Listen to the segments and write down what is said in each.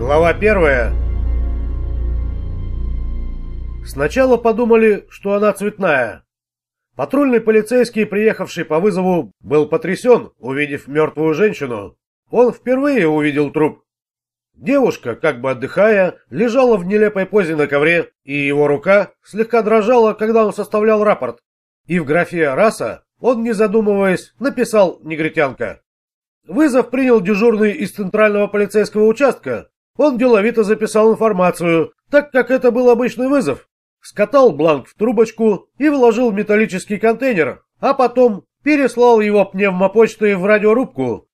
Глава первая. Сначала подумали, что она цветная. Патрульный полицейский, приехавший по вызову, был потрясен, увидев мертвую женщину. Он впервые увидел труп. Девушка, как бы отдыхая, лежала в нелепой позе на ковре, и его рука слегка дрожала, когда он составлял рапорт. И в графе «раса» он, не задумываясь, написал «негритянка». Вызов принял дежурный из центрального полицейского участка, он деловито записал информацию, так как это был обычный вызов. Скатал бланк в трубочку и вложил в металлический контейнер, а потом переслал его пневмопочтой в радиорубку.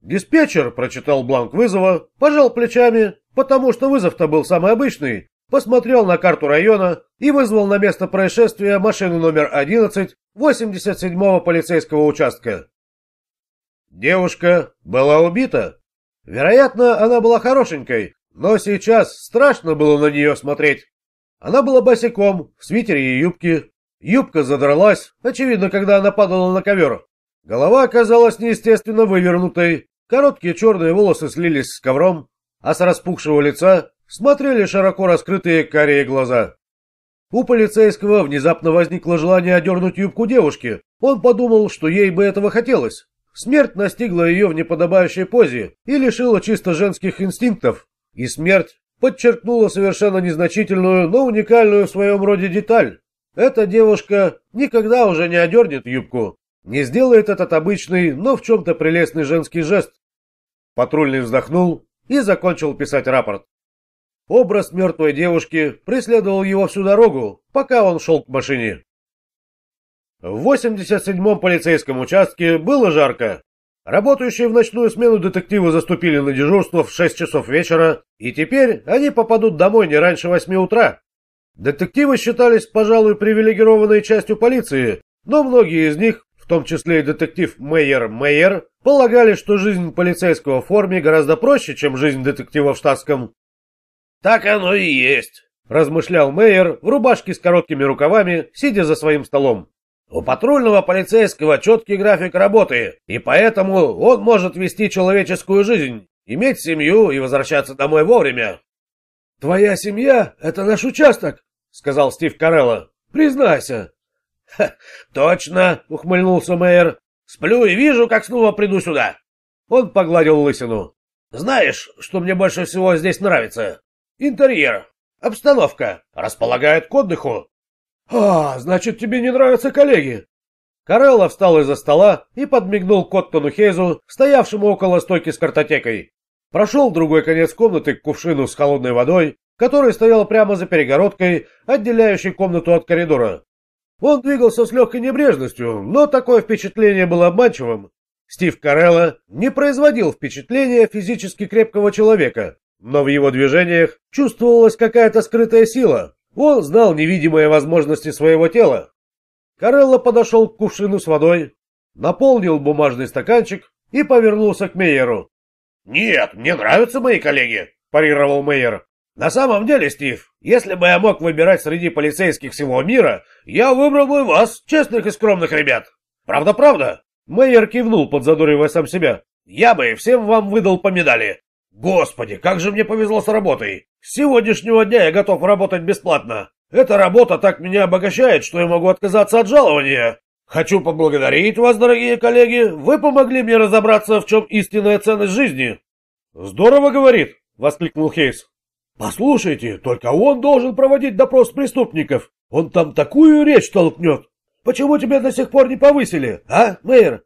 Диспетчер прочитал бланк вызова, пожал плечами, потому что вызов-то был самый обычный, посмотрел на карту района и вызвал на место происшествия машину номер 11 87-го полицейского участка. Девушка была убита. Вероятно, она была хорошенькой, но сейчас страшно было на нее смотреть. Она была босиком, в свитере и юбке. Юбка задралась, очевидно, когда она падала на ковер. Голова оказалась неестественно вывернутой. Короткие черные волосы слились с ковром, а с распухшего лица смотрели широко раскрытые карие глаза. У полицейского внезапно возникло желание одернуть юбку девушки. Он подумал, что ей бы этого хотелось. Смерть настигла ее в неподобающей позе и лишила чисто женских инстинктов. И смерть подчеркнула совершенно незначительную, но уникальную в своем роде деталь. Эта девушка никогда уже не одернет юбку, не сделает этот обычный, но в чем-то прелестный женский жест. Патрульный вздохнул и закончил писать рапорт. Образ мертвой девушки преследовал его всю дорогу, пока он шел к машине. В 87-м полицейском участке было жарко. Работающие в ночную смену детективы заступили на дежурство в 6 часов вечера, и теперь они попадут домой не раньше 8 утра. Детективы считались, пожалуй, привилегированной частью полиции, но многие из них, в том числе и детектив Мейер Мейер, полагали, что жизнь полицейского в форме гораздо проще, чем жизнь детектива в штатском. «Так оно и есть», — размышлял Мейер в рубашке с короткими рукавами, сидя за своим столом. У патрульного полицейского четкий график работы, и поэтому он может вести человеческую жизнь, иметь семью и возвращаться домой вовремя. «Твоя семья — это наш участок», — сказал Стив Карелло. «Признайся». Ха, «Точно», — ухмыльнулся мэр. «Сплю и вижу, как снова приду сюда». Он погладил лысину. «Знаешь, что мне больше всего здесь нравится? Интерьер, обстановка, располагает к отдыху. «А, значит, тебе не нравятся коллеги?» Карелла встал из-за стола и подмигнул Коттону Хейзу, стоявшему около стойки с картотекой. Прошел в другой конец комнаты к кувшину с холодной водой, который стоял прямо за перегородкой, отделяющей комнату от коридора. Он двигался с легкой небрежностью, но такое впечатление было обманчивым. Стив Карелла не производил впечатления физически крепкого человека, но в его движениях чувствовалась какая-то скрытая сила, он знал невидимые возможности своего тела. Карелло подошел к кувшину с водой, наполнил бумажный стаканчик и повернулся к Мейеру. «Нет, мне нравятся мои коллеги», — парировал Мейер. «На самом деле, Стив, если бы я мог выбирать среди полицейских всего мира, я выбрал бы вас, честных и скромных ребят. Правда-правда?» Мейер кивнул, подзадоривая сам себя. «Я бы всем вам выдал по медали. Господи, как же мне повезло с работой. С сегодняшнего дня я готов работать бесплатно. Эта работа так меня обогащает, что я могу отказаться от жалования. Хочу поблагодарить вас, дорогие коллеги. Вы помогли мне разобраться, в чем истинная ценность жизни. Здорово говорит, воскликнул Хейс. Послушайте, только он должен проводить допрос преступников. Он там такую речь толкнет. Почему тебя до сих пор не повысили, а, мэр?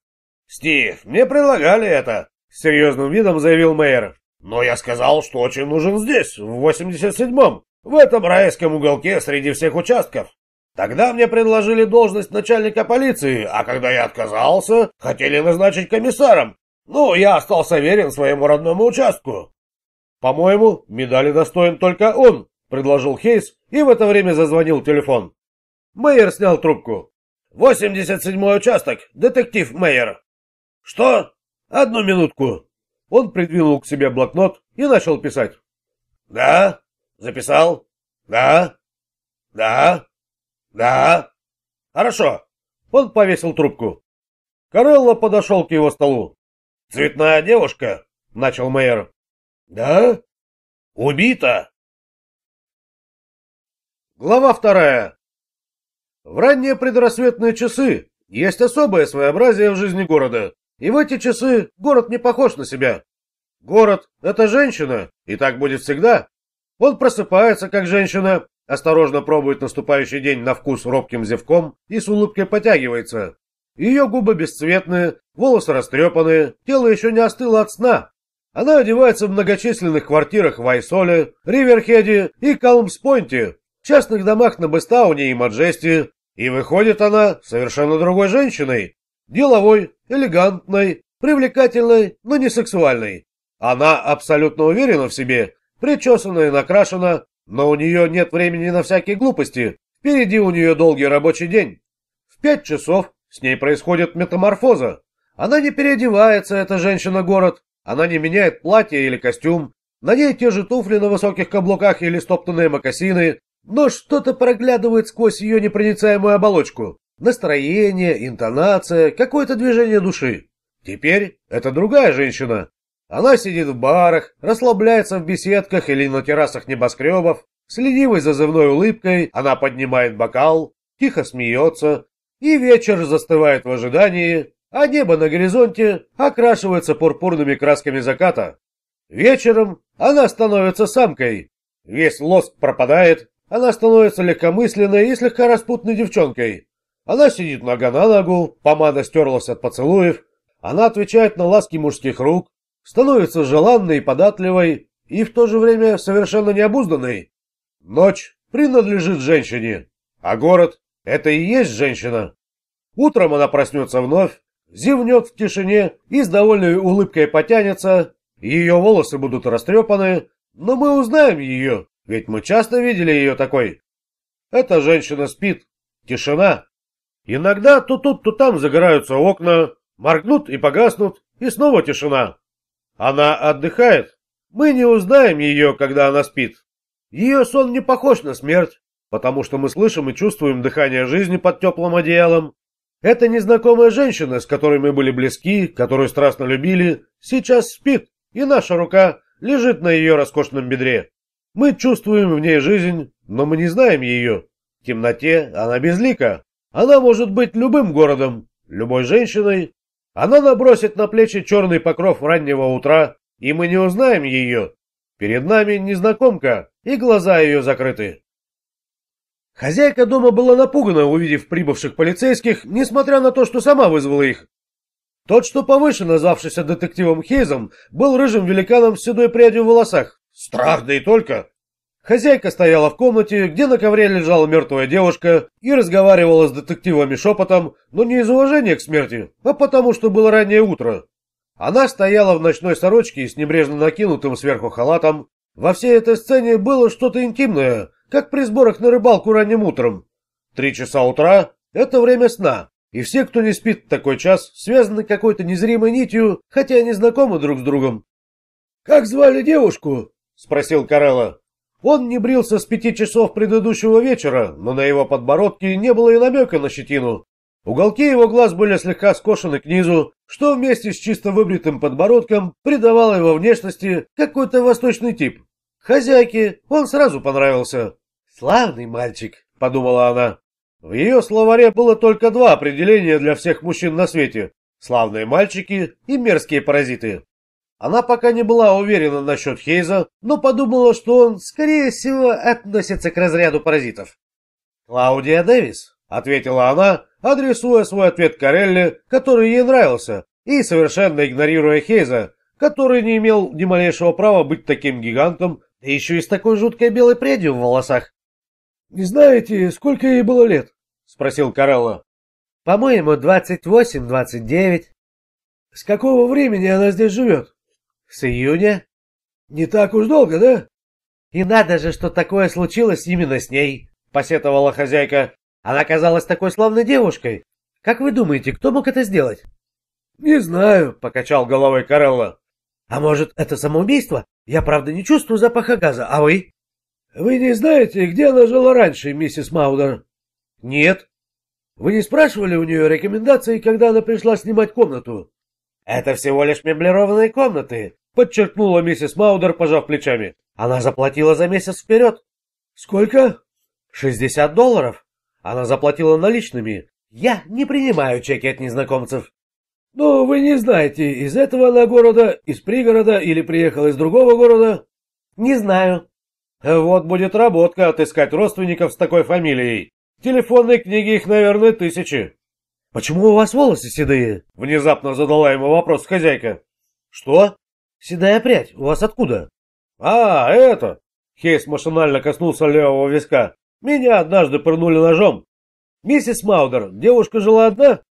Стив, мне предлагали это, с серьезным видом заявил мэр. Но я сказал, что очень нужен здесь, в 87-м, в этом райском уголке среди всех участков. Тогда мне предложили должность начальника полиции, а когда я отказался, хотели назначить комиссаром. Ну, я остался верен своему родному участку. По-моему, медали достоин только он, предложил Хейс, и в это время зазвонил телефон. Мейер снял трубку. «87-й участок, детектив Мейер». «Что? Одну минутку», он придвинул к себе блокнот и начал писать. «Да? Записал? Да? Да? Да? Хорошо!» Он повесил трубку. Карелло подошел к его столу. «Цветная девушка?» — начал мэр. «Да? Убита?» Глава вторая. В ранние предрассветные часы есть особое своеобразие в жизни города. И в эти часы город не похож на себя. Город — это женщина, и так будет всегда. Он просыпается, как женщина, осторожно пробует наступающий день на вкус робким зевком и с улыбкой потягивается. Ее губы бесцветные, волосы растрепанные, тело еще не остыло от сна. Она одевается в многочисленных квартирах в Айсоле, Риверхеде и Калмспойнте, частных домах на Бестауне и Маджесте, и выходит она совершенно другой женщиной, Деловой, элегантной, привлекательной, но не сексуальной. Она абсолютно уверена в себе, причесана и накрашена, но у нее нет времени на всякие глупости. Впереди у нее долгий рабочий день. В пять часов с ней происходит метаморфоза. Она не переодевается, эта женщина-город. Она не меняет платье или костюм. На ней те же туфли на высоких каблуках или стоптанные мокасины, но что-то проглядывает сквозь ее непроницаемую оболочку. Настроение, интонация, какое-то движение души. Теперь это другая женщина. Она сидит в барах, расслабляется в беседках или на террасах небоскребов. С ленивой зазывной улыбкой она поднимает бокал, тихо смеется, и вечер застывает в ожидании, а небо на горизонте окрашивается пурпурными красками заката. Вечером она становится самкой. Весь лоск пропадает, она становится легкомысленной и слегка распутной девчонкой, она сидит нога на ногу, помада стерлась от поцелуев, она отвечает на ласки мужских рук, становится желанной и податливой, и в то же время совершенно необузданной. Ночь принадлежит женщине, а город — это и есть женщина. Утром она проснется вновь, зевнет в тишине и с довольной улыбкой потянется, ее волосы будут растрепаны, но мы узнаем ее, ведь мы часто видели ее такой. Эта женщина спит, тишина. Иногда то тут, то там загораются окна, моргнут и погаснут, и снова тишина. Она отдыхает. Мы не узнаем ее, когда она спит. Ее сон не похож на смерть, потому что мы слышим и чувствуем дыхание жизни под теплым одеялом. Эта незнакомая женщина, с которой мы были близки, которую страстно любили, сейчас спит, и наша рука лежит на ее роскошном бедре. Мы чувствуем в ней жизнь, но мы не знаем ее. В темноте она безлика, она может быть любым городом, любой женщиной. Она набросит на плечи черный покров раннего утра, и мы не узнаем ее. Перед нами незнакомка, и глаза ее закрыты. Хозяйка дома была напугана, увидев прибывших полицейских, несмотря на то, что сама вызвала их. Тот, что повыше, назвавшийся детективом Хейзом, был рыжим великаном с седой прядью в волосах. Страх, да и только! Хозяйка стояла в комнате, где на ковре лежала мертвая девушка и разговаривала с детективами шепотом, но не из уважения к смерти, а потому что было раннее утро. Она стояла в ночной сорочке с небрежно накинутым сверху халатом. Во всей этой сцене было что-то интимное, как при сборах на рыбалку ранним утром. Три часа утра — это время сна, и все, кто не спит в такой час, связаны какой-то незримой нитью, хотя не знакомы друг с другом. — Как звали девушку? — спросил Карелла. Он не брился с пяти часов предыдущего вечера, но на его подбородке не было и намека на щетину. Уголки его глаз были слегка скошены к низу, что вместе с чисто выбритым подбородком придавало его внешности какой-то восточный тип. Хозяйке он сразу понравился. «Славный мальчик», — подумала она. В ее словаре было только два определения для всех мужчин на свете — славные мальчики и мерзкие паразиты. Она пока не была уверена насчет Хейза, но подумала, что он, скорее всего, относится к разряду паразитов. «Клаудия Дэвис», — ответила она, адресуя свой ответ Карелли, который ей нравился, и совершенно игнорируя Хейза, который не имел ни малейшего права быть таким гигантом, да еще и с такой жуткой белой прядью в волосах. «Не знаете, сколько ей было лет?» — спросил Карелла. «По-моему, двадцать восемь, двадцать девять». «С какого времени она здесь живет?» С июня? Не так уж долго, да? И надо же, что такое случилось именно с ней, посетовала хозяйка. Она казалась такой славной девушкой. Как вы думаете, кто мог это сделать? Не знаю, покачал головой Карелла. А может, это самоубийство? Я, правда, не чувствую запаха газа, а вы? Вы не знаете, где она жила раньше, миссис Маудер? Нет. Вы не спрашивали у нее рекомендации, когда она пришла снимать комнату? Это всего лишь меблированные комнаты подчеркнула миссис Маудер, пожав плечами. Она заплатила за месяц вперед. Сколько? Шестьдесят долларов. Она заплатила наличными. Я не принимаю чеки от незнакомцев. Но вы не знаете, из этого она города, из пригорода или приехала из другого города? Не знаю. Вот будет работка отыскать родственников с такой фамилией. Телефонные книги их, наверное, тысячи. Почему у вас волосы седые? Внезапно задала ему вопрос хозяйка. Что? Седая прядь, у вас откуда? А, это! Хейс машинально коснулся левого виска. Меня однажды пырнули ножом. Миссис Маудер, девушка жила одна?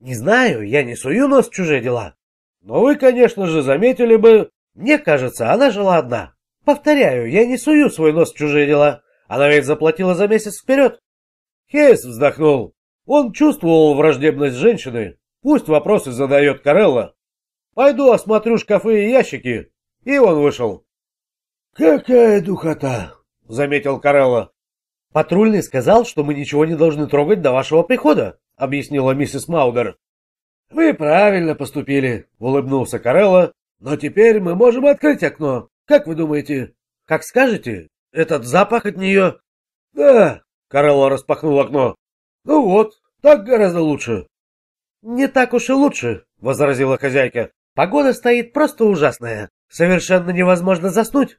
Не знаю, я не сую нос в чужие дела. Но вы, конечно же, заметили бы... Мне кажется, она жила одна. Повторяю, я не сую свой нос в чужие дела. Она ведь заплатила за месяц вперед. Хейс вздохнул. Он чувствовал враждебность женщины. Пусть вопросы задает Карелла. Пойду осмотрю шкафы и ящики. И он вышел. Какая духота, заметил Карелла. Патрульный сказал, что мы ничего не должны трогать до вашего прихода, объяснила миссис Маудер. Вы правильно поступили, улыбнулся Карелла. Но теперь мы можем открыть окно. Как вы думаете? Как скажете? Этот запах от нее... Да, Карелла распахнул окно. Ну вот, так гораздо лучше. Не так уж и лучше, возразила хозяйка. Погода стоит просто ужасная. Совершенно невозможно заснуть.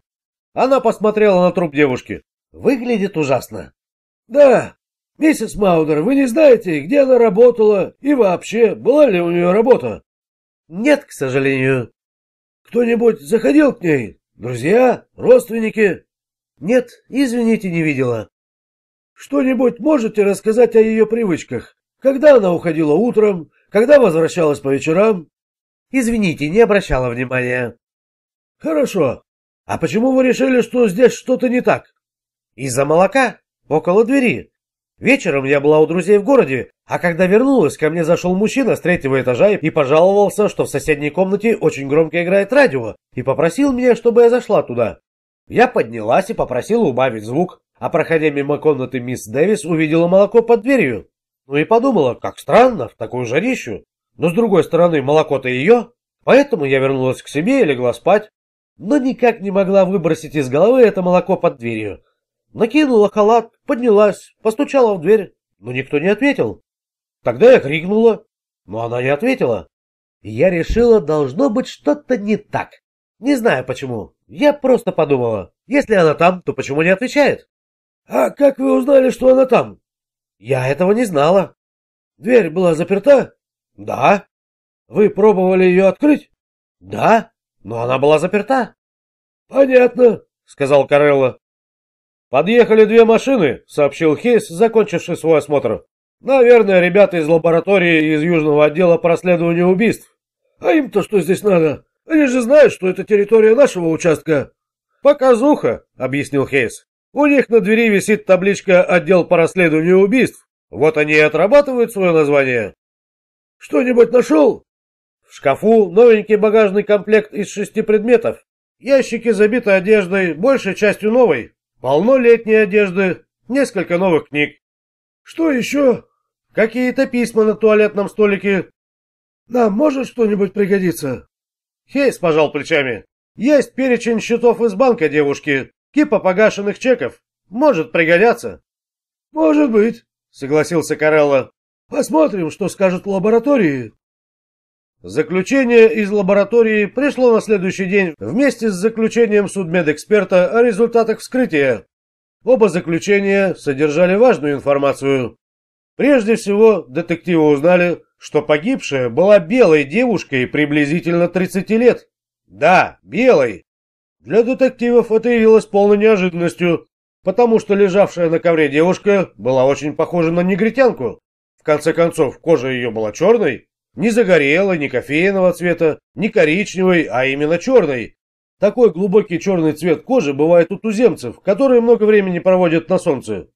Она посмотрела на труп девушки. Выглядит ужасно. Да, миссис Маудер, вы не знаете, где она работала и вообще, была ли у нее работа? Нет, к сожалению. Кто-нибудь заходил к ней? Друзья? Родственники? Нет, извините, не видела. Что-нибудь можете рассказать о ее привычках? Когда она уходила утром? Когда возвращалась по вечерам? Извините, не обращала внимания. Хорошо. А почему вы решили, что здесь что-то не так? Из-за молока? Около двери. Вечером я была у друзей в городе, а когда вернулась, ко мне зашел мужчина с третьего этажа и пожаловался, что в соседней комнате очень громко играет радио, и попросил меня, чтобы я зашла туда. Я поднялась и попросила убавить звук, а проходя мимо комнаты мисс Дэвис увидела молоко под дверью. Ну и подумала, как странно, в такую жарищу. Но с другой стороны, молоко-то ее, поэтому я вернулась к себе и легла спать, но никак не могла выбросить из головы это молоко под дверью. Накинула халат, поднялась, постучала в дверь, но никто не ответил. Тогда я крикнула, но она не ответила. И я решила, должно быть что-то не так. Не знаю почему, я просто подумала, если она там, то почему не отвечает? А как вы узнали, что она там? Я этого не знала. Дверь была заперта, да. Вы пробовали ее открыть? Да, но она была заперта. Понятно, сказал Карелло. Подъехали две машины, сообщил Хейс, закончивший свой осмотр. Наверное, ребята из лаборатории из Южного отдела по расследованию убийств. А им-то что здесь надо? Они же знают, что это территория нашего участка. Показуха, объяснил Хейс. У них на двери висит табличка «Отдел по расследованию убийств». Вот они и отрабатывают свое название. Что-нибудь нашел? В шкафу новенький багажный комплект из шести предметов. Ящики забиты одеждой, большей частью новой. Полно летней одежды, несколько новых книг. Что еще? Какие-то письма на туалетном столике. Нам может что-нибудь пригодиться? Хейс пожал плечами. Есть перечень счетов из банка девушки, кипа погашенных чеков. Может пригодятся. Может быть, согласился Карелла. Посмотрим, что скажут лаборатории. Заключение из лаборатории пришло на следующий день вместе с заключением судмедэксперта о результатах вскрытия. Оба заключения содержали важную информацию. Прежде всего, детективы узнали, что погибшая была белой девушкой приблизительно 30 лет. Да, белой. Для детективов это явилось полной неожиданностью, потому что лежавшая на ковре девушка была очень похожа на негритянку конце концов, кожа ее была черной, не загорелой, не кофейного цвета, не коричневой, а именно черной. Такой глубокий черный цвет кожи бывает у туземцев, которые много времени проводят на солнце.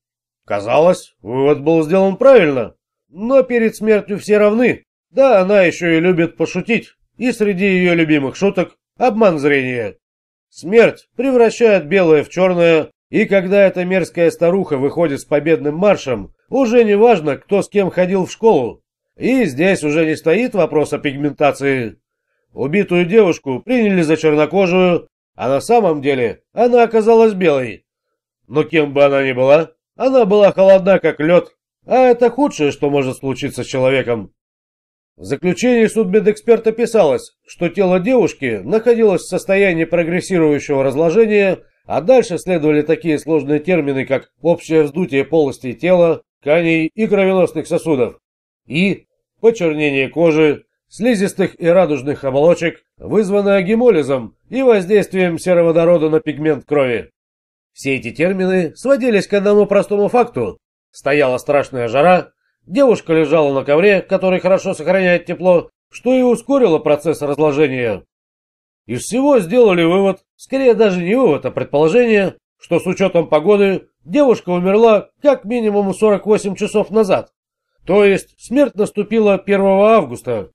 Казалось, вывод был сделан правильно, но перед смертью все равны. Да, она еще и любит пошутить, и среди ее любимых шуток – обман зрения. Смерть превращает белое в черное, и когда эта мерзкая старуха выходит с победным маршем, уже не важно, кто с кем ходил в школу. И здесь уже не стоит вопрос о пигментации. Убитую девушку приняли за чернокожую, а на самом деле она оказалась белой. Но кем бы она ни была, она была холодна, как лед, а это худшее, что может случиться с человеком. В заключении судмедэксперта писалось, что тело девушки находилось в состоянии прогрессирующего разложения, а дальше следовали такие сложные термины, как общее вздутие полости тела, тканей и кровеносных сосудов и почернение кожи, слизистых и радужных оболочек, вызванное гемолизом и воздействием сероводорода на пигмент крови. Все эти термины сводились к одному простому факту. Стояла страшная жара, девушка лежала на ковре, который хорошо сохраняет тепло, что и ускорило процесс разложения. Из всего сделали вывод, скорее даже не вывод, а предположение, что с учетом погоды Девушка умерла как минимум 48 часов назад. То есть смерть наступила 1 августа.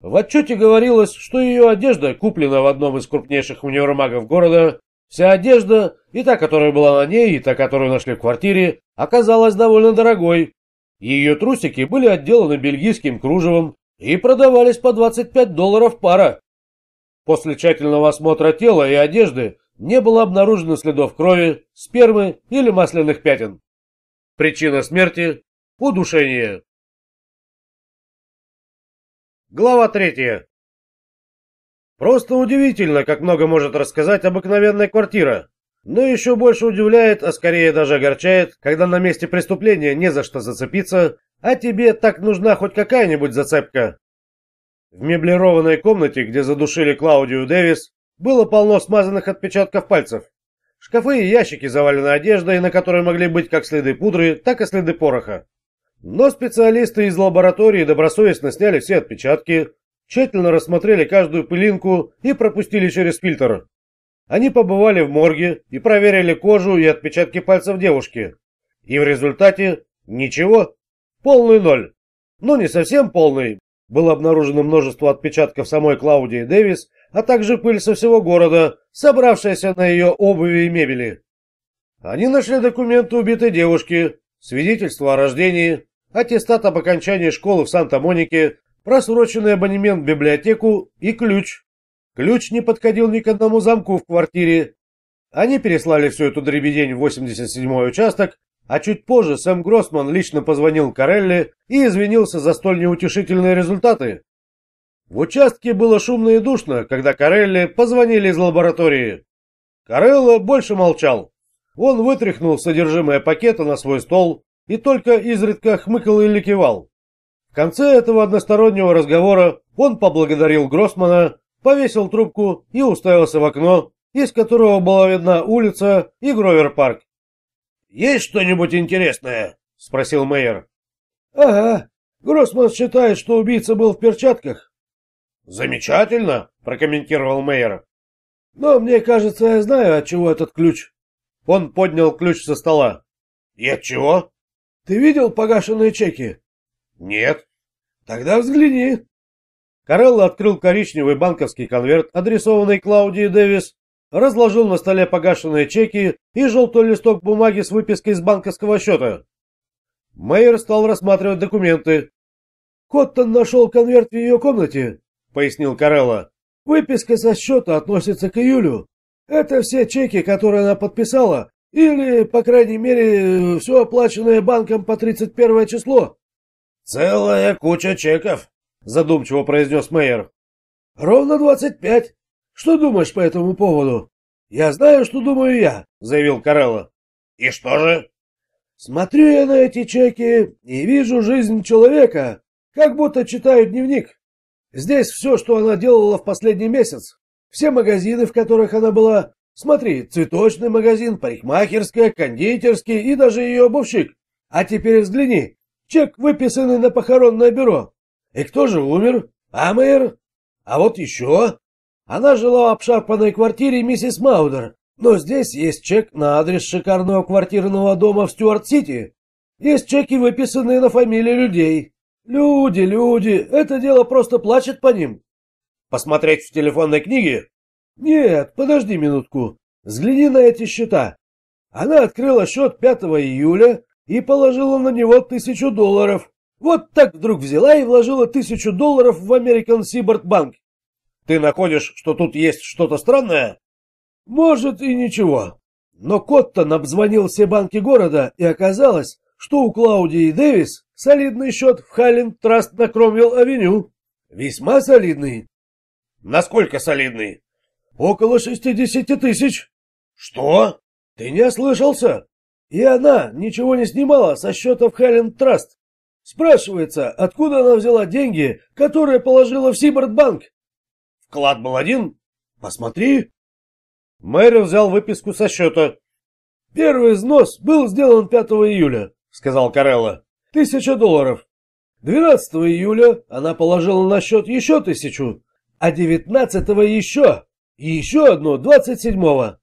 В отчете говорилось, что ее одежда куплена в одном из крупнейших универмагов города. Вся одежда, и та, которая была на ней, и та, которую нашли в квартире, оказалась довольно дорогой. Ее трусики были отделаны бельгийским кружевом и продавались по 25 долларов пара. После тщательного осмотра тела и одежды не было обнаружено следов крови, спермы или масляных пятен. Причина смерти – удушение. Глава третья. Просто удивительно, как много может рассказать обыкновенная квартира. Но еще больше удивляет, а скорее даже огорчает, когда на месте преступления не за что зацепиться, а тебе так нужна хоть какая-нибудь зацепка. В меблированной комнате, где задушили Клаудию Дэвис, было полно смазанных отпечатков пальцев. Шкафы и ящики завалены одеждой, на которой могли быть как следы пудры, так и следы пороха. Но специалисты из лаборатории добросовестно сняли все отпечатки, тщательно рассмотрели каждую пылинку и пропустили через фильтр. Они побывали в морге и проверили кожу и отпечатки пальцев девушки. И в результате ничего. Полный ноль. Ну, не совсем полный. Было обнаружено множество отпечатков самой Клаудии Дэвис а также пыль со всего города, собравшаяся на ее обуви и мебели. Они нашли документы убитой девушки, свидетельство о рождении, аттестат об окончании школы в Санта-Монике, просроченный абонемент в библиотеку и ключ. Ключ не подходил ни к одному замку в квартире. Они переслали всю эту дребедень в 87-й участок, а чуть позже Сэм Гроссман лично позвонил Карелли и извинился за столь неутешительные результаты. В участке было шумно и душно, когда Карелли позвонили из лаборатории. Карелло больше молчал. Он вытряхнул содержимое пакета на свой стол и только изредка хмыкал или кивал. В конце этого одностороннего разговора он поблагодарил Гроссмана, повесил трубку и уставился в окно, из которого была видна улица и Гровер-парк. «Есть что-нибудь интересное?» — спросил Мейер. «Ага. Гроссман считает, что убийца был в перчатках, «Замечательно!» — прокомментировал Мейер. «Но мне кажется, я знаю, от чего этот ключ». Он поднял ключ со стола. «И от чего?» «Ты видел погашенные чеки?» «Нет». «Тогда взгляни». Карелло открыл коричневый банковский конверт, адресованный Клаудии Дэвис, разложил на столе погашенные чеки и желтый листок бумаги с выпиской с банковского счета. Мейер стал рассматривать документы. «Коттон нашел конверт в ее комнате. — пояснил Карелла. «Выписка со счета относится к июлю. Это все чеки, которые она подписала, или, по крайней мере, все оплаченное банком по 31 число». «Целая куча чеков», — задумчиво произнес мэр. «Ровно 25. Что думаешь по этому поводу?» «Я знаю, что думаю я», — заявил Карелла. «И что же?» «Смотрю я на эти чеки и вижу жизнь человека, как будто читаю дневник». Здесь все, что она делала в последний месяц. Все магазины, в которых она была. Смотри, цветочный магазин, парикмахерская, кондитерский и даже ее обувщик. А теперь взгляни. Чек, выписанный на похоронное бюро. И кто же умер? Амейр? А вот еще. Она жила в обшарпанной квартире миссис Маудер. Но здесь есть чек на адрес шикарного квартирного дома в Стюарт-Сити. Есть чеки, выписанные на фамилии людей. Люди, люди, это дело просто плачет по ним. Посмотреть в телефонной книге? Нет, подожди минутку. Взгляни на эти счета. Она открыла счет 5 июля и положила на него тысячу долларов. Вот так вдруг взяла и вложила тысячу долларов в American Seaboard Bank. Ты находишь, что тут есть что-то странное? Может и ничего. Но Коттон обзвонил все банки города, и оказалось, что у Клаудии Дэвис солидный счет в Хайленд Траст на Кромвелл-авеню. Весьма солидный. Насколько солидный? Около шестидесяти тысяч. Что? Ты не ослышался? И она ничего не снимала со счета в Хайленд Траст. Спрашивается, откуда она взяла деньги, которые положила в Сибордбанк? Клад был один? Посмотри. Мэри взял выписку со счета. Первый взнос был сделан 5 июля. — сказал Карелла. — Тысяча долларов. 12 июля она положила на счет еще тысячу, а 19 еще, и еще одно 27-го.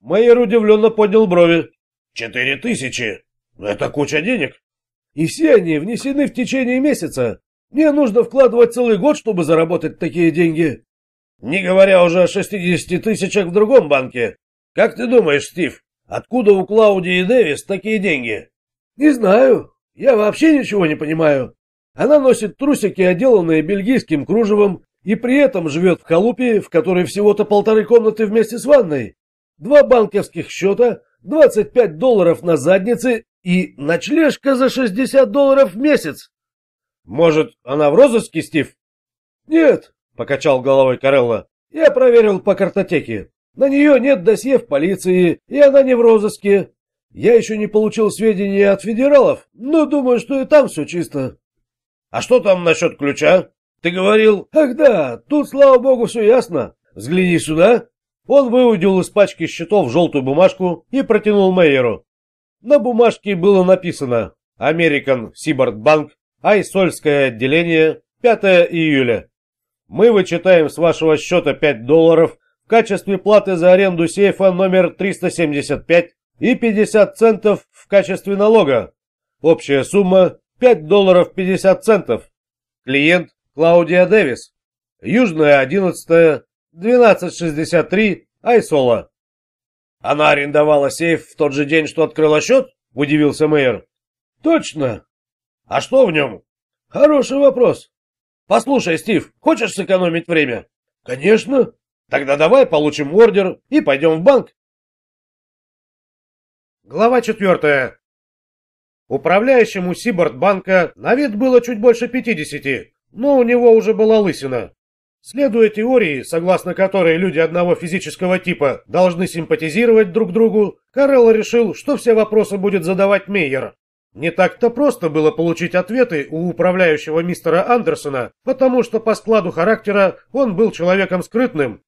Майер удивленно поднял брови. — Четыре тысячи? Это куча денег. — И все они внесены в течение месяца. Мне нужно вкладывать целый год, чтобы заработать такие деньги. Не говоря уже о 60 тысячах в другом банке. Как ты думаешь, Стив, откуда у Клаудии Дэвис такие деньги? Не знаю. Я вообще ничего не понимаю. Она носит трусики, отделанные бельгийским кружевом, и при этом живет в халупе, в которой всего-то полторы комнаты вместе с ванной, два банковских счета, 25 долларов на заднице и ночлежка за 60 долларов в месяц. Может, она в розыске, Стив? Нет, покачал головой Карелла. Я проверил по картотеке. На нее нет досье в полиции, и она не в розыске. Я еще не получил сведения от федералов, но думаю, что и там все чисто. А что там насчет ключа? Ты говорил... Ах да, тут, слава богу, все ясно. Взгляни сюда. Он выудил из пачки счетов желтую бумажку и протянул Мейеру. На бумажке было написано «Американ Сибард Банк, Айсольское отделение, 5 июля. Мы вычитаем с вашего счета 5 долларов в качестве платы за аренду сейфа номер 375 и 50 центов в качестве налога. Общая сумма 5 долларов 50 центов. Клиент Клаудия Дэвис. Южная 11 1263 Айсола. Она арендовала сейф в тот же день, что открыла счет? Удивился мэр. Точно. А что в нем? Хороший вопрос. Послушай, Стив, хочешь сэкономить время? Конечно. Тогда давай получим ордер и пойдем в банк. Глава четвертая. Управляющему Сибордбанка на вид было чуть больше 50, но у него уже была лысина. Следуя теории, согласно которой люди одного физического типа должны симпатизировать друг другу, Карелло решил, что все вопросы будет задавать Мейер. Не так-то просто было получить ответы у управляющего мистера Андерсона, потому что по складу характера он был человеком скрытным,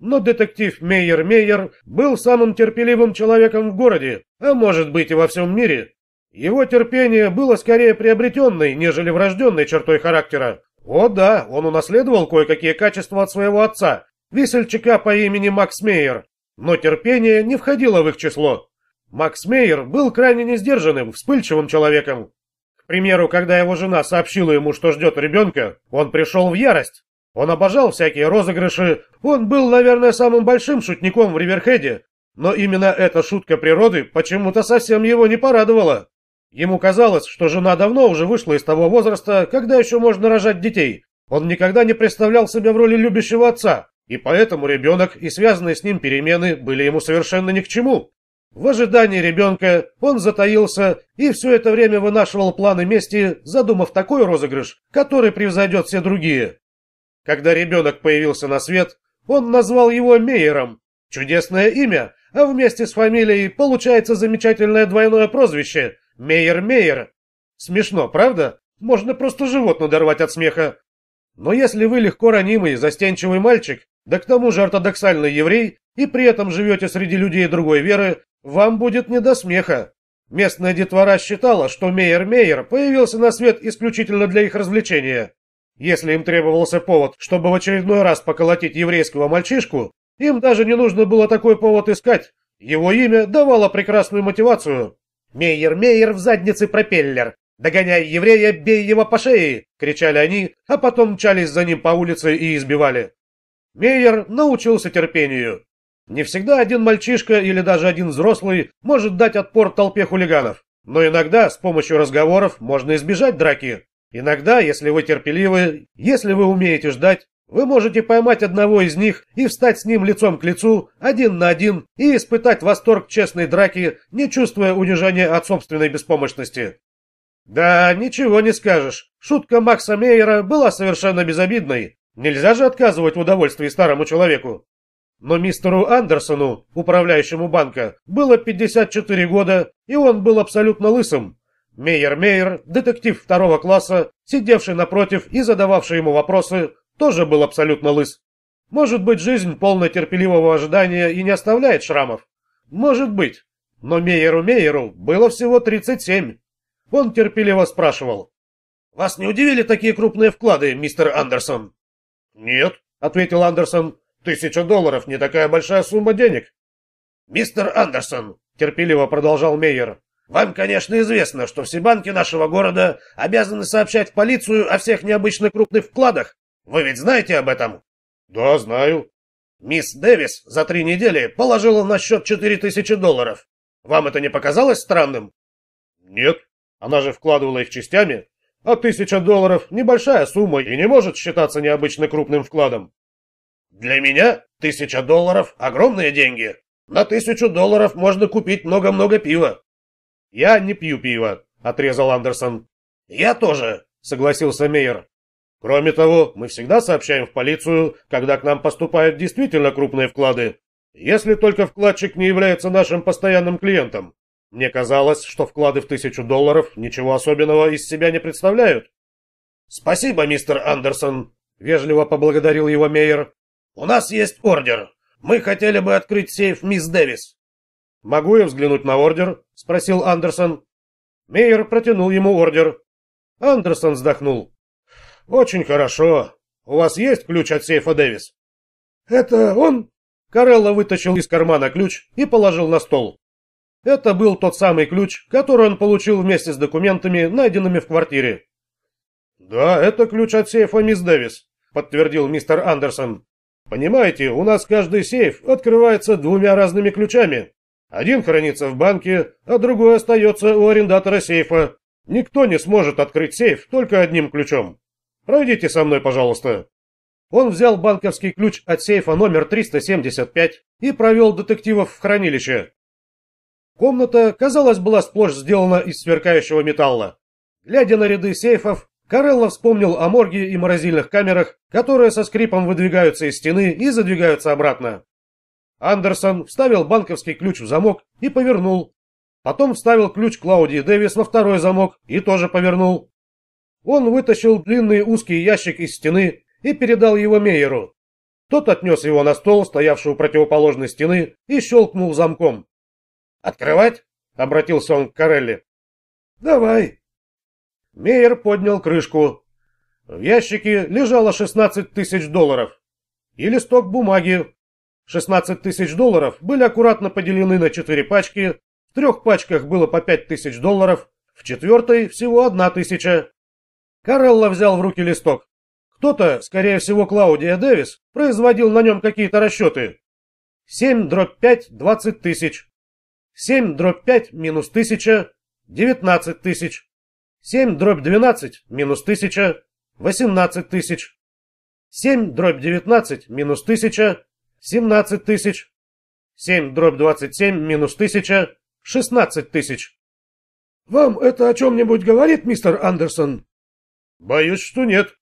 но детектив Мейер Мейер был самым терпеливым человеком в городе, а может быть и во всем мире. Его терпение было скорее приобретенной, нежели врожденной чертой характера. О да, он унаследовал кое-какие качества от своего отца, весельчака по имени Макс Мейер, но терпение не входило в их число. Макс Мейер был крайне несдержанным, вспыльчивым человеком. К примеру, когда его жена сообщила ему, что ждет ребенка, он пришел в ярость. Он обожал всякие розыгрыши. Он был, наверное, самым большим шутником в Риверхеде. Но именно эта шутка природы почему-то совсем его не порадовала. Ему казалось, что жена давно уже вышла из того возраста, когда еще можно рожать детей. Он никогда не представлял себя в роли любящего отца, и поэтому ребенок и связанные с ним перемены были ему совершенно ни к чему. В ожидании ребенка он затаился и все это время вынашивал планы мести, задумав такой розыгрыш, который превзойдет все другие. Когда ребенок появился на свет, он назвал его Мейером. Чудесное имя, а вместе с фамилией получается замечательное двойное прозвище – Мейер-Мейер. Смешно, правда? Можно просто живот надорвать от смеха. Но если вы легко ранимый, застенчивый мальчик, да к тому же ортодоксальный еврей, и при этом живете среди людей другой веры, вам будет не до смеха. Местная детвора считала, что Мейер-Мейер появился на свет исключительно для их развлечения. Если им требовался повод, чтобы в очередной раз поколотить еврейского мальчишку, им даже не нужно было такой повод искать. Его имя давало прекрасную мотивацию. «Мейер, Мейер, в заднице пропеллер! Догоняй еврея, бей его по шее!» — кричали они, а потом мчались за ним по улице и избивали. Мейер научился терпению. Не всегда один мальчишка или даже один взрослый может дать отпор толпе хулиганов, но иногда с помощью разговоров можно избежать драки. Иногда, если вы терпеливы, если вы умеете ждать, вы можете поймать одного из них и встать с ним лицом к лицу, один на один, и испытать восторг честной драки, не чувствуя унижения от собственной беспомощности. Да, ничего не скажешь. Шутка Макса Мейера была совершенно безобидной. Нельзя же отказывать в удовольствии старому человеку. Но мистеру Андерсону, управляющему банка, было 54 года, и он был абсолютно лысым, Мейер-Мейер, детектив второго класса, сидевший напротив и задававший ему вопросы, тоже был абсолютно лыс. Может быть, жизнь полна терпеливого ожидания и не оставляет шрамов? Может быть. Но Мейеру-Мейеру было всего 37. Он терпеливо спрашивал. «Вас не удивили такие крупные вклады, мистер Андерсон?» «Нет», — ответил Андерсон. «Тысяча долларов — не такая большая сумма денег». «Мистер Андерсон», — терпеливо продолжал Мейер, вам, конечно, известно, что все банки нашего города обязаны сообщать в полицию о всех необычно крупных вкладах. Вы ведь знаете об этом? Да, знаю. Мисс Дэвис за три недели положила на счет 4000 долларов. Вам это не показалось странным? Нет, она же вкладывала их частями. А тысяча долларов – небольшая сумма и не может считаться необычно крупным вкладом. Для меня тысяча долларов – огромные деньги. На тысячу долларов можно купить много-много пива. «Я не пью пиво», — отрезал Андерсон. «Я тоже», — согласился Мейер. «Кроме того, мы всегда сообщаем в полицию, когда к нам поступают действительно крупные вклады. Если только вкладчик не является нашим постоянным клиентом. Мне казалось, что вклады в тысячу долларов ничего особенного из себя не представляют». «Спасибо, мистер Андерсон», — вежливо поблагодарил его Мейер. «У нас есть ордер. Мы хотели бы открыть сейф мисс Дэвис». «Могу я взглянуть на ордер?» — спросил Андерсон. Мейер протянул ему ордер. Андерсон вздохнул. «Очень хорошо. У вас есть ключ от сейфа Дэвис?» «Это он?» Карелла вытащил из кармана ключ и положил на стол. Это был тот самый ключ, который он получил вместе с документами, найденными в квартире. «Да, это ключ от сейфа мисс Дэвис», — подтвердил мистер Андерсон. «Понимаете, у нас каждый сейф открывается двумя разными ключами. Один хранится в банке, а другой остается у арендатора сейфа. Никто не сможет открыть сейф только одним ключом. Пройдите со мной, пожалуйста». Он взял банковский ключ от сейфа номер 375 и провел детективов в хранилище. Комната, казалось, была сплошь сделана из сверкающего металла. Глядя на ряды сейфов, Карелло вспомнил о морге и морозильных камерах, которые со скрипом выдвигаются из стены и задвигаются обратно. Андерсон вставил банковский ключ в замок и повернул. Потом вставил ключ Клаудии Дэвис во второй замок и тоже повернул. Он вытащил длинный узкий ящик из стены и передал его Мейеру. Тот отнес его на стол, стоявший у противоположной стены, и щелкнул замком. «Открывать?» — обратился он к Карелли. «Давай». Мейер поднял крышку. В ящике лежало 16 тысяч долларов и листок бумаги, 16 тысяч долларов были аккуратно поделены на 4 пачки, в трех пачках было по 5 тысяч долларов, в четвертой всего 1 тысяча. Карелла взял в руки листок. Кто-то, скорее всего Клаудия Дэвис, производил на нем какие-то расчеты. 7 дробь 5 – 20 тысяч. 7 дробь 5 минус 1000 – 19 тысяч. 7 дробь 12 минус 1000 – 18 тысяч. 7 дробь 19 минус 1000 17 тысяч. 7 дробь 27 минус 1000 – 16 тысяч. Вам это о чем-нибудь говорит, мистер Андерсон? Боюсь, что нет.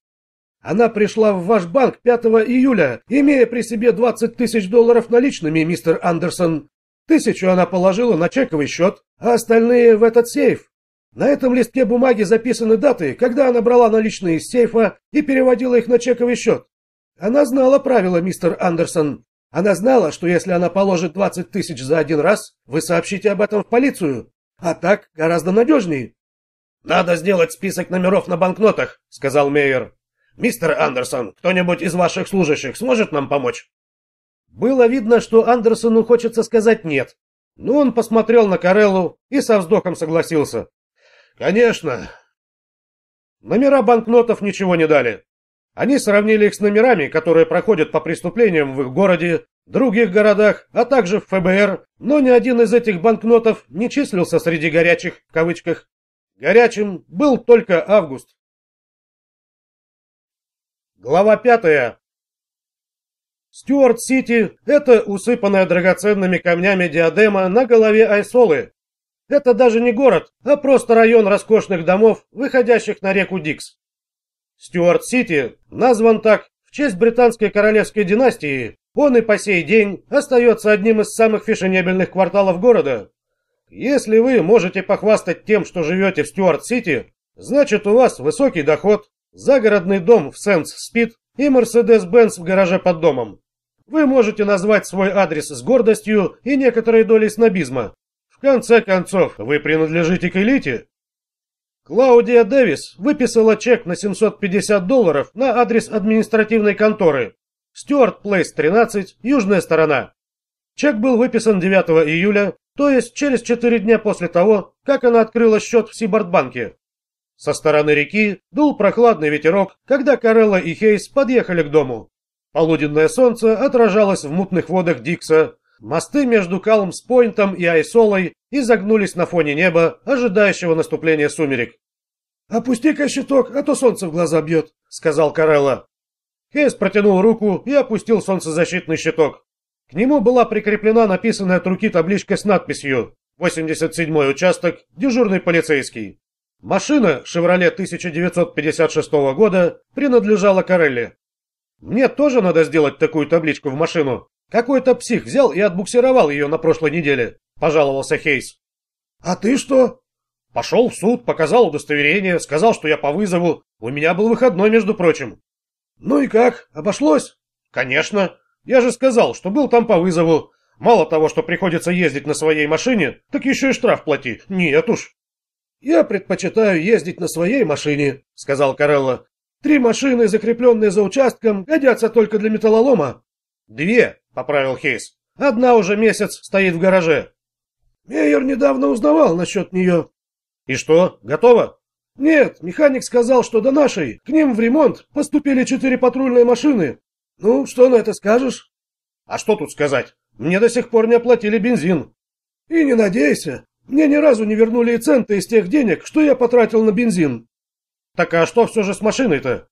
Она пришла в ваш банк 5 июля, имея при себе 20 тысяч долларов наличными, мистер Андерсон. Тысячу она положила на чековый счет, а остальные в этот сейф. На этом листке бумаги записаны даты, когда она брала наличные из сейфа и переводила их на чековый счет. Она знала правила, мистер Андерсон. Она знала, что если она положит 20 тысяч за один раз, вы сообщите об этом в полицию. А так гораздо надежнее. «Надо сделать список номеров на банкнотах», — сказал Мейер. «Мистер Андерсон, кто-нибудь из ваших служащих сможет нам помочь?» Было видно, что Андерсону хочется сказать «нет». Но он посмотрел на Кареллу и со вздохом согласился. «Конечно». Номера банкнотов ничего не дали. Они сравнили их с номерами, которые проходят по преступлениям в их городе, других городах, а также в ФБР, но ни один из этих банкнотов не числился среди «горячих» в кавычках. Горячим был только август. Глава пятая. Стюарт-Сити – это усыпанная драгоценными камнями диадема на голове Айсолы. Это даже не город, а просто район роскошных домов, выходящих на реку Дикс. Стюарт-Сити назван так в честь британской королевской династии, он и по сей день остается одним из самых фешенебельных кварталов города. Если вы можете похвастать тем, что живете в Стюарт-Сити, значит у вас высокий доход, загородный дом в сенс Спит и Мерседес-Бенц в гараже под домом. Вы можете назвать свой адрес с гордостью и некоторой долей снобизма. В конце концов, вы принадлежите к элите, Клаудия Дэвис выписала чек на 750 долларов на адрес административной конторы. Стюарт Плейс 13, южная сторона. Чек был выписан 9 июля, то есть через 4 дня после того, как она открыла счет в Сибардбанке. Со стороны реки дул прохладный ветерок, когда Карелла и Хейс подъехали к дому. Полуденное солнце отражалось в мутных водах Дикса. Мосты между Калмс-Пойнтом и Айсолой и загнулись на фоне неба, ожидающего наступления сумерек. «Опусти-ка щиток, а то солнце в глаза бьет», — сказал Карелла. Хейс протянул руку и опустил солнцезащитный щиток. К нему была прикреплена написанная от руки табличка с надписью «87-й участок, дежурный полицейский». Машина «Шевроле» 1956 года принадлежала Карелле. «Мне тоже надо сделать такую табличку в машину. Какой-то псих взял и отбуксировал ее на прошлой неделе. — пожаловался Хейс. «А ты что?» «Пошел в суд, показал удостоверение, сказал, что я по вызову. У меня был выходной, между прочим». «Ну и как? Обошлось?» «Конечно. Я же сказал, что был там по вызову. Мало того, что приходится ездить на своей машине, так еще и штраф плати. Нет уж». «Я предпочитаю ездить на своей машине», — сказал Карелла. «Три машины, закрепленные за участком, годятся только для металлолома». «Две», — поправил Хейс. «Одна уже месяц стоит в гараже. Мейер недавно узнавал насчет нее. И что, готово? Нет, механик сказал, что до нашей к ним в ремонт поступили четыре патрульные машины. Ну, что на это скажешь? А что тут сказать? Мне до сих пор не оплатили бензин. И не надейся, мне ни разу не вернули и цента из тех денег, что я потратил на бензин. Так а что все же с машиной-то?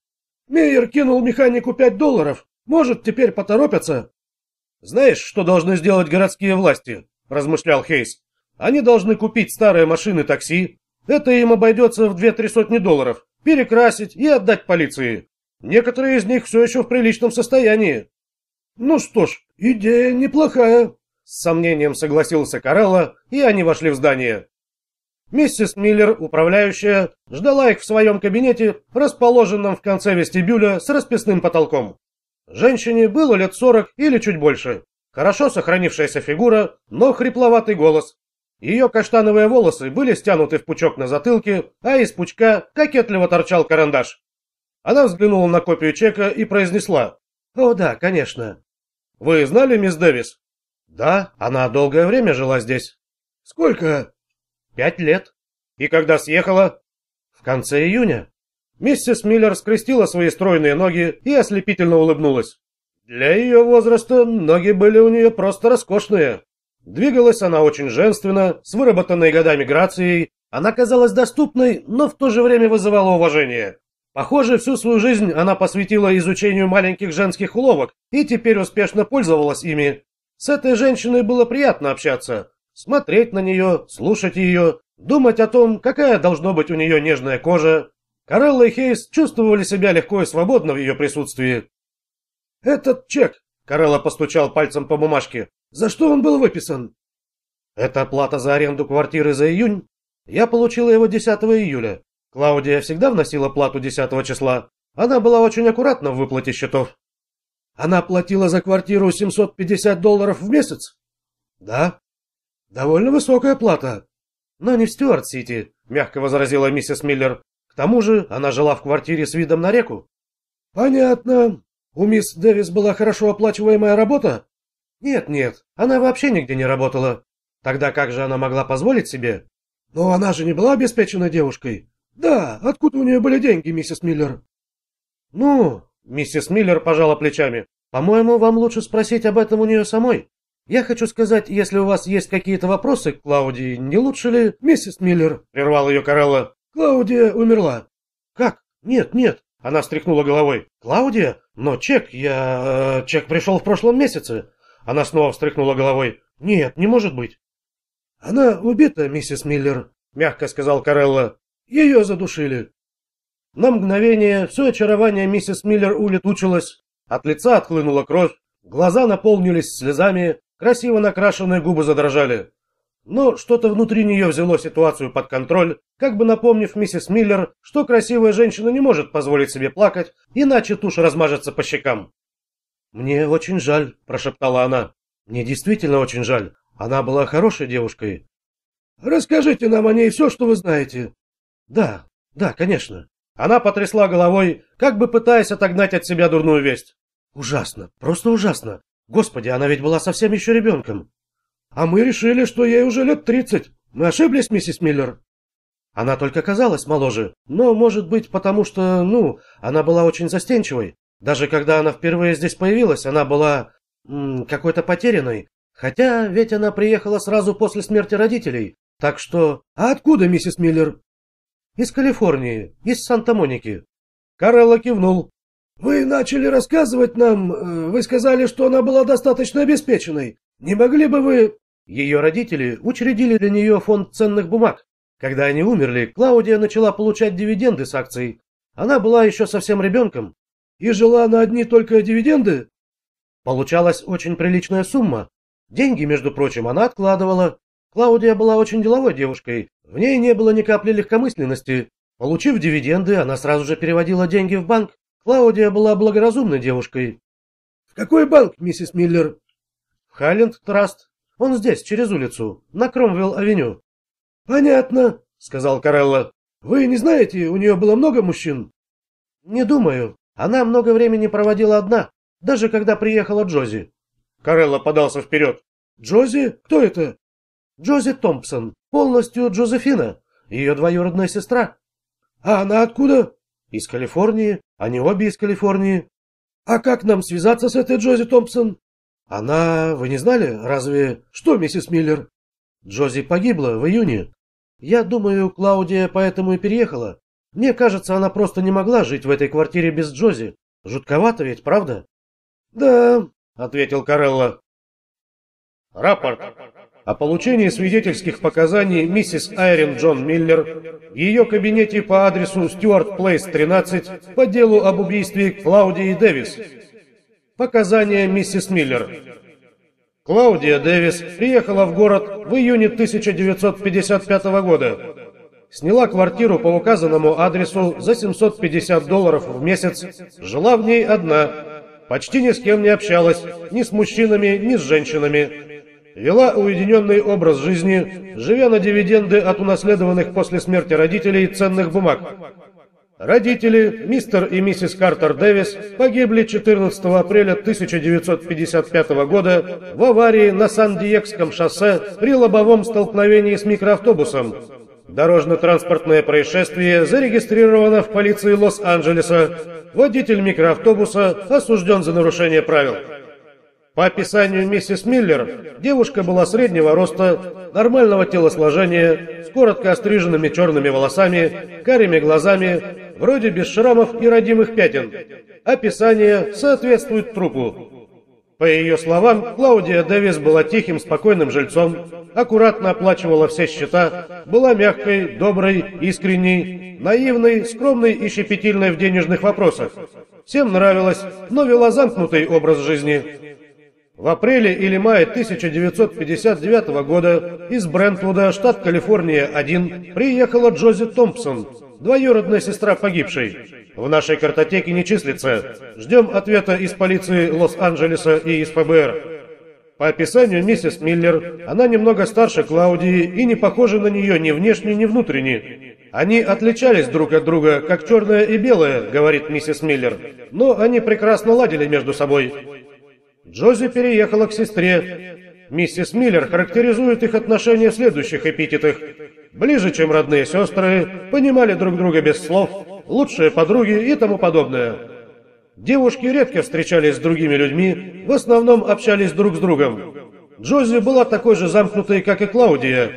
Мейер кинул механику пять долларов. Может, теперь поторопятся? Знаешь, что должны сделать городские власти? Размышлял Хейс. Они должны купить старые машины такси. Это им обойдется в две-три сотни долларов. Перекрасить и отдать полиции. Некоторые из них все еще в приличном состоянии. Ну что ж, идея неплохая. С сомнением согласился Карелла, и они вошли в здание. Миссис Миллер, управляющая, ждала их в своем кабинете, расположенном в конце вестибюля с расписным потолком. Женщине было лет сорок или чуть больше. Хорошо сохранившаяся фигура, но хрипловатый голос, ее каштановые волосы были стянуты в пучок на затылке, а из пучка кокетливо торчал карандаш. Она взглянула на копию чека и произнесла. «О, да, конечно». «Вы знали мисс Дэвис?» «Да, она долгое время жила здесь». «Сколько?» «Пять лет». «И когда съехала?» «В конце июня». Миссис Миллер скрестила свои стройные ноги и ослепительно улыбнулась. Для ее возраста ноги были у нее просто роскошные. Двигалась она очень женственно, с выработанной годами грацией, она казалась доступной, но в то же время вызывала уважение. Похоже, всю свою жизнь она посвятила изучению маленьких женских уловок и теперь успешно пользовалась ими. С этой женщиной было приятно общаться, смотреть на нее, слушать ее, думать о том, какая должно быть у нее нежная кожа. Карелла и Хейс чувствовали себя легко и свободно в ее присутствии. «Этот чек», — Карелла постучал пальцем по бумажке, за что он был выписан? Это плата за аренду квартиры за июнь. Я получила его 10 июля. Клаудия всегда вносила плату 10 числа. Она была очень аккуратна в выплате счетов. Она платила за квартиру 750 долларов в месяц? Да. Довольно высокая плата. Но не в Стюарт-Сити, мягко возразила миссис Миллер. К тому же она жила в квартире с видом на реку. Понятно. У мисс Дэвис была хорошо оплачиваемая работа? Нет-нет, она вообще нигде не работала. Тогда как же она могла позволить себе? Но она же не была обеспечена девушкой. Да, откуда у нее были деньги, миссис Миллер? Ну, миссис Миллер пожала плечами. По-моему, вам лучше спросить об этом у нее самой. Я хочу сказать, если у вас есть какие-то вопросы к Клаудии, не лучше ли... Миссис Миллер, прервал ее Карелла. Клаудия умерла. Как? Нет, нет. Она встряхнула головой. Клаудия? Но чек, я... Э, чек пришел в прошлом месяце. Она снова встряхнула головой. «Нет, не может быть!» «Она убита, миссис Миллер», — мягко сказал Карелла. «Ее задушили». На мгновение все очарование миссис Миллер улетучилось, от лица отхлынула кровь, глаза наполнились слезами, красиво накрашенные губы задрожали. Но что-то внутри нее взяло ситуацию под контроль, как бы напомнив миссис Миллер, что красивая женщина не может позволить себе плакать, иначе тушь размажется по щекам. «Мне очень жаль», – прошептала она. «Мне действительно очень жаль. Она была хорошей девушкой». «Расскажите нам о ней все, что вы знаете». «Да, да, конечно». Она потрясла головой, как бы пытаясь отогнать от себя дурную весть. «Ужасно, просто ужасно. Господи, она ведь была совсем еще ребенком». «А мы решили, что ей уже лет тридцать. Мы ошиблись, миссис Миллер?» Она только казалась моложе, но, может быть, потому что, ну, она была очень застенчивой. Даже когда она впервые здесь появилась, она была какой-то потерянной. Хотя ведь она приехала сразу после смерти родителей. Так что... А откуда, миссис Миллер? Из Калифорнии, из Санта-Моники. Карелла кивнул. Вы начали рассказывать нам, э, вы сказали, что она была достаточно обеспеченной. Не могли бы вы... Ее родители учредили для нее фонд ценных бумаг. Когда они умерли, Клаудия начала получать дивиденды с акций. Она была еще совсем ребенком, и жила на одни только дивиденды? Получалась очень приличная сумма. Деньги, между прочим, она откладывала. Клаудия была очень деловой девушкой, в ней не было ни капли легкомысленности. Получив дивиденды, она сразу же переводила деньги в банк. Клаудия была благоразумной девушкой. «В какой банк, миссис Миллер?» «В Хайленд Траст. Он здесь, через улицу, на Кромвелл-авеню». «Понятно», — сказал Карелла. «Вы не знаете, у нее было много мужчин?» «Не думаю. Она много времени проводила одна, даже когда приехала Джози. Карелла подался вперед. «Джози? Кто это?» «Джози Томпсон, полностью Джозефина, ее двоюродная сестра». «А она откуда?» «Из Калифорнии. Они обе из Калифорнии». «А как нам связаться с этой Джози Томпсон?» «Она... Вы не знали? Разве... Что, миссис Миллер?» «Джози погибла в июне. Я думаю, Клаудия поэтому и переехала. Мне кажется, она просто не могла жить в этой квартире без Джози. Жутковато ведь, правда? Да, ответил Карелла. Рапорт о получении свидетельских показаний миссис Айрин Джон Миллер в ее кабинете по адресу Стюарт Плейс 13 по делу об убийстве Клаудии Дэвис. Показания миссис Миллер. Клаудия Дэвис приехала в город в июне 1955 года Сняла квартиру по указанному адресу за 750 долларов в месяц. Жила в ней одна. Почти ни с кем не общалась, ни с мужчинами, ни с женщинами. Вела уединенный образ жизни, живя на дивиденды от унаследованных после смерти родителей ценных бумаг. Родители, мистер и миссис Картер Дэвис, погибли 14 апреля 1955 года в аварии на Сан-Диегском шоссе при лобовом столкновении с микроавтобусом, Дорожно-транспортное происшествие зарегистрировано в полиции Лос-Анджелеса. Водитель микроавтобуса осужден за нарушение правил. По описанию миссис Миллер, девушка была среднего роста, нормального телосложения, с коротко остриженными черными волосами, карими глазами, вроде без шрамов и родимых пятен. Описание соответствует трупу. По ее словам, Клаудия Дэвис была тихим, спокойным жильцом, аккуратно оплачивала все счета, была мягкой, доброй, искренней, наивной, скромной и щепетильной в денежных вопросах. Всем нравилась, но вела замкнутый образ жизни. В апреле или мае 1959 года из Брентвуда, штат Калифорния-1, приехала Джози Томпсон, Двоюродная сестра погибшей. В нашей картотеке не числится. Ждем ответа из полиции Лос-Анджелеса и из ФБР. По описанию миссис Миллер, она немного старше Клаудии и не похожа на нее ни внешне, ни внутренне. Они отличались друг от друга, как черное и белое, говорит миссис Миллер, но они прекрасно ладили между собой. Джози переехала к сестре. Миссис Миллер характеризует их отношения в следующих эпитетах ближе, чем родные сестры, понимали друг друга без слов, лучшие подруги и тому подобное. Девушки редко встречались с другими людьми, в основном общались друг с другом. Джози была такой же замкнутой, как и Клаудия.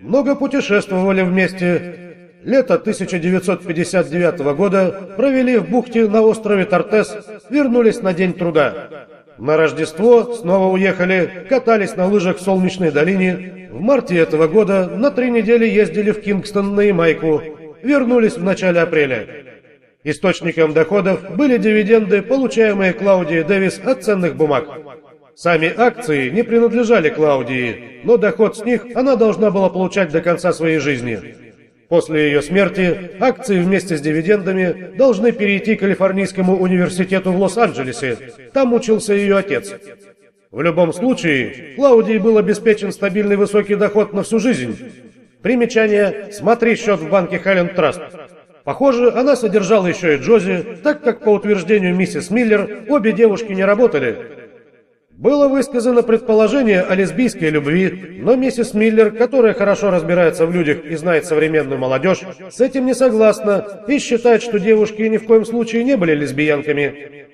Много путешествовали вместе. Лето 1959 года провели в бухте на острове Тортес, вернулись на День труда. На Рождество снова уехали, катались на лыжах в Солнечной долине. В марте этого года на три недели ездили в Кингстон на Ямайку. Вернулись в начале апреля. Источником доходов были дивиденды, получаемые Клаудией Дэвис от ценных бумаг. Сами акции не принадлежали Клаудии, но доход с них она должна была получать до конца своей жизни. После ее смерти акции вместе с дивидендами должны перейти к Калифорнийскому университету в Лос-Анджелесе. Там учился ее отец. В любом случае, Клаудии был обеспечен стабильный высокий доход на всю жизнь. Примечание «Смотри счет в банке Халленд Траст». Похоже, она содержала еще и Джози, так как, по утверждению миссис Миллер, обе девушки не работали, было высказано предположение о лесбийской любви, но миссис Миллер, которая хорошо разбирается в людях и знает современную молодежь, с этим не согласна и считает, что девушки ни в коем случае не были лесбиянками.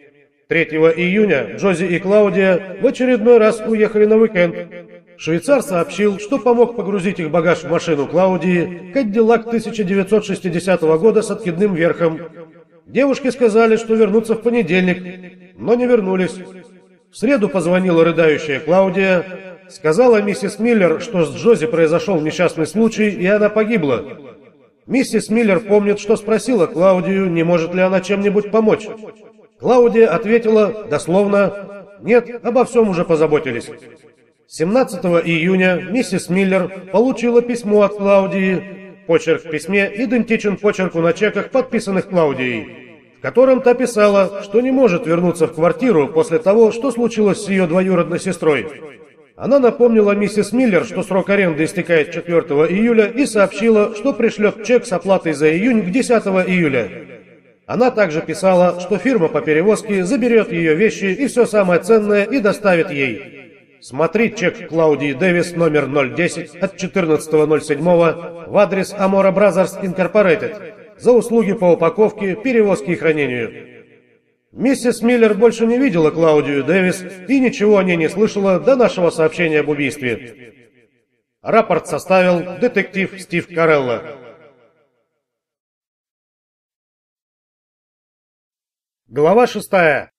3 июня Джози и Клаудия в очередной раз уехали на уикенд. Швейцар сообщил, что помог погрузить их багаж в машину Клаудии «Кадиллак» 1960 года с откидным верхом. Девушки сказали, что вернутся в понедельник, но не вернулись. В среду позвонила рыдающая Клаудия, сказала миссис Миллер, что с Джози произошел несчастный случай, и она погибла. Миссис Миллер помнит, что спросила Клаудию, не может ли она чем-нибудь помочь. Клаудия ответила дословно «Нет, обо всем уже позаботились». 17 июня миссис Миллер получила письмо от Клаудии. Почерк в письме идентичен почерку на чеках, подписанных Клаудией в котором та писала, что не может вернуться в квартиру после того, что случилось с ее двоюродной сестрой. Она напомнила миссис Миллер, что срок аренды истекает 4 июля, и сообщила, что пришлет чек с оплатой за июнь к 10 июля. Она также писала, что фирма по перевозке заберет ее вещи и все самое ценное и доставит ей. Смотри чек Клаудии Дэвис номер 010 от 14.07 в адрес Amora Brothers Incorporated за услуги по упаковке, перевозке и хранению. Миссис Миллер больше не видела Клаудию Дэвис и ничего о ней не слышала до нашего сообщения об убийстве. Рапорт составил детектив Стив Карелла. Глава шестая.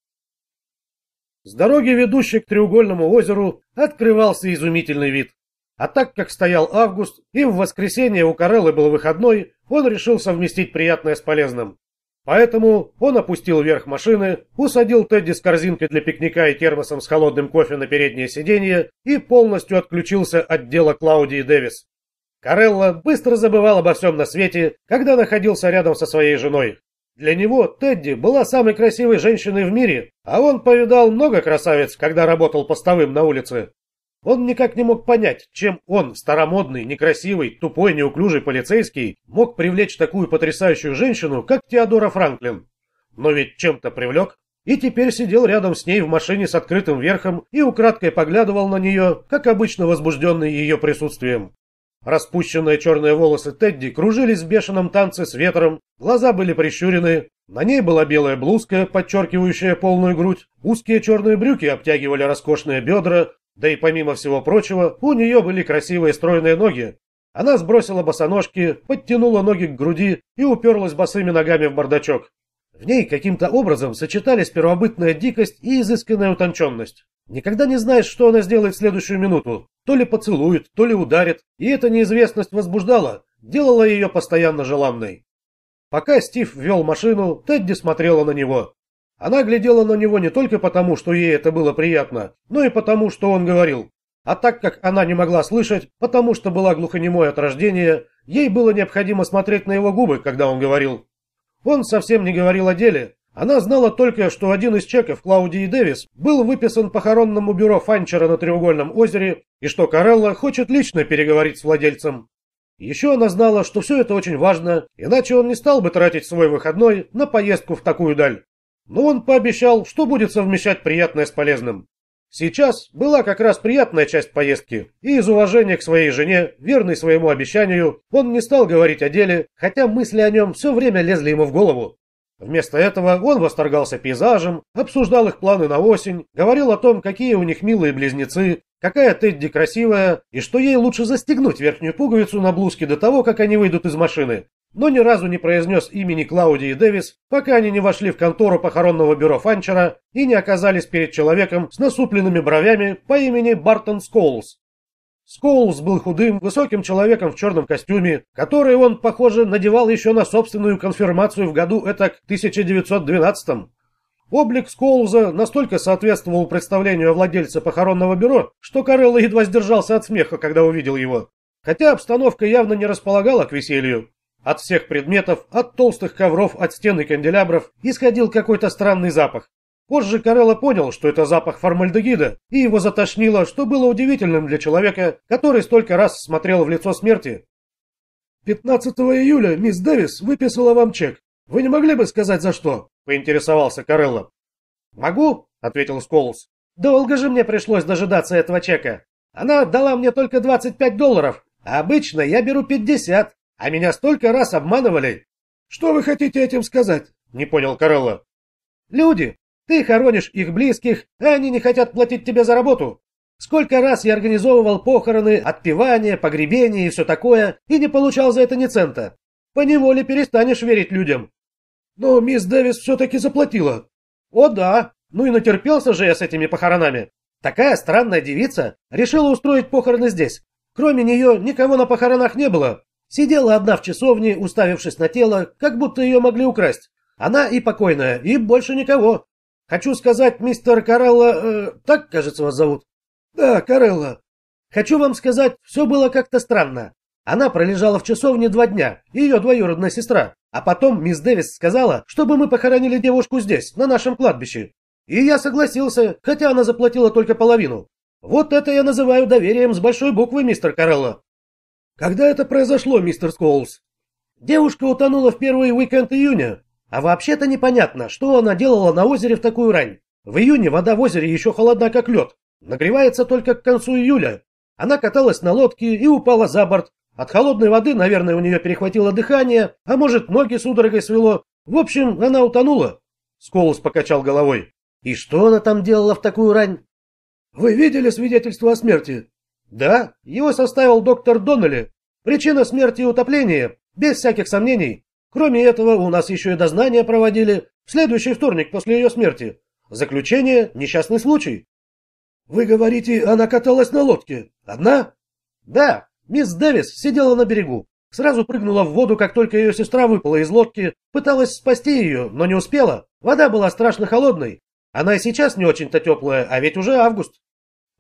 С дороги, ведущей к треугольному озеру, открывался изумительный вид. А так как стоял август, и в воскресенье у Кареллы был выходной, он решил совместить приятное с полезным. Поэтому он опустил верх машины, усадил Тедди с корзинкой для пикника и термосом с холодным кофе на переднее сиденье и полностью отключился от дела Клаудии Дэвис. Карелла быстро забывал обо всем на свете, когда находился рядом со своей женой. Для него Тедди была самой красивой женщиной в мире, а он повидал много красавиц, когда работал постовым на улице. Он никак не мог понять, чем он, старомодный, некрасивый, тупой, неуклюжий полицейский, мог привлечь такую потрясающую женщину, как Теодора Франклин. Но ведь чем-то привлек, и теперь сидел рядом с ней в машине с открытым верхом и украдкой поглядывал на нее, как обычно возбужденный ее присутствием. Распущенные черные волосы Тедди кружились в бешеном танце с ветром, глаза были прищурены, на ней была белая блузка, подчеркивающая полную грудь, узкие черные брюки обтягивали роскошные бедра, да и помимо всего прочего, у нее были красивые стройные ноги. Она сбросила босоножки, подтянула ноги к груди и уперлась босыми ногами в бардачок. В ней каким-то образом сочетались первобытная дикость и изысканная утонченность. Никогда не знаешь, что она сделает в следующую минуту. То ли поцелует, то ли ударит. И эта неизвестность возбуждала, делала ее постоянно желанной. Пока Стив вел машину, Тедди смотрела на него. Она глядела на него не только потому, что ей это было приятно, но и потому, что он говорил. А так как она не могла слышать, потому что была глухонемой от рождения, ей было необходимо смотреть на его губы, когда он говорил. Он совсем не говорил о деле. Она знала только, что один из чеков Клаудии Дэвис был выписан похоронному бюро Фанчера на Треугольном озере и что Карелла хочет лично переговорить с владельцем. Еще она знала, что все это очень важно, иначе он не стал бы тратить свой выходной на поездку в такую даль. Но он пообещал, что будет совмещать приятное с полезным. Сейчас была как раз приятная часть поездки, и из уважения к своей жене, верный своему обещанию, он не стал говорить о деле, хотя мысли о нем все время лезли ему в голову. Вместо этого он восторгался пейзажем, обсуждал их планы на осень, говорил о том, какие у них милые близнецы, какая Тедди красивая, и что ей лучше застегнуть верхнюю пуговицу на блузке до того, как они выйдут из машины, но ни разу не произнес имени Клаудии Дэвис, пока они не вошли в контору похоронного бюро Фанчера и не оказались перед человеком с насупленными бровями по имени Бартон Скоулс. Скоулс был худым, высоким человеком в черном костюме, который он, похоже, надевал еще на собственную конфирмацию в году этак 1912-м. Облик Скоулза настолько соответствовал представлению о владельце похоронного бюро, что Карелла едва сдержался от смеха, когда увидел его. Хотя обстановка явно не располагала к веселью. От всех предметов, от толстых ковров, от стены канделябров исходил какой-то странный запах. Позже Карелла понял, что это запах формальдегида, и его затошнило, что было удивительным для человека, который столько раз смотрел в лицо смерти. 15 июля мисс Дэвис выписала вам чек. Вы не могли бы сказать за что? поинтересовался Карелла. Могу, ответил Сколс. Долго же мне пришлось дожидаться этого чека. Она отдала мне только 25 долларов, а обычно я беру 50. А меня столько раз обманывали. Что вы хотите этим сказать? Не понял Карелла. Люди, ты хоронишь их близких, а они не хотят платить тебе за работу. Сколько раз я организовывал похороны, отпевания, погребения и все такое, и не получал за это ни цента. Поневоле перестанешь верить людям. Но мисс Дэвис все-таки заплатила. О да, ну и натерпелся же я с этими похоронами. Такая странная девица решила устроить похороны здесь. Кроме нее никого на похоронах не было. Сидела одна в часовне, уставившись на тело, как будто ее могли украсть. Она и покойная, и больше никого. Хочу сказать, мистер Карелла... Э, так, кажется, вас зовут? Да, Карелла. Хочу вам сказать, все было как-то странно. Она пролежала в часовне два дня, ее двоюродная сестра. А потом мисс Дэвис сказала, чтобы мы похоронили девушку здесь, на нашем кладбище. И я согласился, хотя она заплатила только половину. Вот это я называю доверием с большой буквы, мистер Карелла. Когда это произошло, мистер Сколс? Девушка утонула в первый уикенд июня. А вообще-то непонятно, что она делала на озере в такую рань. В июне вода в озере еще холодна, как лед. Нагревается только к концу июля. Она каталась на лодке и упала за борт. От холодной воды, наверное, у нее перехватило дыхание, а может, ноги судорогой свело. В общем, она утонула. Сколос покачал головой. И что она там делала в такую рань? Вы видели свидетельство о смерти? Да, его составил доктор Доннелли. Причина смерти и утопления, без всяких сомнений. Кроме этого, у нас еще и дознание проводили в следующий вторник после ее смерти. Заключение – несчастный случай. Вы говорите, она каталась на лодке. Одна? Да, мисс Дэвис сидела на берегу. Сразу прыгнула в воду, как только ее сестра выпала из лодки. Пыталась спасти ее, но не успела. Вода была страшно холодной. Она и сейчас не очень-то теплая, а ведь уже август.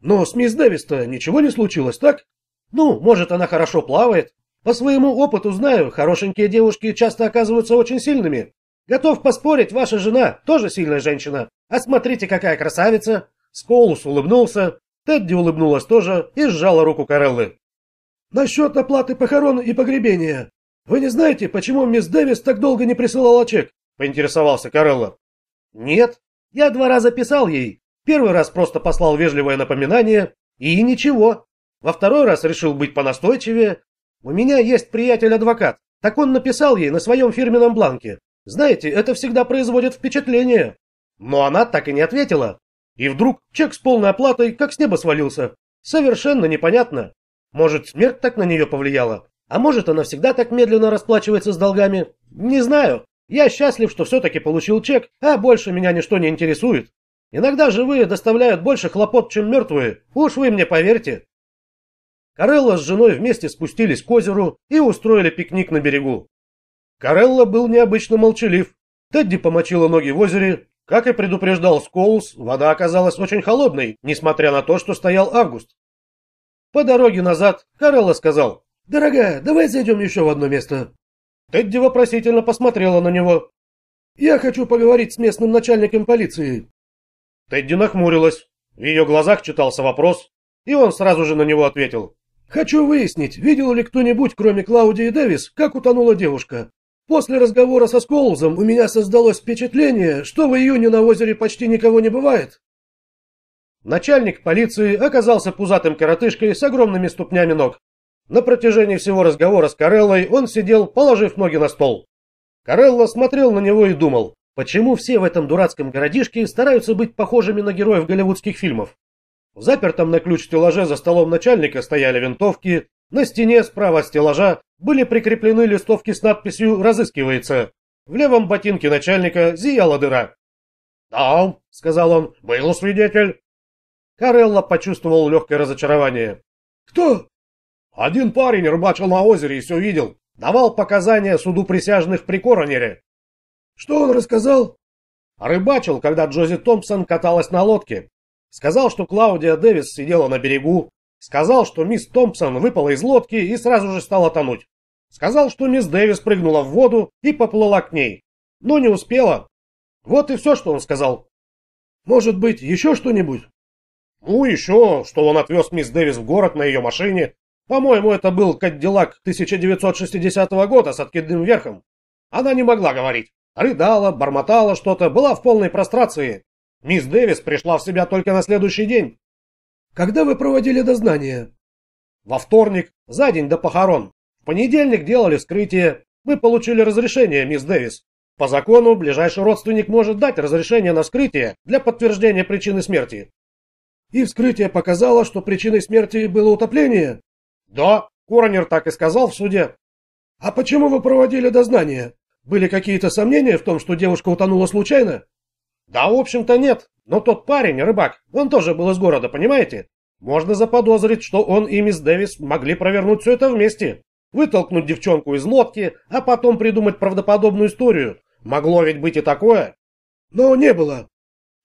Но с мисс Дэвис-то ничего не случилось, так? Ну, может, она хорошо плавает. По своему опыту знаю, хорошенькие девушки часто оказываются очень сильными. Готов поспорить, ваша жена тоже сильная женщина. А смотрите, какая красавица!» Сколус улыбнулся, Тедди улыбнулась тоже и сжала руку Кареллы. «Насчет оплаты похорон и погребения. Вы не знаете, почему мисс Дэвис так долго не присылала чек?» – поинтересовался Карелла. «Нет. Я два раза писал ей, Первый раз просто послал вежливое напоминание, и ничего. Во второй раз решил быть понастойчивее. У меня есть приятель-адвокат, так он написал ей на своем фирменном бланке. Знаете, это всегда производит впечатление. Но она так и не ответила. И вдруг чек с полной оплатой как с неба свалился. Совершенно непонятно. Может, смерть так на нее повлияла? А может, она всегда так медленно расплачивается с долгами? Не знаю. Я счастлив, что все-таки получил чек, а больше меня ничто не интересует. Иногда живые доставляют больше хлопот, чем мертвые, уж вы мне поверьте. Карелла с женой вместе спустились к озеру и устроили пикник на берегу. Карелла был необычно молчалив. Тедди помочила ноги в озере. Как и предупреждал Скоулс, вода оказалась очень холодной, несмотря на то, что стоял август. По дороге назад Карелла сказал, «Дорогая, давай зайдем еще в одно место». Тедди вопросительно посмотрела на него. «Я хочу поговорить с местным начальником полиции», Тедди нахмурилась. В ее глазах читался вопрос, и он сразу же на него ответил. «Хочу выяснить, видел ли кто-нибудь, кроме Клаудии Дэвис, как утонула девушка. После разговора со Сколзом у меня создалось впечатление, что в июне на озере почти никого не бывает». Начальник полиции оказался пузатым коротышкой с огромными ступнями ног. На протяжении всего разговора с Кареллой он сидел, положив ноги на стол. Карелла смотрел на него и думал. Почему все в этом дурацком городишке стараются быть похожими на героев голливудских фильмов? В запертом на ключ стеллаже за столом начальника стояли винтовки, на стене справа стеллажа были прикреплены листовки с надписью «Разыскивается». В левом ботинке начальника зияла дыра. «Да», — сказал он, — «был свидетель». Карелла почувствовал легкое разочарование. «Кто?» «Один парень рыбачил на озере и все видел. Давал показания суду присяжных при коронере. Что он рассказал? Рыбачил, когда Джози Томпсон каталась на лодке. Сказал, что Клаудия Дэвис сидела на берегу. Сказал, что мисс Томпсон выпала из лодки и сразу же стала тонуть. Сказал, что мисс Дэвис прыгнула в воду и поплыла к ней. Но не успела. Вот и все, что он сказал. Может быть, еще что-нибудь? Ну, еще, что он отвез мисс Дэвис в город на ее машине. По-моему, это был Кадиллак 1960 года с откидным верхом. Она не могла говорить. Рыдала, бормотала что-то, была в полной прострации. Мисс Дэвис пришла в себя только на следующий день. Когда вы проводили дознание? Во вторник, за день до похорон. В понедельник делали вскрытие. Мы получили разрешение, мисс Дэвис. По закону, ближайший родственник может дать разрешение на вскрытие для подтверждения причины смерти. И вскрытие показало, что причиной смерти было утопление? Да, коронер так и сказал в суде. А почему вы проводили дознание? Были какие-то сомнения в том, что девушка утонула случайно? Да, в общем-то, нет. Но тот парень, рыбак, он тоже был из города, понимаете? Можно заподозрить, что он и мисс Дэвис могли провернуть все это вместе. Вытолкнуть девчонку из лодки, а потом придумать правдоподобную историю. Могло ведь быть и такое. Но не было.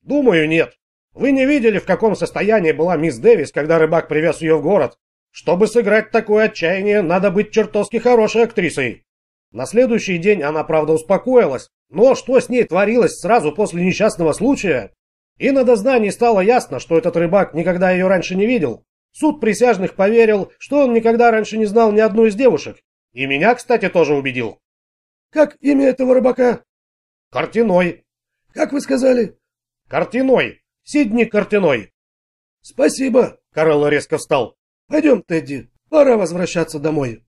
Думаю, нет. Вы не видели, в каком состоянии была мисс Дэвис, когда рыбак привез ее в город. Чтобы сыграть такое отчаяние, надо быть чертовски хорошей актрисой. На следующий день она, правда, успокоилась, но что с ней творилось сразу после несчастного случая? И на дознании стало ясно, что этот рыбак никогда ее раньше не видел. Суд присяжных поверил, что он никогда раньше не знал ни одну из девушек. И меня, кстати, тоже убедил. Как имя этого рыбака? Картиной. Как вы сказали? Картиной. Сидни Картиной. Спасибо. Королло резко встал. Пойдем, Тедди. Пора возвращаться домой.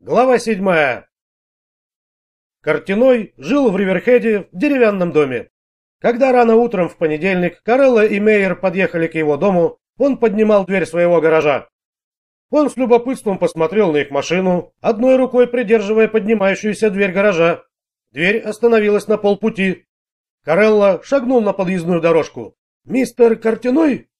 Глава седьмая. Картиной жил в Риверхеде в деревянном доме. Когда рано утром в понедельник Карелла и Мейер подъехали к его дому, он поднимал дверь своего гаража. Он с любопытством посмотрел на их машину, одной рукой придерживая поднимающуюся дверь гаража. Дверь остановилась на полпути. Карелла шагнул на подъездную дорожку. «Мистер Картиной?»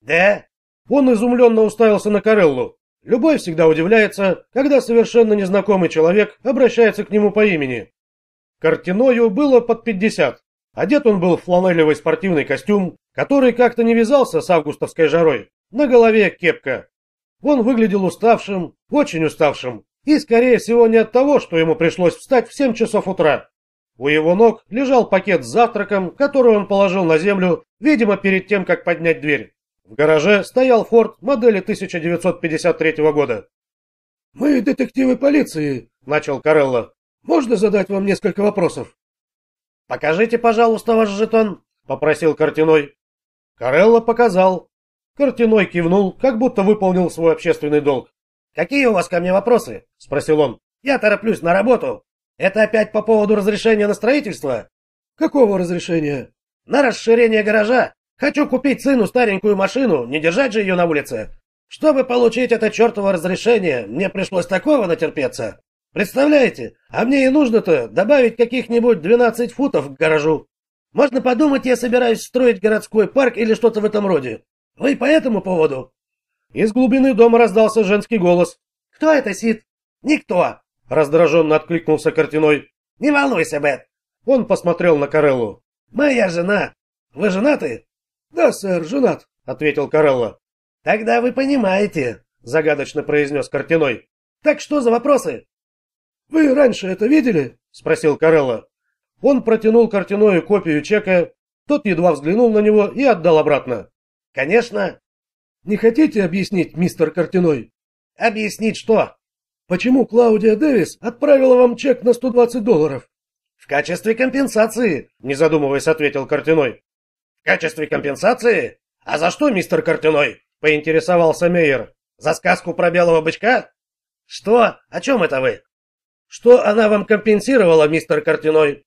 «Да». Он изумленно уставился на Кареллу. Любой всегда удивляется, когда совершенно незнакомый человек обращается к нему по имени. Картиною было под 50. Одет он был в фланелевый спортивный костюм, который как-то не вязался с августовской жарой. На голове кепка. Он выглядел уставшим, очень уставшим, и, скорее всего, не от того, что ему пришлось встать в 7 часов утра. У его ног лежал пакет с завтраком, который он положил на землю, видимо, перед тем, как поднять дверь. В гараже стоял Форд модели 1953 года. «Мы детективы полиции», — начал Карелла. «Можно задать вам несколько вопросов?» «Покажите, пожалуйста, ваш жетон», — попросил Картиной. Карелла показал. Картиной кивнул, как будто выполнил свой общественный долг. «Какие у вас ко мне вопросы?» — спросил он. «Я тороплюсь на работу. Это опять по поводу разрешения на строительство?» «Какого разрешения?» «На расширение гаража. Хочу купить сыну старенькую машину, не держать же ее на улице. Чтобы получить это чертово разрешение, мне пришлось такого натерпеться. Представляете, а мне и нужно-то добавить каких-нибудь 12 футов к гаражу. Можно подумать, я собираюсь строить городской парк или что-то в этом роде. Вы ну по этому поводу?» Из глубины дома раздался женский голос. «Кто это, Сид?» «Никто!» — раздраженно откликнулся Картиной. «Не волнуйся, Бет!» Он посмотрел на Кареллу. «Моя жена! Вы женаты?» «Да, сэр, женат», — ответил Карелла. «Тогда вы понимаете», — загадочно произнес Картиной. «Так что за вопросы?» «Вы раньше это видели?» — спросил Карелла. Он протянул Картиною копию чека, тот едва взглянул на него и отдал обратно. «Конечно». «Не хотите объяснить, мистер Картиной?» «Объяснить что?» «Почему Клаудия Дэвис отправила вам чек на 120 долларов?» «В качестве компенсации», — не задумываясь, ответил Картиной. В качестве компенсации? А за что, мистер Картиной? Поинтересовался Мейер. За сказку про белого бычка? Что? О чем это вы? Что она вам компенсировала, мистер Картиной?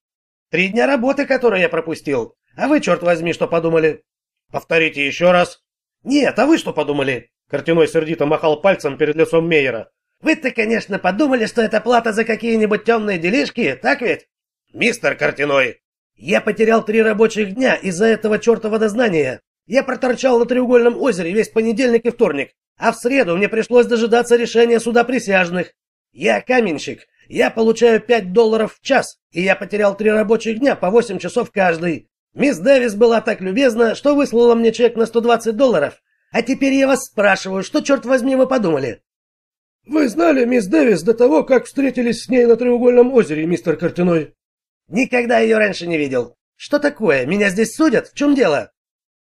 Три дня работы, которые я пропустил. А вы, черт возьми, что подумали? Повторите еще раз. Нет, а вы что подумали? Картиной сердито махал пальцем перед лицом Мейера. Вы-то, конечно, подумали, что это плата за какие-нибудь темные делишки, так ведь? Мистер Картиной, я потерял три рабочих дня из-за этого чертова дознания. Я проторчал на треугольном озере весь понедельник и вторник, а в среду мне пришлось дожидаться решения суда присяжных. Я каменщик, я получаю 5 долларов в час, и я потерял три рабочих дня по 8 часов каждый. Мисс Дэвис была так любезна, что выслала мне чек на 120 долларов. А теперь я вас спрашиваю, что, черт возьми, вы подумали?» «Вы знали мисс Дэвис до того, как встретились с ней на Треугольном озере, мистер Картиной?» Никогда ее раньше не видел. Что такое? Меня здесь судят? В чем дело?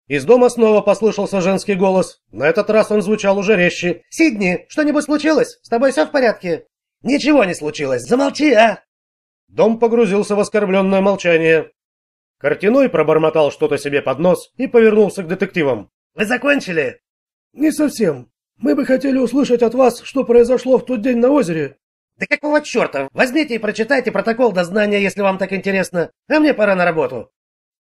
Из дома снова послышался женский голос. На этот раз он звучал уже резче. «Сидни, что-нибудь случилось? С тобой все в порядке?» «Ничего не случилось. Замолчи, а!» Дом погрузился в оскорбленное молчание. Картиной пробормотал что-то себе под нос и повернулся к детективам. «Вы закончили?» «Не совсем. Мы бы хотели услышать от вас, что произошло в тот день на озере. «Да какого черта? Возьмите и прочитайте протокол дознания, если вам так интересно. А мне пора на работу».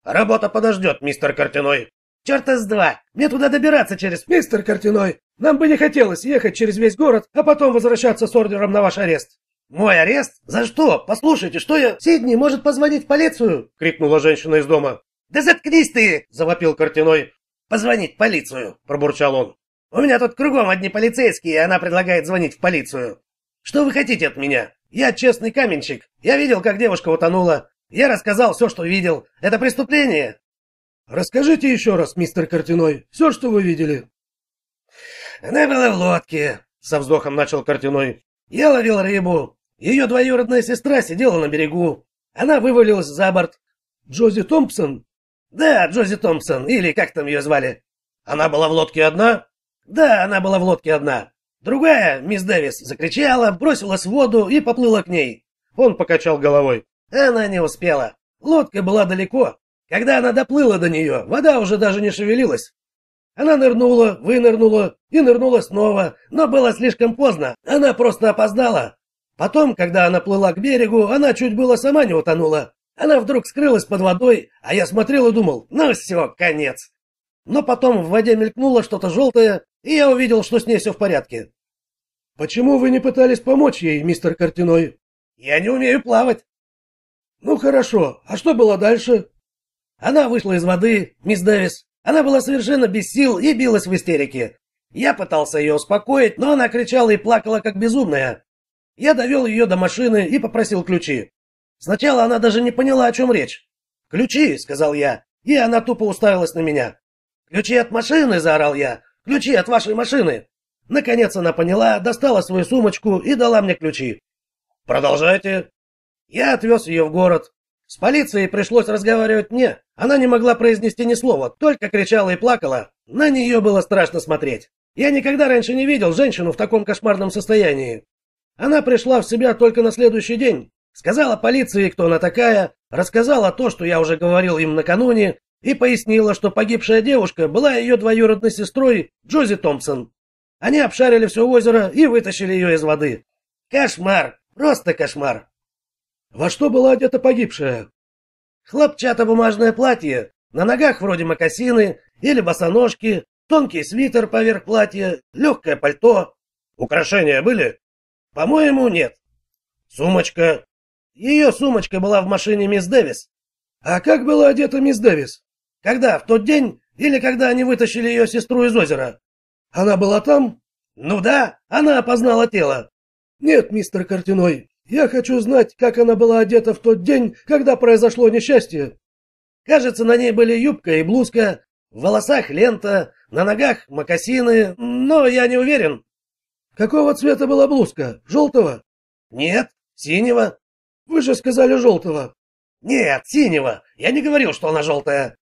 «Работа подождет, мистер Картиной». «Черта с два! Мне туда добираться через...» «Мистер Картиной, нам бы не хотелось ехать через весь город, а потом возвращаться с ордером на ваш арест». «Мой арест? За что? Послушайте, что я...» «Сидни может позвонить в полицию?» — крикнула женщина из дома. «Да заткнись ты!» — завопил Картиной. «Позвонить в полицию!» — пробурчал он. «У меня тут кругом одни полицейские, и она предлагает звонить в полицию». Что вы хотите от меня? Я честный каменщик. Я видел, как девушка утонула. Я рассказал все, что видел. Это преступление. Расскажите еще раз, мистер Картиной, все, что вы видели. Она была в лодке, со вздохом начал Картиной. Я ловил рыбу. Ее двоюродная сестра сидела на берегу. Она вывалилась за борт. Джози Томпсон? Да, Джози Томпсон, или как там ее звали. Она была в лодке одна? Да, она была в лодке одна. Другая, мисс Дэвис, закричала, бросилась в воду и поплыла к ней. Он покачал головой. Она не успела. Лодка была далеко. Когда она доплыла до нее, вода уже даже не шевелилась. Она нырнула, вынырнула и нырнула снова, но было слишком поздно, она просто опоздала. Потом, когда она плыла к берегу, она чуть было сама не утонула. Она вдруг скрылась под водой, а я смотрел и думал, ну все, конец. Но потом в воде мелькнуло что-то желтое, и я увидел, что с ней все в порядке. Почему вы не пытались помочь ей, мистер Картиной? Я не умею плавать. Ну хорошо, а что было дальше? Она вышла из воды, мисс Дэвис. Она была совершенно без сил и билась в истерике. Я пытался ее успокоить, но она кричала и плакала как безумная. Я довел ее до машины и попросил ключи. Сначала она даже не поняла, о чем речь. «Ключи!» — сказал я, и она тупо уставилась на меня. «Ключи от машины!» — заорал я. Ключи от вашей машины!» Наконец она поняла, достала свою сумочку и дала мне ключи. «Продолжайте!» Я отвез ее в город. С полицией пришлось разговаривать мне. Она не могла произнести ни слова, только кричала и плакала. На нее было страшно смотреть. Я никогда раньше не видел женщину в таком кошмарном состоянии. Она пришла в себя только на следующий день. Сказала полиции, кто она такая, рассказала то, что я уже говорил им накануне, и пояснила, что погибшая девушка была ее двоюродной сестрой Джози Томпсон. Они обшарили все озеро и вытащили ее из воды. Кошмар! Просто кошмар! Во что была одета погибшая? Хлопчато-бумажное платье, на ногах вроде мокасины или босоножки, тонкий свитер поверх платья, легкое пальто. Украшения были? По-моему, нет. Сумочка. Ее сумочка была в машине мисс Дэвис. А как была одета мисс Дэвис? Когда? В тот день? Или когда они вытащили ее сестру из озера? Она была там? Ну да, она опознала тело. Нет, мистер Картиной, я хочу знать, как она была одета в тот день, когда произошло несчастье. Кажется, на ней были юбка и блузка, в волосах лента, на ногах мокасины, но я не уверен. Какого цвета была блузка? Желтого? Нет, синего. Вы же сказали желтого. Нет, синего. Я не говорил, что она желтая.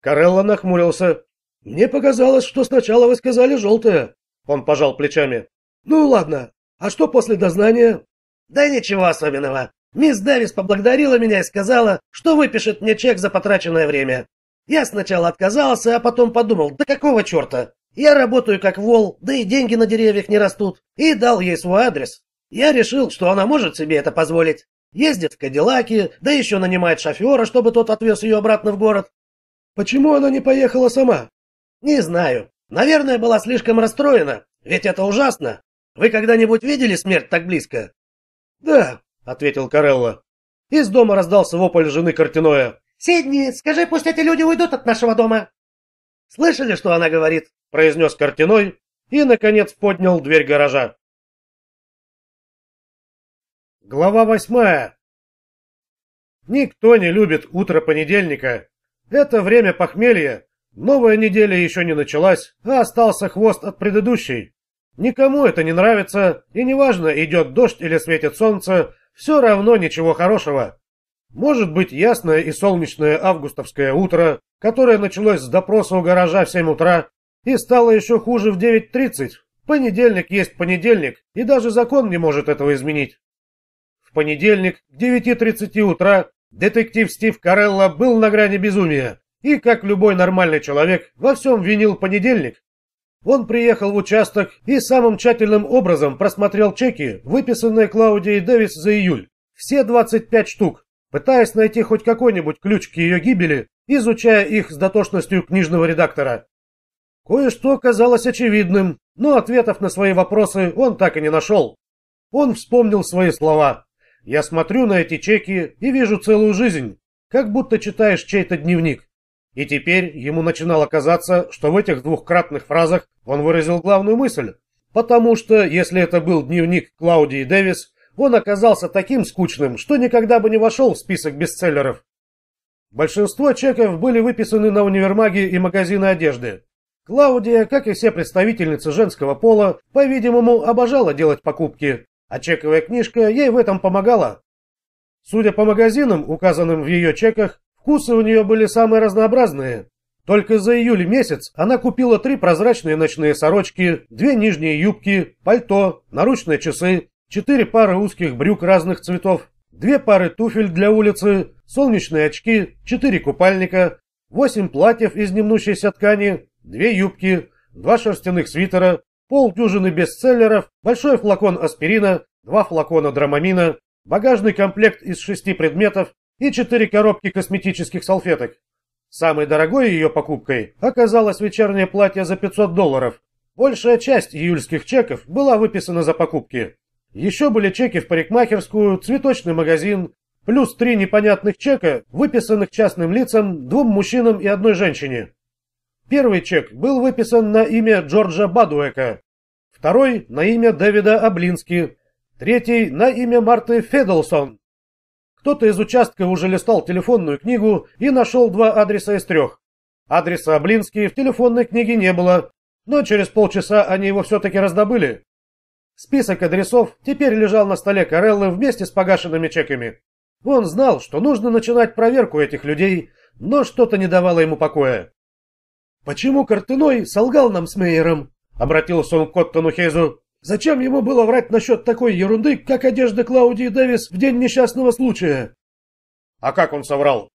Карелла нахмурился. «Мне показалось, что сначала вы сказали желтое». Он пожал плечами. «Ну ладно, а что после дознания?» «Да ничего особенного. Мисс Дэвис поблагодарила меня и сказала, что выпишет мне чек за потраченное время. Я сначала отказался, а потом подумал, да какого черта? Я работаю как вол, да и деньги на деревьях не растут, и дал ей свой адрес. Я решил, что она может себе это позволить. Ездит в Кадиллаке, да еще нанимает шофера, чтобы тот отвез ее обратно в город. Почему она не поехала сама? Не знаю. Наверное, была слишком расстроена. Ведь это ужасно. Вы когда-нибудь видели смерть так близко? Да, ответил Карелла. Из дома раздался вопль жены Картиноя. Сидни, скажи, пусть эти люди уйдут от нашего дома. Слышали, что она говорит? произнес Картиной и, наконец, поднял дверь гаража. Глава восьмая. Никто не любит утро понедельника, это время похмелья. Новая неделя еще не началась, а остался хвост от предыдущей. Никому это не нравится, и неважно, идет дождь или светит солнце, все равно ничего хорошего. Может быть, ясное и солнечное августовское утро, которое началось с допроса у гаража в 7 утра и стало еще хуже в 9.30. Понедельник есть понедельник, и даже закон не может этого изменить. В понедельник к 9.30 утра Детектив Стив Карелла был на грани безумия и, как любой нормальный человек, во всем винил понедельник. Он приехал в участок и самым тщательным образом просмотрел чеки, выписанные Клаудией Дэвис за июль. Все 25 штук, пытаясь найти хоть какой-нибудь ключ к ее гибели, изучая их с дотошностью книжного редактора. Кое-что казалось очевидным, но ответов на свои вопросы он так и не нашел. Он вспомнил свои слова. Я смотрю на эти чеки и вижу целую жизнь, как будто читаешь чей-то дневник. И теперь ему начинало казаться, что в этих двухкратных фразах он выразил главную мысль. Потому что, если это был дневник Клаудии Дэвис, он оказался таким скучным, что никогда бы не вошел в список бестселлеров. Большинство чеков были выписаны на универмаги и магазины одежды. Клаудия, как и все представительницы женского пола, по-видимому, обожала делать покупки, а чековая книжка ей в этом помогала. Судя по магазинам, указанным в ее чеках, вкусы у нее были самые разнообразные. Только за июль месяц она купила три прозрачные ночные сорочки, две нижние юбки, пальто, наручные часы, четыре пары узких брюк разных цветов, две пары туфель для улицы, солнечные очки, четыре купальника, восемь платьев из немнущейся ткани, две юбки, два шерстяных свитера, полдюжины бестселлеров, большой флакон аспирина, два флакона драмамина, багажный комплект из шести предметов и четыре коробки косметических салфеток. Самой дорогой ее покупкой оказалось вечернее платье за 500 долларов. Большая часть июльских чеков была выписана за покупки. Еще были чеки в парикмахерскую, цветочный магазин, плюс три непонятных чека, выписанных частным лицам, двум мужчинам и одной женщине. Первый чек был выписан на имя Джорджа Бадуэка, второй — на имя Дэвида Облински, третий — на имя Марты Федлсон. Кто-то из участка уже листал телефонную книгу и нашел два адреса из трех. Адреса Облински в телефонной книге не было, но через полчаса они его все-таки раздобыли. Список адресов теперь лежал на столе Кареллы вместе с погашенными чеками. Он знал, что нужно начинать проверку этих людей, но что-то не давало ему покоя. Почему Картыной солгал нам с Мейером? Обратился он к Коттону Хейзу. Зачем ему было врать насчет такой ерунды, как одежда Клаудии Дэвис в день несчастного случая? А как он соврал?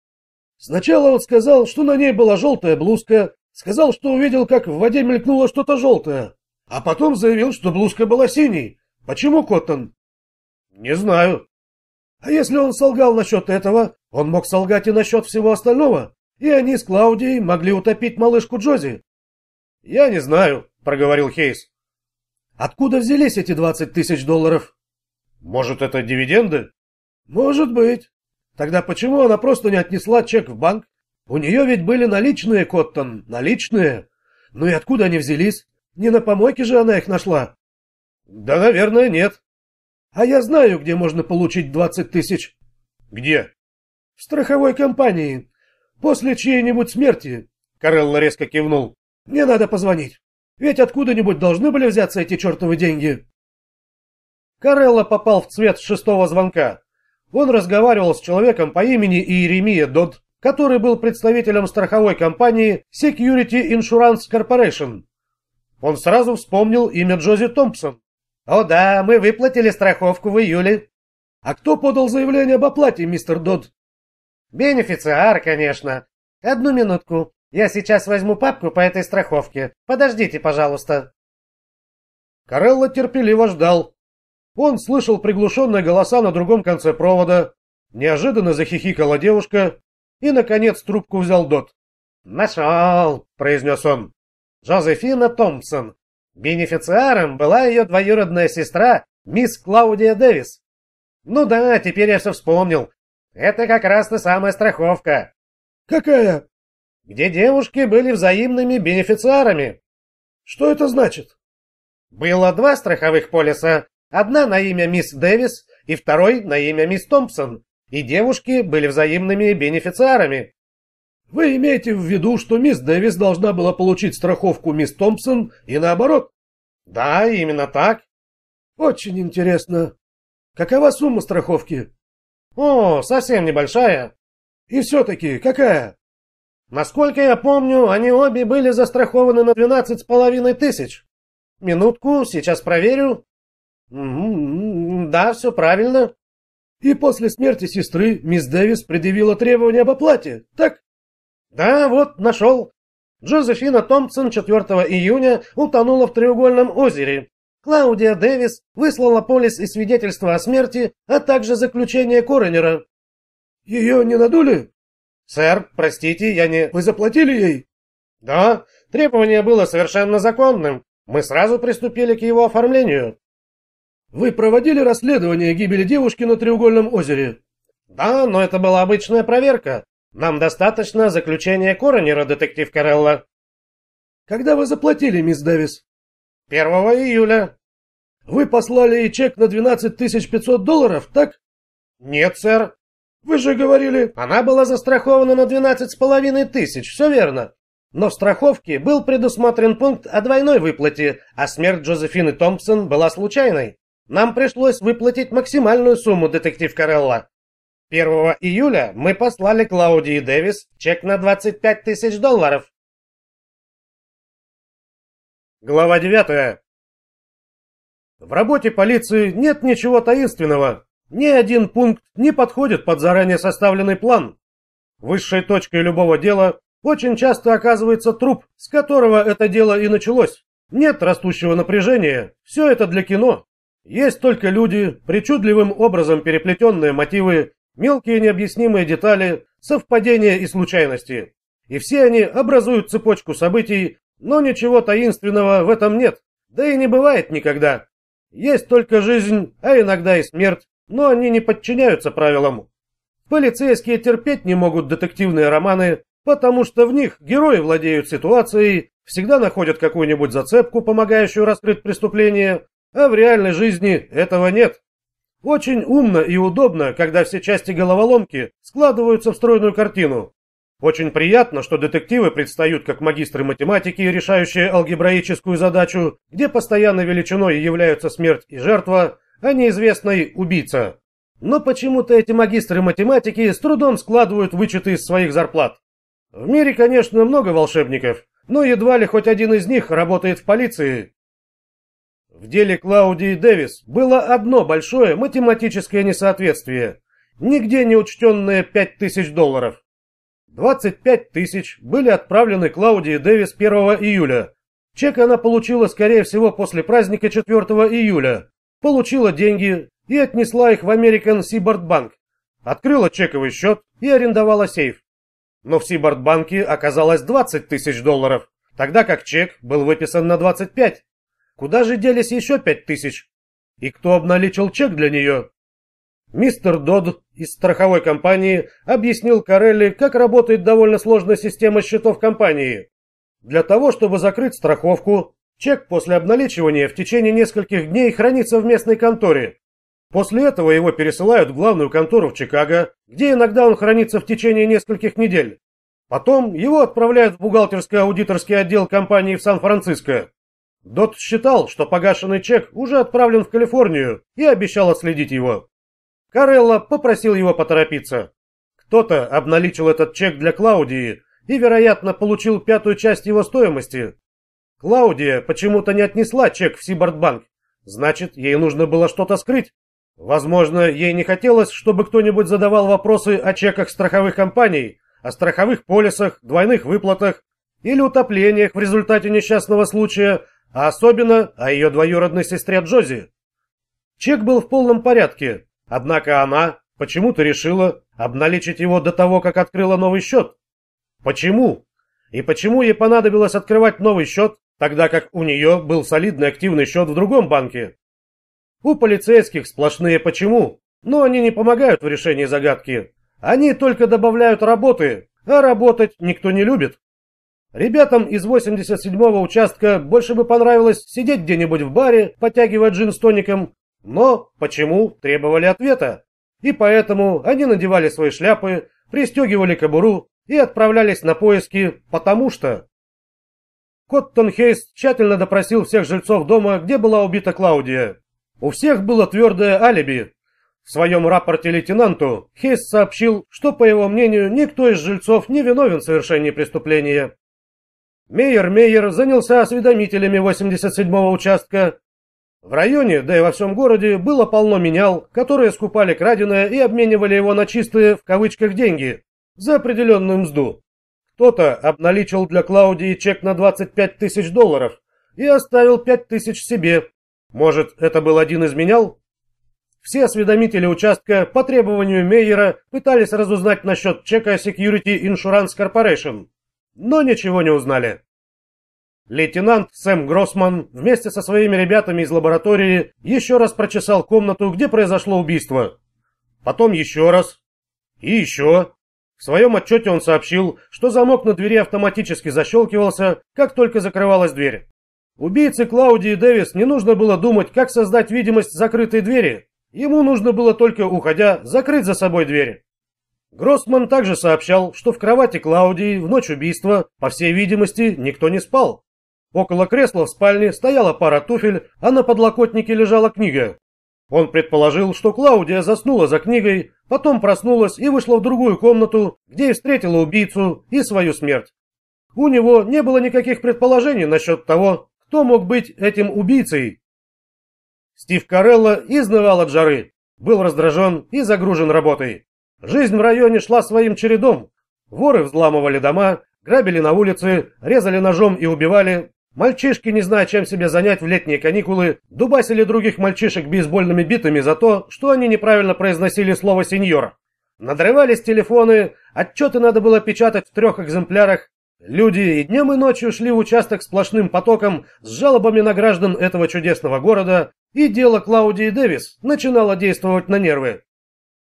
Сначала он сказал, что на ней была желтая блузка, сказал, что увидел, как в воде мелькнуло что-то желтое, а потом заявил, что блузка была синей. Почему, Коттон? Не знаю. А если он солгал насчет этого, он мог солгать и насчет всего остального и они с Клаудией могли утопить малышку Джози. — Я не знаю, — проговорил Хейс. — Откуда взялись эти двадцать тысяч долларов? — Может, это дивиденды? — Может быть. Тогда почему она просто не отнесла чек в банк? У нее ведь были наличные, Коттон, наличные. Ну и откуда они взялись? Не на помойке же она их нашла? — Да, наверное, нет. — А я знаю, где можно получить двадцать тысяч. — Где? — В страховой компании. После чьей-нибудь смерти, Карелла резко кивнул, мне надо позвонить. Ведь откуда-нибудь должны были взяться эти чертовы деньги. Карелла попал в цвет шестого звонка. Он разговаривал с человеком по имени Иеремия Дод, который был представителем страховой компании Security Insurance Corporation. Он сразу вспомнил имя Джози Томпсон. «О да, мы выплатили страховку в июле». «А кто подал заявление об оплате, мистер Дод?» «Бенефициар, конечно. Одну минутку. Я сейчас возьму папку по этой страховке. Подождите, пожалуйста». Карелла терпеливо ждал. Он слышал приглушенные голоса на другом конце провода. Неожиданно захихикала девушка, и, наконец, трубку взял Дот. «Нашел!» — произнес он. «Жозефина Томпсон. Бенефициаром была ее двоюродная сестра, мисс Клаудия Дэвис. Ну да, теперь я все вспомнил. Это как раз та самая страховка. Какая? Где девушки были взаимными бенефициарами. Что это значит? Было два страховых полиса. Одна на имя мисс Дэвис и второй на имя мисс Томпсон. И девушки были взаимными бенефициарами. Вы имеете в виду, что мисс Дэвис должна была получить страховку мисс Томпсон и наоборот? Да, именно так. Очень интересно. Какова сумма страховки? «О, совсем небольшая». «И все-таки какая?» «Насколько я помню, они обе были застрахованы на двенадцать с половиной тысяч. Минутку, сейчас проверю». М-м-м, «Да, все правильно». «И после смерти сестры мисс Дэвис предъявила требование об оплате, так?» «Да, вот, нашел. Джозефина Томпсон 4 июня утонула в треугольном озере, Клаудия Дэвис выслала полис и свидетельство о смерти, а также заключение Коронера. Ее не надули? Сэр, простите, я не... Вы заплатили ей? Да, требование было совершенно законным. Мы сразу приступили к его оформлению. Вы проводили расследование гибели девушки на Треугольном озере? Да, но это была обычная проверка. Нам достаточно заключения Коронера, детектив Карелла. Когда вы заплатили, мисс Дэвис? Первого июля. Вы послали чек на 12 500 долларов, так? Нет, сэр. Вы же говорили... Она была застрахована на 12 с половиной тысяч, все верно. Но в страховке был предусмотрен пункт о двойной выплате, а смерть Джозефины Томпсон была случайной. Нам пришлось выплатить максимальную сумму, детектив Карелла. 1 июля мы послали Клаудии Дэвис чек на 25 тысяч долларов. Глава 9. В работе полиции нет ничего таинственного. Ни один пункт не подходит под заранее составленный план. Высшей точкой любого дела очень часто оказывается труп, с которого это дело и началось. Нет растущего напряжения, все это для кино. Есть только люди, причудливым образом переплетенные мотивы, мелкие необъяснимые детали, совпадения и случайности. И все они образуют цепочку событий, но ничего таинственного в этом нет, да и не бывает никогда. Есть только жизнь, а иногда и смерть, но они не подчиняются правилам. Полицейские терпеть не могут детективные романы, потому что в них герои владеют ситуацией, всегда находят какую-нибудь зацепку, помогающую раскрыть преступление, а в реальной жизни этого нет. Очень умно и удобно, когда все части головоломки складываются в стройную картину, очень приятно, что детективы предстают как магистры математики, решающие алгебраическую задачу, где постоянной величиной являются смерть и жертва, а неизвестный убийца. Но почему-то эти магистры математики с трудом складывают вычеты из своих зарплат. В мире, конечно, много волшебников, но едва ли хоть один из них работает в полиции. В деле Клаудии Дэвис было одно большое математическое несоответствие, нигде не учтенное 5000 долларов. 25 тысяч были отправлены Клаудии Дэвис 1 июля. Чек она получила, скорее всего, после праздника 4 июля. Получила деньги и отнесла их в American Seaboard Bank. Открыла чековый счет и арендовала сейф. Но в Seaboard банке оказалось 20 тысяч долларов, тогда как чек был выписан на 25. Куда же делись еще 5 тысяч? И кто обналичил чек для нее? Мистер Дод из страховой компании объяснил Карелли, как работает довольно сложная система счетов компании. Для того, чтобы закрыть страховку, чек после обналичивания в течение нескольких дней хранится в местной конторе. После этого его пересылают в главную контору в Чикаго, где иногда он хранится в течение нескольких недель. Потом его отправляют в бухгалтерско аудиторский отдел компании в Сан-Франциско. Дот считал, что погашенный чек уже отправлен в Калифорнию и обещал отследить его. Карелла попросил его поторопиться. Кто-то обналичил этот чек для Клаудии и, вероятно, получил пятую часть его стоимости. Клаудия почему-то не отнесла чек в Сибардбанк. Значит, ей нужно было что-то скрыть. Возможно, ей не хотелось, чтобы кто-нибудь задавал вопросы о чеках страховых компаний, о страховых полисах, двойных выплатах или утоплениях в результате несчастного случая, а особенно о ее двоюродной сестре Джози. Чек был в полном порядке, Однако она почему-то решила обналичить его до того, как открыла новый счет. Почему? И почему ей понадобилось открывать новый счет, тогда как у нее был солидный активный счет в другом банке? У полицейских сплошные «почему», но они не помогают в решении загадки. Они только добавляют работы, а работать никто не любит. Ребятам из 87-го участка больше бы понравилось сидеть где-нибудь в баре, потягивая джин с тоником, но почему требовали ответа? И поэтому они надевали свои шляпы, пристегивали кобуру и отправлялись на поиски, потому что... Коттон Хейс тщательно допросил всех жильцов дома, где была убита Клаудия. У всех было твердое алиби. В своем рапорте лейтенанту Хейс сообщил, что, по его мнению, никто из жильцов не виновен в совершении преступления. Мейер Мейер занялся осведомителями 87-го участка в районе, да и во всем городе, было полно менял, которые скупали краденое и обменивали его на чистые, в кавычках, деньги, за определенную мзду. Кто-то обналичил для Клаудии чек на 25 тысяч долларов и оставил 5 тысяч себе. Может, это был один из менял? Все осведомители участка по требованию Мейера пытались разузнать насчет чека Security Insurance Corporation, но ничего не узнали. Лейтенант Сэм Гроссман вместе со своими ребятами из лаборатории еще раз прочесал комнату, где произошло убийство. Потом еще раз. И еще. В своем отчете он сообщил, что замок на двери автоматически защелкивался, как только закрывалась дверь. Убийце Клаудии Дэвис не нужно было думать, как создать видимость закрытой двери. Ему нужно было только, уходя, закрыть за собой дверь. Гроссман также сообщал, что в кровати Клаудии в ночь убийства, по всей видимости, никто не спал. Около кресла в спальне стояла пара туфель, а на подлокотнике лежала книга. Он предположил, что Клаудия заснула за книгой, потом проснулась и вышла в другую комнату, где и встретила убийцу и свою смерть. У него не было никаких предположений насчет того, кто мог быть этим убийцей. Стив Карелла изнывал от жары, был раздражен и загружен работой. Жизнь в районе шла своим чередом. Воры взламывали дома, грабили на улице, резали ножом и убивали, Мальчишки, не зная, чем себе занять в летние каникулы, дубасили других мальчишек бейсбольными битами за то, что они неправильно произносили слово «сеньора». Надрывались телефоны, отчеты надо было печатать в трех экземплярах. Люди и днем, и ночью шли в участок сплошным потоком с жалобами на граждан этого чудесного города, и дело Клаудии Дэвис начинало действовать на нервы.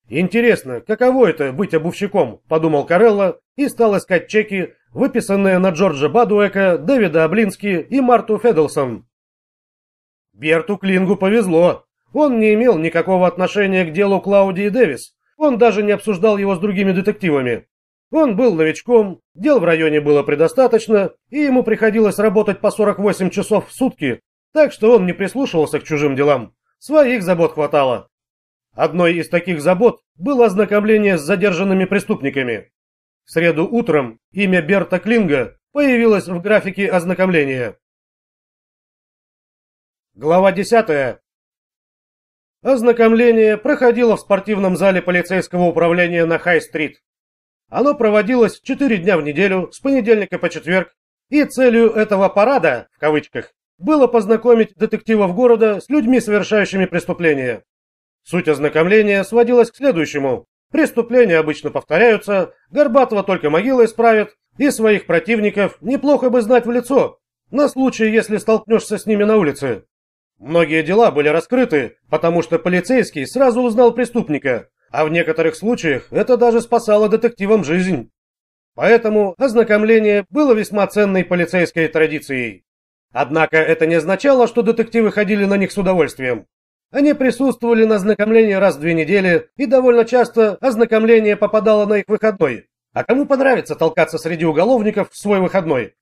Интересно, каково это быть обувщиком, подумал Карелла и стал искать чеки, выписанные на Джорджа Бадуэка, Дэвида Облински и Марту Федлсон. Берту Клингу повезло. Он не имел никакого отношения к делу Клаудии Дэвис. Он даже не обсуждал его с другими детективами. Он был новичком, дел в районе было предостаточно, и ему приходилось работать по 48 часов в сутки, так что он не прислушивался к чужим делам. Своих забот хватало. Одной из таких забот было ознакомление с задержанными преступниками. В среду утром имя Берта Клинга появилось в графике ознакомления. Глава 10. Ознакомление проходило в спортивном зале полицейского управления на Хай-стрит. Оно проводилось 4 дня в неделю, с понедельника по четверг, и целью этого «парада» в кавычках было познакомить детективов города с людьми, совершающими преступления. Суть ознакомления сводилась к следующему. Преступления обычно повторяются, Горбатова только могилы исправит, и своих противников неплохо бы знать в лицо, на случай, если столкнешься с ними на улице. Многие дела были раскрыты, потому что полицейский сразу узнал преступника, а в некоторых случаях это даже спасало детективам жизнь. Поэтому ознакомление было весьма ценной полицейской традицией. Однако это не означало, что детективы ходили на них с удовольствием. Они присутствовали на ознакомлении раз в две недели, и довольно часто ознакомление попадало на их выходной. А кому понравится толкаться среди уголовников в свой выходной?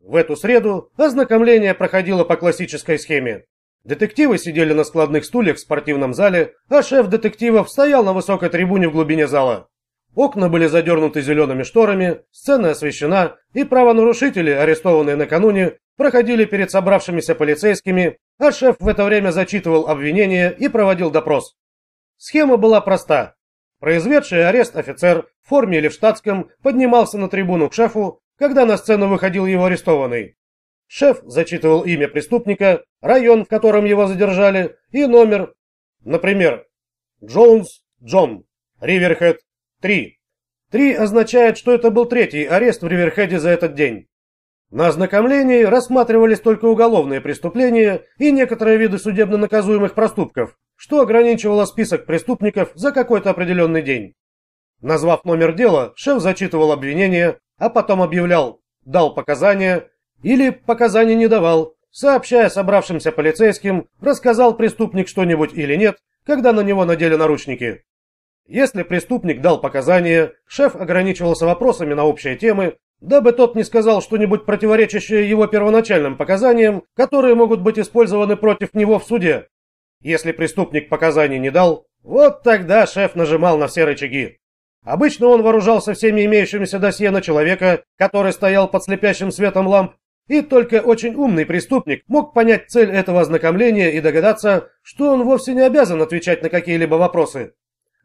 В эту среду ознакомление проходило по классической схеме. Детективы сидели на складных стульях в спортивном зале, а шеф детективов стоял на высокой трибуне в глубине зала. Окна были задернуты зелеными шторами, сцена освещена, и правонарушители, арестованные накануне, проходили перед собравшимися полицейскими, а шеф в это время зачитывал обвинения и проводил допрос. Схема была проста. Произведший арест офицер в форме или в штатском поднимался на трибуну к шефу, когда на сцену выходил его арестованный. Шеф зачитывал имя преступника, район, в котором его задержали, и номер. Например, Джонс Джон, Риверхед, Три. Три означает, что это был третий арест в Риверхеде за этот день. На ознакомлении рассматривались только уголовные преступления и некоторые виды судебно наказуемых проступков, что ограничивало список преступников за какой-то определенный день. Назвав номер дела, шеф зачитывал обвинение, а потом объявлял «дал показания» или «показания не давал», сообщая собравшимся полицейским, рассказал преступник что-нибудь или нет, когда на него надели наручники. Если преступник дал показания, шеф ограничивался вопросами на общие темы, дабы тот не сказал что-нибудь противоречащее его первоначальным показаниям, которые могут быть использованы против него в суде. Если преступник показаний не дал, вот тогда шеф нажимал на все рычаги. Обычно он вооружался всеми имеющимися досье на человека, который стоял под слепящим светом ламп, и только очень умный преступник мог понять цель этого ознакомления и догадаться, что он вовсе не обязан отвечать на какие-либо вопросы.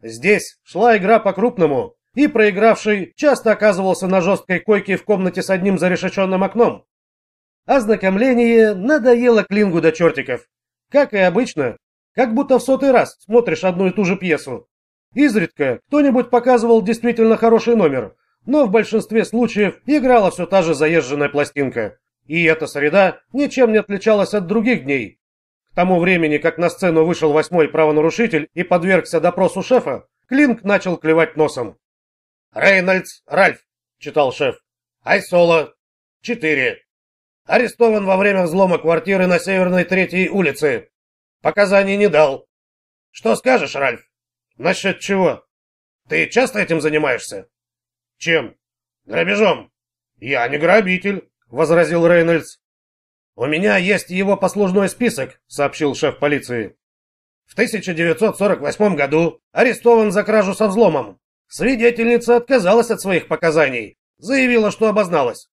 Здесь шла игра по-крупному, и проигравший часто оказывался на жесткой койке в комнате с одним зарешеченным окном. Ознакомление а надоело Клингу до чертиков. Как и обычно, как будто в сотый раз смотришь одну и ту же пьесу. Изредка кто-нибудь показывал действительно хороший номер, но в большинстве случаев играла все та же заезженная пластинка. И эта среда ничем не отличалась от других дней, к тому времени, как на сцену вышел восьмой правонарушитель и подвергся допросу шефа, Клинк начал клевать носом. «Рейнольдс Ральф», — читал шеф. «Айсола. Четыре. Арестован во время взлома квартиры на Северной Третьей улице. Показаний не дал. Что скажешь, Ральф? Насчет чего? Ты часто этим занимаешься? Чем? Грабежом. Я не грабитель, возразил Рейнольдс. «У меня есть его послужной список», — сообщил шеф полиции. В 1948 году арестован за кражу со взломом. Свидетельница отказалась от своих показаний, заявила, что обозналась.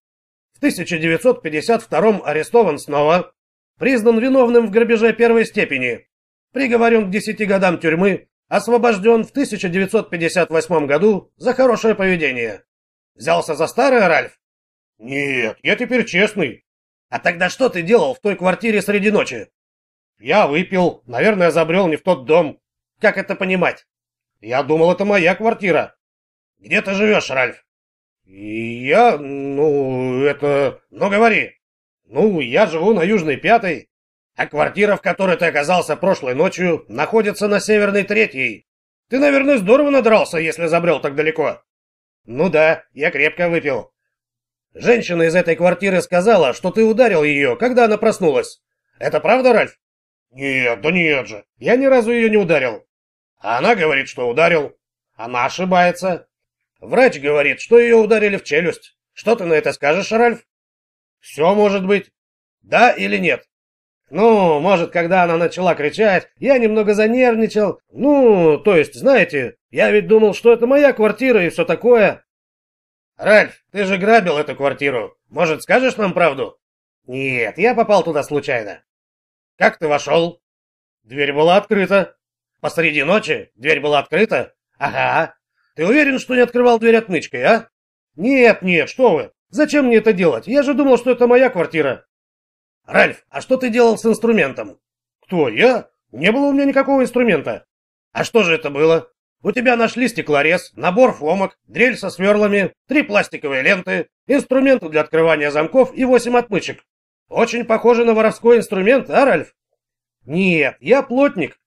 В 1952 арестован снова, признан виновным в грабеже первой степени, приговорен к 10 годам тюрьмы, освобожден в 1958 году за хорошее поведение. Взялся за старое, Ральф? Нет, я теперь честный. А тогда что ты делал в той квартире среди ночи? Я выпил, наверное, забрел не в тот дом. Как это понимать? Я думал, это моя квартира. Где ты живешь, Ральф? я, ну, это... Ну, говори. Ну, я живу на Южной Пятой, а квартира, в которой ты оказался прошлой ночью, находится на Северной Третьей. Ты, наверное, здорово надрался, если забрел так далеко. Ну да, я крепко выпил. Женщина из этой квартиры сказала, что ты ударил ее, когда она проснулась. Это правда, Ральф? Нет, да нет же. Я ни разу ее не ударил. А она говорит, что ударил. Она ошибается. Врач говорит, что ее ударили в челюсть. Что ты на это скажешь, Ральф? Все может быть. Да или нет? Ну, может, когда она начала кричать, я немного занервничал. Ну, то есть, знаете, я ведь думал, что это моя квартира и все такое. «Ральф, ты же грабил эту квартиру. Может, скажешь нам правду?» «Нет, я попал туда случайно». «Как ты вошел?» «Дверь была открыта». «Посреди ночи? Дверь была открыта?» «Ага. Ты уверен, что не открывал дверь отмычкой, а?» «Нет, нет, что вы. Зачем мне это делать? Я же думал, что это моя квартира». «Ральф, а что ты делал с инструментом?» «Кто, я? Не было у меня никакого инструмента». «А что же это было?» У тебя нашли стеклорез, набор фломок, дрель со сверлами, три пластиковые ленты, инструменты для открывания замков и восемь отмычек. Очень похоже на воровской инструмент, а, Ральф? Нет, я плотник.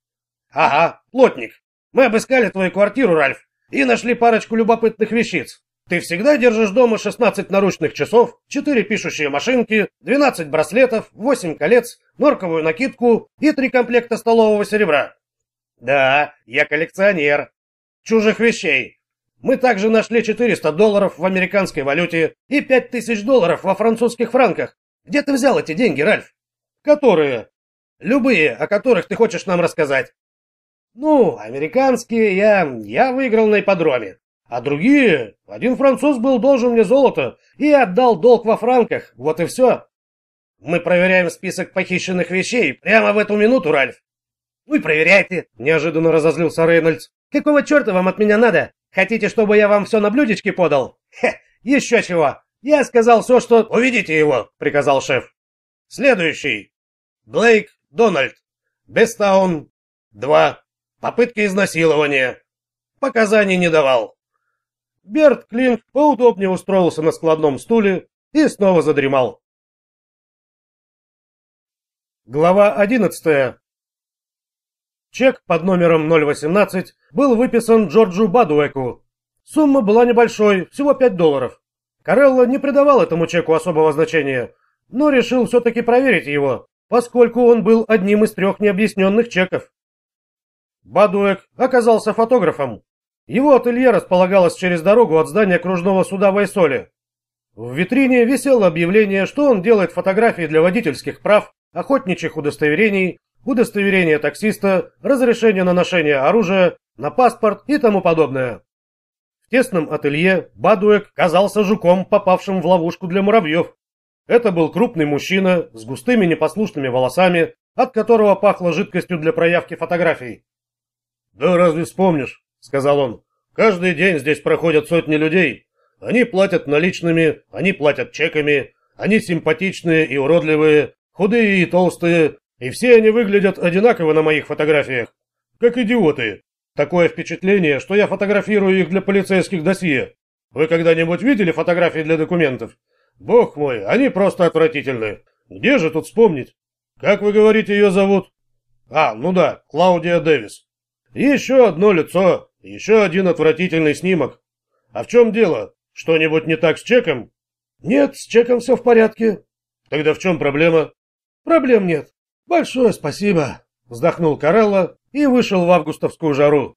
Ага, плотник. Мы обыскали твою квартиру, Ральф, и нашли парочку любопытных вещиц. Ты всегда держишь дома 16 наручных часов, 4 пишущие машинки, 12 браслетов, 8 колец, норковую накидку и 3 комплекта столового серебра. Да, я коллекционер, чужих вещей. Мы также нашли 400 долларов в американской валюте и 5000 долларов во французских франках. Где ты взял эти деньги, Ральф? Которые? Любые, о которых ты хочешь нам рассказать. Ну, американские я... я выиграл на ипподроме. А другие... Один француз был должен мне золото и отдал долг во франках. Вот и все. Мы проверяем список похищенных вещей прямо в эту минуту, Ральф. Ну и проверяйте, неожиданно разозлился Рейнольдс. Какого черта вам от меня надо? Хотите, чтобы я вам все на блюдечке подал? Хе, еще чего. Я сказал все, что... увидите его, приказал шеф. Следующий. Блейк Дональд. Бестаун. Два Попытки изнасилования. Показаний не давал. Берт Клинк поудобнее устроился на складном стуле и снова задремал. Глава одиннадцатая. Чек под номером 018 был выписан Джорджу Бадуэку. Сумма была небольшой, всего 5 долларов. Карелло не придавал этому чеку особого значения, но решил все-таки проверить его, поскольку он был одним из трех необъясненных чеков. Бадуэк оказался фотографом. Его ателье располагалось через дорогу от здания кружного суда в Айсоле. В витрине висело объявление, что он делает фотографии для водительских прав, охотничьих удостоверений, удостоверение таксиста, разрешение на ношение оружия, на паспорт и тому подобное. В тесном ателье Бадуэк казался жуком, попавшим в ловушку для муравьев. Это был крупный мужчина с густыми непослушными волосами, от которого пахло жидкостью для проявки фотографий. «Да разве вспомнишь?» — сказал он. «Каждый день здесь проходят сотни людей. Они платят наличными, они платят чеками, они симпатичные и уродливые, худые и толстые, и все они выглядят одинаково на моих фотографиях. Как идиоты. Такое впечатление, что я фотографирую их для полицейских досье. Вы когда-нибудь видели фотографии для документов? Бог мой, они просто отвратительны. Где же тут вспомнить? Как вы говорите, ее зовут? А, ну да, Клаудия Дэвис. Еще одно лицо, еще один отвратительный снимок. А в чем дело? Что-нибудь не так с чеком? Нет, с чеком все в порядке. Тогда в чем проблема? Проблем нет. «Большое спасибо!» — вздохнул Карелло и вышел в августовскую жару.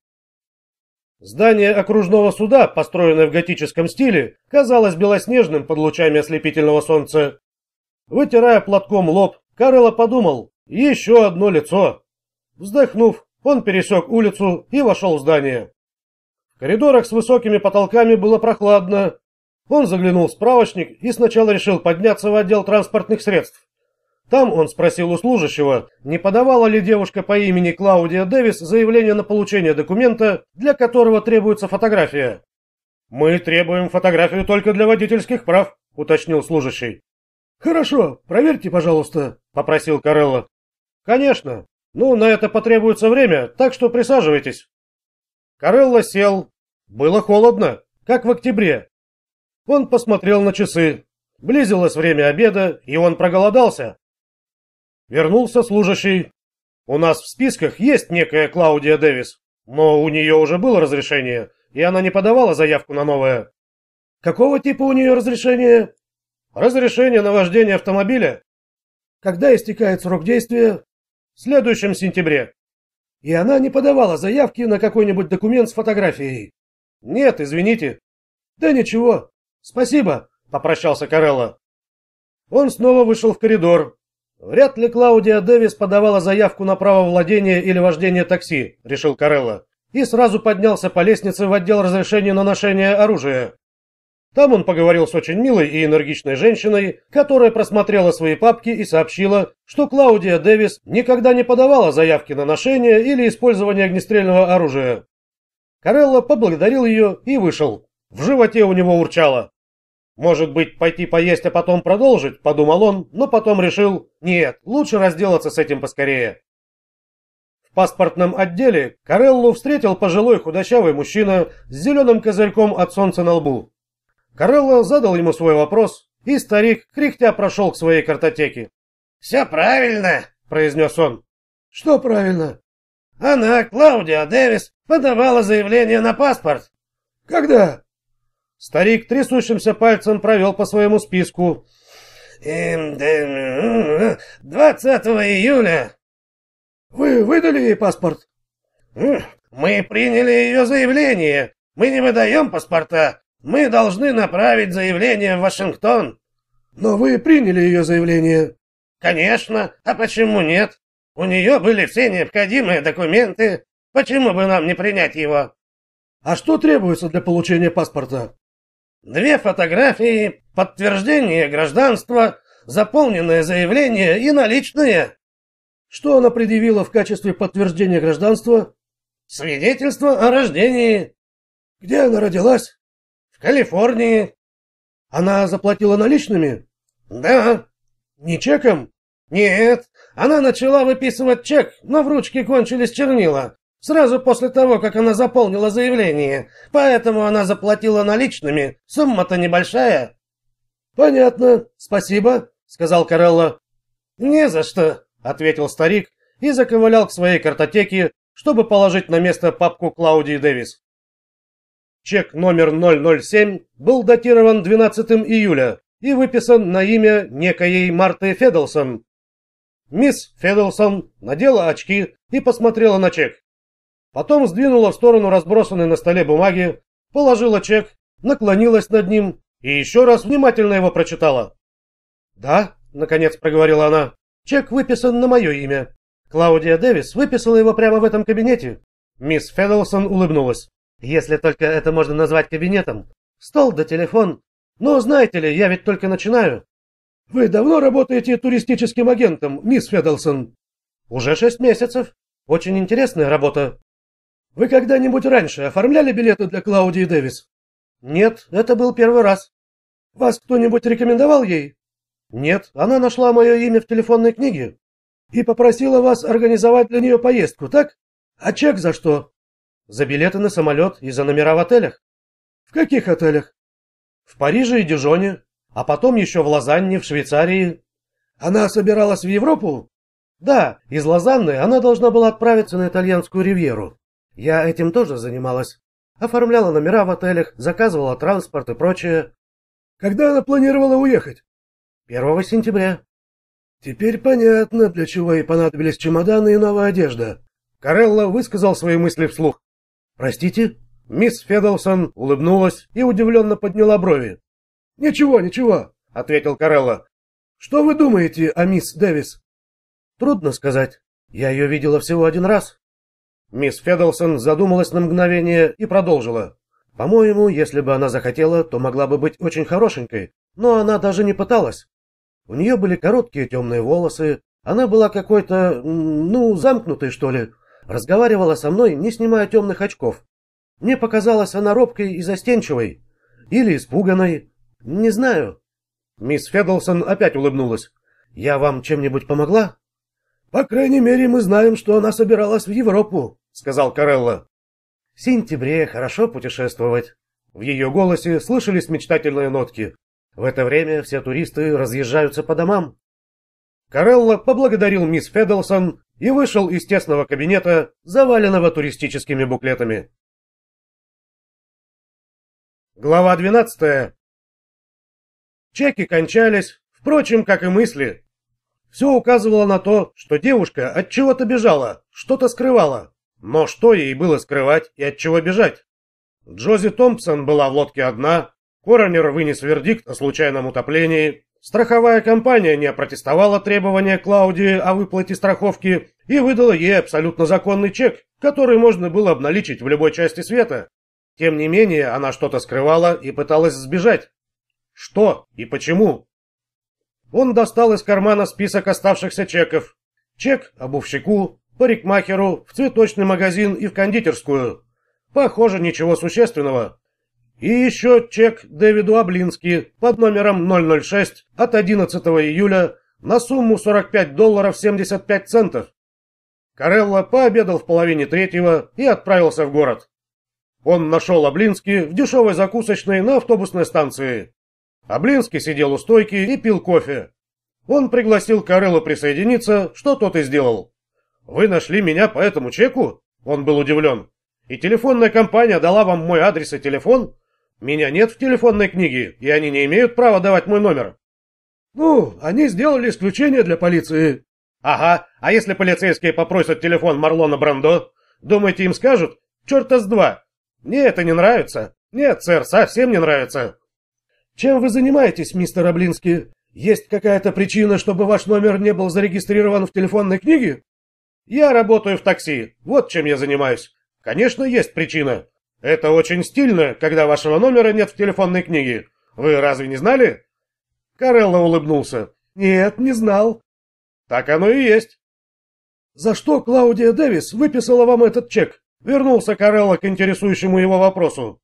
Здание окружного суда, построенное в готическом стиле, казалось белоснежным под лучами ослепительного солнца. Вытирая платком лоб, Карелло подумал «Еще одно лицо!». Вздохнув, он пересек улицу и вошел в здание. В коридорах с высокими потолками было прохладно. Он заглянул в справочник и сначала решил подняться в отдел транспортных средств. Там он спросил у служащего, не подавала ли девушка по имени Клаудия Дэвис заявление на получение документа, для которого требуется фотография. «Мы требуем фотографию только для водительских прав», — уточнил служащий. «Хорошо, проверьте, пожалуйста», — попросил Карелла. «Конечно. Ну, на это потребуется время, так что присаживайтесь». Карелла сел. Было холодно, как в октябре. Он посмотрел на часы. Близилось время обеда, и он проголодался. Вернулся служащий. У нас в списках есть некая Клаудия Дэвис, но у нее уже было разрешение, и она не подавала заявку на новое. Какого типа у нее разрешение? Разрешение на вождение автомобиля. Когда истекает срок действия? В следующем сентябре. И она не подавала заявки на какой-нибудь документ с фотографией. Нет, извините. Да ничего. Спасибо, попрощался Карелла. Он снова вышел в коридор, «Вряд ли Клаудия Дэвис подавала заявку на право владения или вождения такси», — решил Карелла, и сразу поднялся по лестнице в отдел разрешения на ношение оружия. Там он поговорил с очень милой и энергичной женщиной, которая просмотрела свои папки и сообщила, что Клаудия Дэвис никогда не подавала заявки на ношение или использование огнестрельного оружия. Карелла поблагодарил ее и вышел. В животе у него урчало. Может быть, пойти поесть, а потом продолжить, подумал он, но потом решил, нет, лучше разделаться с этим поскорее. В паспортном отделе Кареллу встретил пожилой худощавый мужчина с зеленым козырьком от солнца на лбу. Карелло задал ему свой вопрос, и старик, кряхтя, прошел к своей картотеке. «Все правильно», — произнес он. «Что правильно?» «Она, Клаудия Дэвис, подавала заявление на паспорт». «Когда?» Старик трясущимся пальцем провел по своему списку. Эм, двадцатого июля». «Вы выдали ей паспорт?» «Мы приняли ее заявление. Мы не выдаем паспорта. Мы должны направить заявление в Вашингтон». «Но вы приняли ее заявление?» «Конечно. А почему нет? У нее были все необходимые документы. Почему бы нам не принять его?» «А что требуется для получения паспорта?» Две фотографии, подтверждение гражданства, заполненное заявление и наличные. Что она предъявила в качестве подтверждения гражданства? Свидетельство о рождении. Где она родилась? В Калифорнии. Она заплатила наличными? Да. Не чеком? Нет. Она начала выписывать чек, но в ручке кончились чернила. Сразу после того, как она заполнила заявление. Поэтому она заплатила наличными. Сумма-то небольшая. Понятно. Спасибо, сказал Карелла. Не за что, ответил старик и заковылял к своей картотеке, чтобы положить на место папку Клаудии Дэвис. Чек номер 007 был датирован 12 июля и выписан на имя некоей Марты Федлсон. Мисс Федлсон надела очки и посмотрела на чек. Потом сдвинула в сторону разбросанной на столе бумаги, положила чек, наклонилась над ним и еще раз внимательно его прочитала. «Да», — наконец проговорила она, — «чек выписан на мое имя. Клаудия Дэвис выписала его прямо в этом кабинете». Мисс Феддлсон улыбнулась. «Если только это можно назвать кабинетом. Стол да телефон. Но знаете ли, я ведь только начинаю». «Вы давно работаете туристическим агентом, мисс Феддлсон?» «Уже шесть месяцев. Очень интересная работа». Вы когда-нибудь раньше оформляли билеты для Клаудии Дэвис? Нет, это был первый раз. Вас кто-нибудь рекомендовал ей? Нет, она нашла мое имя в телефонной книге и попросила вас организовать для нее поездку, так? А чек за что? За билеты на самолет и за номера в отелях. В каких отелях? В Париже и Дижоне, а потом еще в Лозанне, в Швейцарии. Она собиралась в Европу? Да, из Лозанны она должна была отправиться на итальянскую ривьеру. Я этим тоже занималась. Оформляла номера в отелях, заказывала транспорт и прочее. Когда она планировала уехать? 1 сентября. Теперь понятно, для чего ей понадобились чемоданы и новая одежда. Карелла высказал свои мысли вслух. Простите? Мисс Федалсон улыбнулась и удивленно подняла брови. Ничего, ничего, ответил Карелла. Что вы думаете о мисс Дэвис? Трудно сказать. Я ее видела всего один раз. Мисс Феддлсон задумалась на мгновение и продолжила. «По-моему, если бы она захотела, то могла бы быть очень хорошенькой, но она даже не пыталась. У нее были короткие темные волосы, она была какой-то, ну, замкнутой, что ли. Разговаривала со мной, не снимая темных очков. Мне показалась она робкой и застенчивой. Или испуганной. Не знаю». Мисс Феддлсон опять улыбнулась. «Я вам чем-нибудь помогла?» По крайней мере, мы знаем, что она собиралась в Европу, сказал Карелла. В сентябре хорошо путешествовать. В ее голосе слышались мечтательные нотки. В это время все туристы разъезжаются по домам. Карелла поблагодарил мисс Феддалсон и вышел из тесного кабинета, заваленного туристическими буклетами. Глава 12. Чеки кончались, впрочем, как и мысли. Все указывало на то, что девушка от чего-то бежала, что-то скрывала. Но что ей было скрывать и от чего бежать? Джози Томпсон была в лодке одна, коронер вынес вердикт о случайном утоплении, страховая компания не опротестовала требования Клаудии о выплате страховки и выдала ей абсолютно законный чек, который можно было обналичить в любой части света. Тем не менее, она что-то скрывала и пыталась сбежать. Что и почему? он достал из кармана список оставшихся чеков. Чек обувщику, парикмахеру, в цветочный магазин и в кондитерскую. Похоже, ничего существенного. И еще чек Дэвиду Аблински под номером 006 от 11 июля на сумму 45 долларов 75 центов. Карелла пообедал в половине третьего и отправился в город. Он нашел Аблински в дешевой закусочной на автобусной станции. Аблинский сидел у стойки и пил кофе. Он пригласил Карелла присоединиться, что тот и сделал. «Вы нашли меня по этому чеку?» Он был удивлен. «И телефонная компания дала вам мой адрес и телефон? Меня нет в телефонной книге, и они не имеют права давать мой номер». «Ну, они сделали исключение для полиции». «Ага, а если полицейские попросят телефон Марлона Брандо? Думаете, им скажут? Черта с два. Мне это не нравится. Нет, сэр, совсем не нравится». Чем вы занимаетесь, мистер Облинский? Есть какая-то причина, чтобы ваш номер не был зарегистрирован в телефонной книге? Я работаю в такси. Вот чем я занимаюсь. Конечно, есть причина. Это очень стильно, когда вашего номера нет в телефонной книге. Вы разве не знали? Карелла улыбнулся. Нет, не знал. Так оно и есть. За что Клаудия Дэвис выписала вам этот чек? Вернулся Карелла к интересующему его вопросу.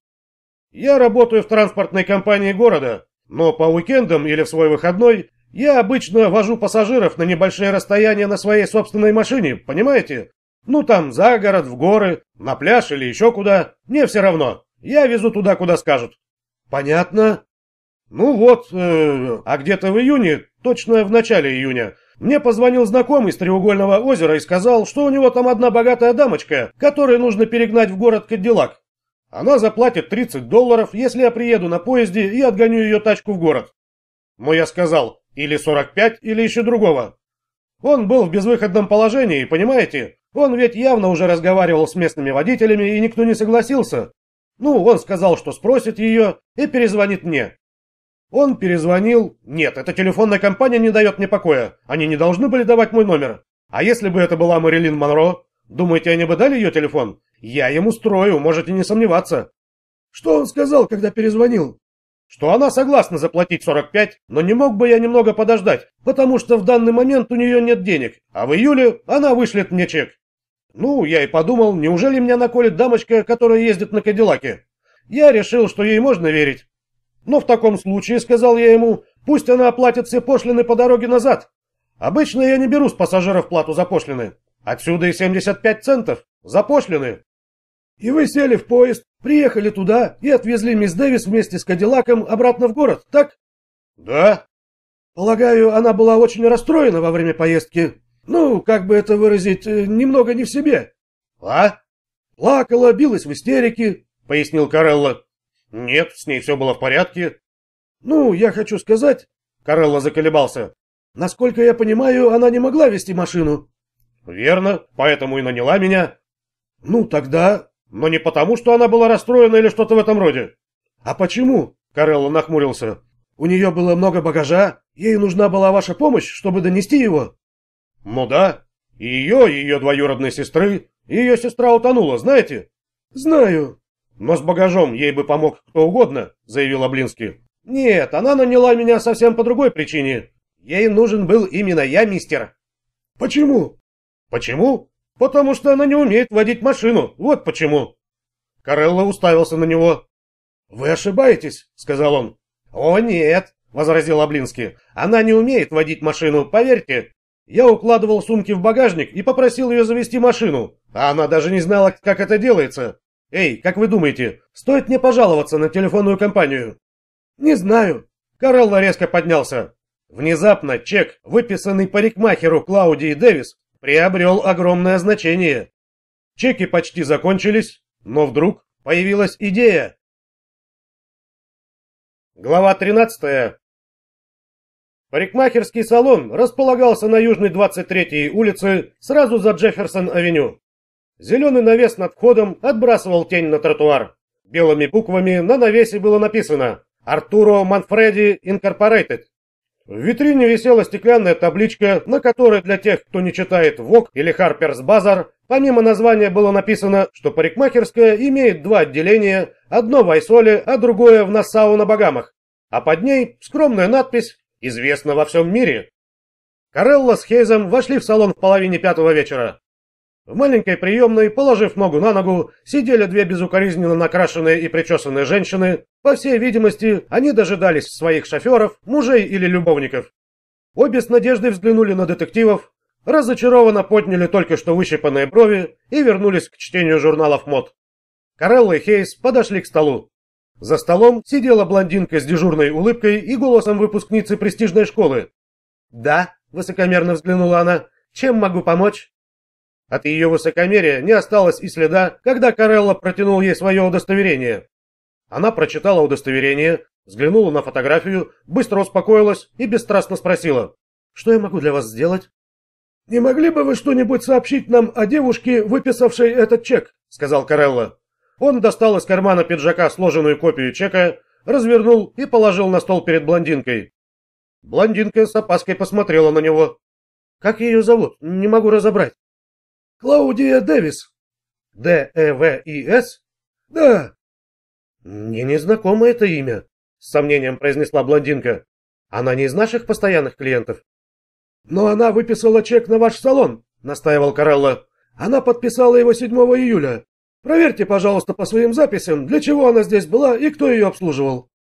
Я работаю в транспортной компании города, но по уикендам или в свой выходной я обычно вожу пассажиров на небольшие расстояния на своей собственной машине, понимаете? Ну там, за город, в горы, на пляж или еще куда. Мне все равно. Я везу туда, куда скажут. Понятно. Ну вот, э, а где-то в июне, точно в начале июня, мне позвонил знакомый с Треугольного озера и сказал, что у него там одна богатая дамочка, которой нужно перегнать в город Кадиллак. Она заплатит 30 долларов, если я приеду на поезде и отгоню ее тачку в город. Но я сказал, или 45, или еще другого. Он был в безвыходном положении, понимаете? Он ведь явно уже разговаривал с местными водителями, и никто не согласился. Ну, он сказал, что спросит ее и перезвонит мне. Он перезвонил. Нет, эта телефонная компания не дает мне покоя. Они не должны были давать мой номер. А если бы это была Мэрилин Монро? Думаете, они бы дали ее телефон? Я ему строю, можете не сомневаться. Что он сказал, когда перезвонил? Что она согласна заплатить 45, но не мог бы я немного подождать, потому что в данный момент у нее нет денег, а в июле она вышлет мне чек. Ну, я и подумал, неужели меня наколет дамочка, которая ездит на Кадиллаке? Я решил, что ей можно верить. Но в таком случае, сказал я ему, пусть она оплатит все пошлины по дороге назад. Обычно я не беру с пассажиров плату за пошлины. Отсюда и 75 центов. За пошлины. И вы сели в поезд, приехали туда и отвезли мисс Дэвис вместе с Кадиллаком обратно в город, так? Да. Полагаю, она была очень расстроена во время поездки. Ну, как бы это выразить, э, немного не в себе. А? Плакала, билась в истерике, пояснил Карелла. Нет, с ней все было в порядке. Ну, я хочу сказать... Карелла заколебался. Насколько я понимаю, она не могла вести машину. Верно, поэтому и наняла меня. Ну, тогда но не потому, что она была расстроена или что-то в этом роде. А почему? Карелла нахмурился. У нее было много багажа, ей нужна была ваша помощь, чтобы донести его. Ну да. И ее, и ее двоюродной сестры. Ее сестра утонула, знаете? Знаю. Но с багажом ей бы помог кто угодно, заявила Облинский. Нет, она наняла меня совсем по другой причине. Ей нужен был именно я, мистер. Почему? Почему? «Потому что она не умеет водить машину, вот почему». Карелла уставился на него. «Вы ошибаетесь», — сказал он. «О, нет», — возразил Облинский. «Она не умеет водить машину, поверьте. Я укладывал сумки в багажник и попросил ее завести машину, а она даже не знала, как это делается. Эй, как вы думаете, стоит мне пожаловаться на телефонную компанию?» «Не знаю». Карелла резко поднялся. Внезапно чек, выписанный парикмахеру Клаудии Дэвис, приобрел огромное значение. Чеки почти закончились, но вдруг появилась идея. Глава 13. Парикмахерский салон располагался на южной 23-й улице, сразу за Джефферсон-авеню. Зеленый навес над входом отбрасывал тень на тротуар. Белыми буквами на навесе было написано «Артуро Манфреди Инкорпорейтед». В витрине висела стеклянная табличка, на которой для тех, кто не читает ВОК или Харперс Базар, помимо названия было написано, что парикмахерская имеет два отделения, одно в Айсоле, а другое в Нассау на Багамах, а под ней скромная надпись «Известна во всем мире». Карелла с Хейзом вошли в салон в половине пятого вечера. В маленькой приемной, положив ногу на ногу, сидели две безукоризненно накрашенные и причесанные женщины. По всей видимости, они дожидались своих шоферов, мужей или любовников. Обе с надеждой взглянули на детективов, разочарованно подняли только что выщипанные брови и вернулись к чтению журналов мод. Карелла и Хейс подошли к столу. За столом сидела блондинка с дежурной улыбкой и голосом выпускницы престижной школы. «Да», — высокомерно взглянула она, — «чем могу помочь?» От ее высокомерия не осталось и следа, когда Карелла протянул ей свое удостоверение. Она прочитала удостоверение, взглянула на фотографию, быстро успокоилась и бесстрастно спросила. «Что я могу для вас сделать?» «Не могли бы вы что-нибудь сообщить нам о девушке, выписавшей этот чек?» — сказал Карелла. Он достал из кармана пиджака сложенную копию чека, развернул и положил на стол перед блондинкой. Блондинка с опаской посмотрела на него. «Как ее зовут? Не могу разобрать». Клаудия Дэвис. Д-Э-В-И-С? Да. Мне незнакомо это имя, с сомнением произнесла блондинка. Она не из наших постоянных клиентов. Но она выписала чек на ваш салон, настаивал Карелла. Она подписала его 7 июля. Проверьте, пожалуйста, по своим записям, для чего она здесь была и кто ее обслуживал.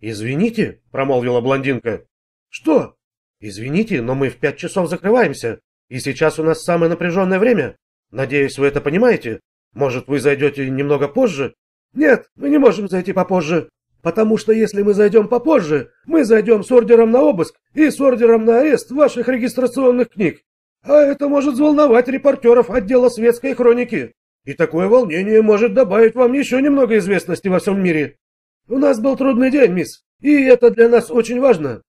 Извините, промолвила блондинка. Что? Извините, но мы в пять часов закрываемся. И сейчас у нас самое напряженное время. Надеюсь, вы это понимаете. Может, вы зайдете немного позже? Нет, мы не можем зайти попозже. Потому что если мы зайдем попозже, мы зайдем с ордером на обыск и с ордером на арест ваших регистрационных книг. А это может взволновать репортеров отдела светской хроники. И такое волнение может добавить вам еще немного известности во всем мире. У нас был трудный день, мисс, и это для нас очень важно.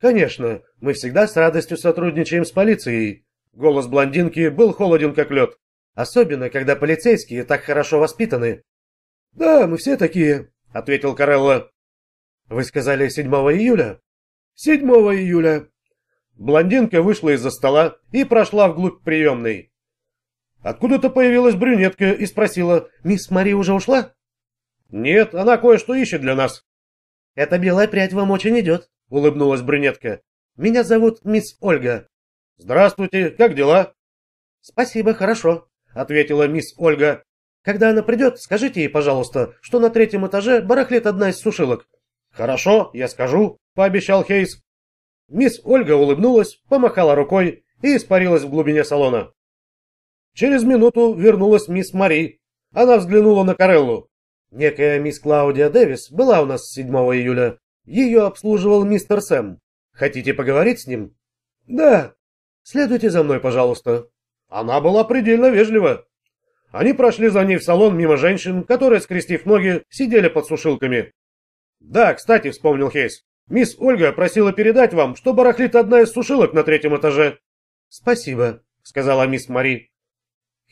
Конечно, мы всегда с радостью сотрудничаем с полицией, Голос блондинки был холоден как лед. Особенно, когда полицейские так хорошо воспитаны. «Да, мы все такие», — ответил Карелла. «Вы сказали 7 июля?» «7 июля». Блондинка вышла из-за стола и прошла вглубь приемной. Откуда-то появилась брюнетка и спросила, «Мисс Мари уже ушла?» «Нет, она кое-что ищет для нас». «Эта белая прядь вам очень идет», — улыбнулась брюнетка. «Меня зовут мисс Ольга. «Здравствуйте, как дела?» «Спасибо, хорошо», — ответила мисс Ольга. «Когда она придет, скажите ей, пожалуйста, что на третьем этаже барахлит одна из сушилок». «Хорошо, я скажу», — пообещал Хейс. Мисс Ольга улыбнулась, помахала рукой и испарилась в глубине салона. Через минуту вернулась мисс Мари. Она взглянула на Кареллу. Некая мисс Клаудия Дэвис была у нас с 7 июля. Ее обслуживал мистер Сэм. Хотите поговорить с ним? Да, «Следуйте за мной, пожалуйста». Она была предельно вежлива. Они прошли за ней в салон мимо женщин, которые, скрестив ноги, сидели под сушилками. «Да, кстати», — вспомнил Хейс, — «мисс Ольга просила передать вам, что барахлит одна из сушилок на третьем этаже». «Спасибо», — сказала мисс Мари.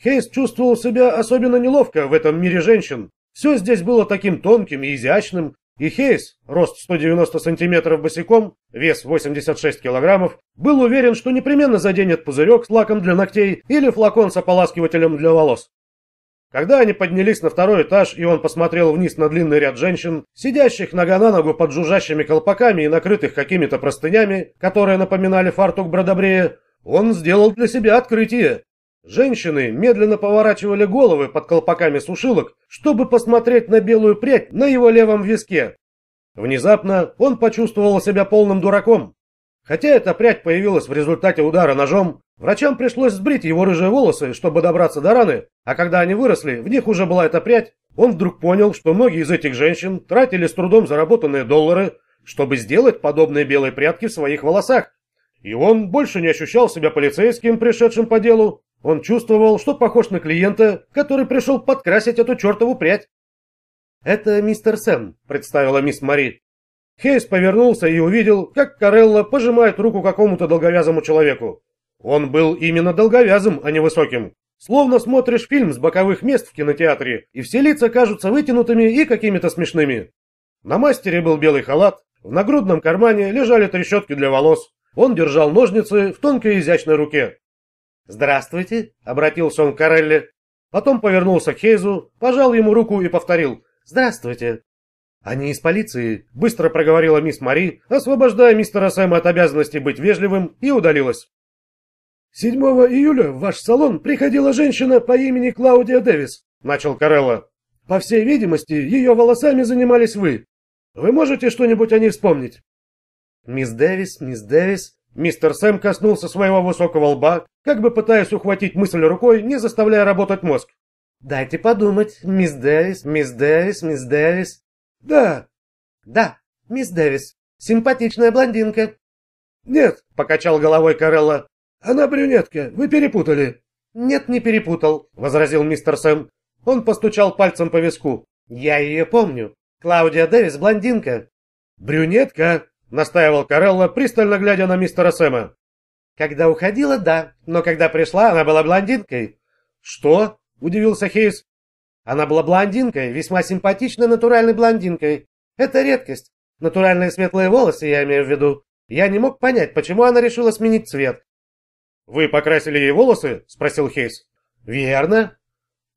Хейс чувствовал себя особенно неловко в этом мире женщин. Все здесь было таким тонким и изящным, и Хейс, рост 190 сантиметров босиком, вес 86 килограммов, был уверен, что непременно заденет пузырек с лаком для ногтей или флакон с ополаскивателем для волос. Когда они поднялись на второй этаж, и он посмотрел вниз на длинный ряд женщин, сидящих нога на ногу под жужжащими колпаками и накрытых какими-то простынями, которые напоминали фартук Бродобрея, он сделал для себя открытие. Женщины медленно поворачивали головы под колпаками сушилок, чтобы посмотреть на белую прядь на его левом виске. Внезапно он почувствовал себя полным дураком. Хотя эта прядь появилась в результате удара ножом, врачам пришлось сбрить его рыжие волосы, чтобы добраться до раны, а когда они выросли, в них уже была эта прядь, он вдруг понял, что многие из этих женщин тратили с трудом заработанные доллары, чтобы сделать подобные белые прядки в своих волосах. И он больше не ощущал себя полицейским, пришедшим по делу, он чувствовал, что похож на клиента, который пришел подкрасить эту чертову прядь. «Это мистер Сэм», — представила мисс Мари. Хейс повернулся и увидел, как Карелла пожимает руку какому-то долговязому человеку. Он был именно долговязым, а не высоким. Словно смотришь фильм с боковых мест в кинотеатре, и все лица кажутся вытянутыми и какими-то смешными. На мастере был белый халат, в нагрудном кармане лежали трещотки для волос. Он держал ножницы в тонкой изящной руке. «Здравствуйте», — обратился он к Карелле. Потом повернулся к Хейзу, пожал ему руку и повторил «Здравствуйте». «Они из полиции», — быстро проговорила мисс Мари, освобождая мистера Сэма от обязанности быть вежливым, и удалилась. 7 июля в ваш салон приходила женщина по имени Клаудия Дэвис, начал Карелла. По всей видимости, ее волосами занимались вы. Вы можете что-нибудь о ней вспомнить? Мисс Дэвис, мисс Дэвис, Мистер Сэм коснулся своего высокого лба, как бы пытаясь ухватить мысль рукой, не заставляя работать мозг. «Дайте подумать, мисс Дэвис, мисс Дэвис, мисс Дэвис». «Да». «Да, мисс Дэвис. Симпатичная блондинка». «Нет», — покачал головой Карелла. «Она брюнетка, вы перепутали». «Нет, не перепутал», — возразил мистер Сэм. Он постучал пальцем по виску. «Я ее помню. Клаудия Дэвис блондинка». «Брюнетка», настаивал Карелла, пристально глядя на мистера Сэма. «Когда уходила, да, но когда пришла, она была блондинкой». «Что?» – удивился Хейс. «Она была блондинкой, весьма симпатичной натуральной блондинкой. Это редкость. Натуральные светлые волосы, я имею в виду. Я не мог понять, почему она решила сменить цвет». «Вы покрасили ей волосы?» – спросил Хейс. «Верно».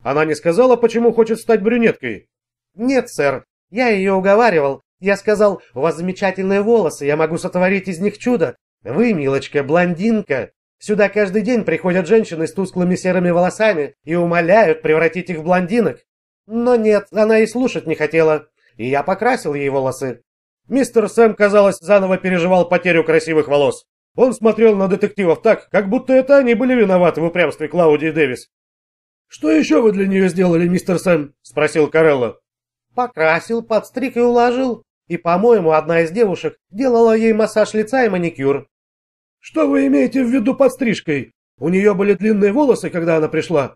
«Она не сказала, почему хочет стать брюнеткой?» «Нет, сэр. Я ее уговаривал, я сказал, у вас замечательные волосы, я могу сотворить из них чудо. Вы, милочка, блондинка. Сюда каждый день приходят женщины с тусклыми серыми волосами и умоляют превратить их в блондинок. Но нет, она и слушать не хотела. И я покрасил ей волосы. Мистер Сэм, казалось, заново переживал потерю красивых волос. Он смотрел на детективов так, как будто это они были виноваты в упрямстве Клаудии Дэвис. «Что еще вы для нее сделали, мистер Сэм?» — спросил Карелло. Покрасил, подстриг и уложил. И, по-моему, одна из девушек делала ей массаж лица и маникюр. Что вы имеете в виду под стрижкой? У нее были длинные волосы, когда она пришла.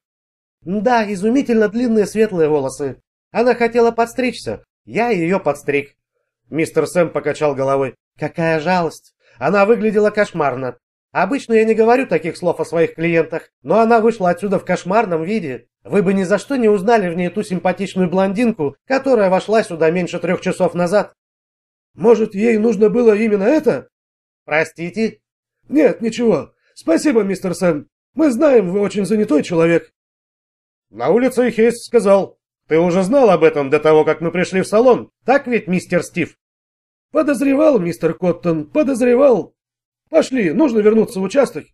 Да, изумительно длинные светлые волосы. Она хотела подстричься. Я ее подстриг. Мистер Сэм покачал головой. Какая жалость. Она выглядела кошмарно. Обычно я не говорю таких слов о своих клиентах, но она вышла отсюда в кошмарном виде. Вы бы ни за что не узнали в ней ту симпатичную блондинку, которая вошла сюда меньше трех часов назад. Может, ей нужно было именно это? Простите? Нет, ничего. Спасибо, мистер Сэм. Мы знаем, вы очень занятой человек. На улице их сказал. Ты уже знал об этом до того, как мы пришли в салон, так ведь, мистер Стив? Подозревал, мистер Коттон, подозревал, Пошли, нужно вернуться в участок.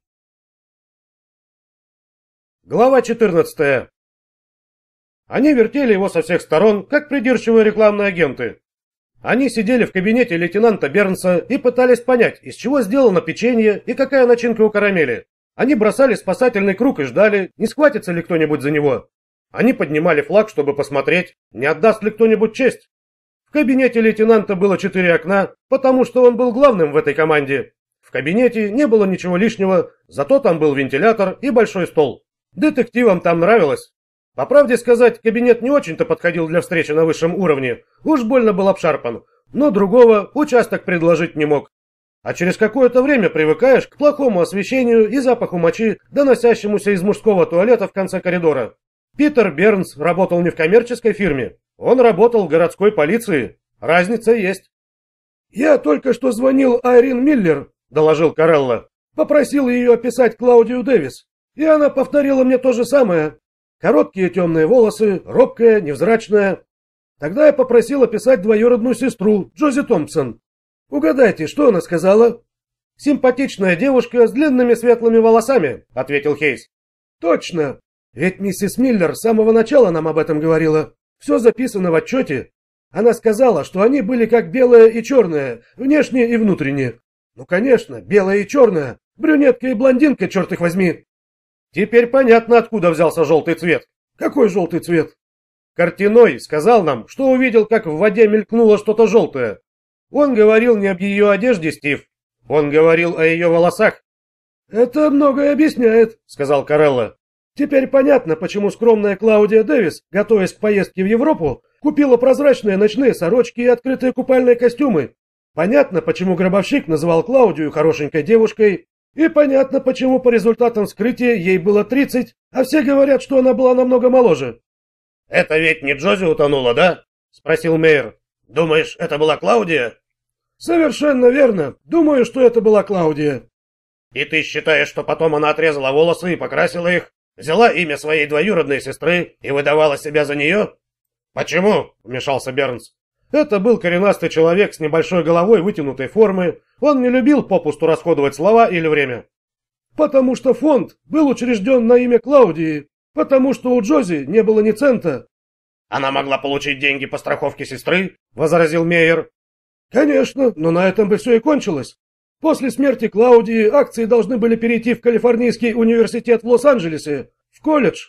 Глава 14. Они вертели его со всех сторон, как придирчивые рекламные агенты. Они сидели в кабинете лейтенанта Бернса и пытались понять, из чего сделано печенье и какая начинка у карамели. Они бросали спасательный круг и ждали, не схватится ли кто-нибудь за него. Они поднимали флаг, чтобы посмотреть, не отдаст ли кто-нибудь честь. В кабинете лейтенанта было четыре окна, потому что он был главным в этой команде, в кабинете не было ничего лишнего, зато там был вентилятор и большой стол. Детективам там нравилось. По правде сказать, кабинет не очень-то подходил для встречи на высшем уровне, уж больно был обшарпан, но другого участок предложить не мог. А через какое-то время привыкаешь к плохому освещению и запаху мочи, доносящемуся из мужского туалета в конце коридора. Питер Бернс работал не в коммерческой фирме, он работал в городской полиции. Разница есть. «Я только что звонил Айрин Миллер», — доложил Карелла. «Попросил ее описать Клаудию Дэвис, и она повторила мне то же самое. Короткие темные волосы, робкая, невзрачная. Тогда я попросил описать двоюродную сестру, Джози Томпсон. Угадайте, что она сказала?» «Симпатичная девушка с длинными светлыми волосами», — ответил Хейс. «Точно. Ведь миссис Миллер с самого начала нам об этом говорила. Все записано в отчете. Она сказала, что они были как белое и черное, внешне и внутренне. Ну, конечно, белая и черная, брюнетка и блондинка, черт их возьми. Теперь понятно, откуда взялся желтый цвет. Какой желтый цвет? Картиной сказал нам, что увидел, как в воде мелькнуло что-то желтое. Он говорил не об ее одежде, Стив. Он говорил о ее волосах. «Это многое объясняет», — сказал Карелла. «Теперь понятно, почему скромная Клаудия Дэвис, готовясь к поездке в Европу, купила прозрачные ночные сорочки и открытые купальные костюмы. Понятно, почему гробовщик называл Клаудию хорошенькой девушкой, и понятно, почему по результатам вскрытия ей было 30, а все говорят, что она была намного моложе. «Это ведь не Джози утонула, да?» — спросил Мейер. «Думаешь, это была Клаудия?» «Совершенно верно. Думаю, что это была Клаудия». «И ты считаешь, что потом она отрезала волосы и покрасила их, взяла имя своей двоюродной сестры и выдавала себя за нее?» «Почему?» — вмешался Бернс. Это был коренастый человек с небольшой головой вытянутой формы. Он не любил попусту расходовать слова или время. Потому что фонд был учрежден на имя Клаудии, потому что у Джози не было ни цента. Она могла получить деньги по страховке сестры, возразил Мейер. Конечно, но на этом бы все и кончилось. После смерти Клаудии акции должны были перейти в Калифорнийский университет в Лос-Анджелесе, в колледж.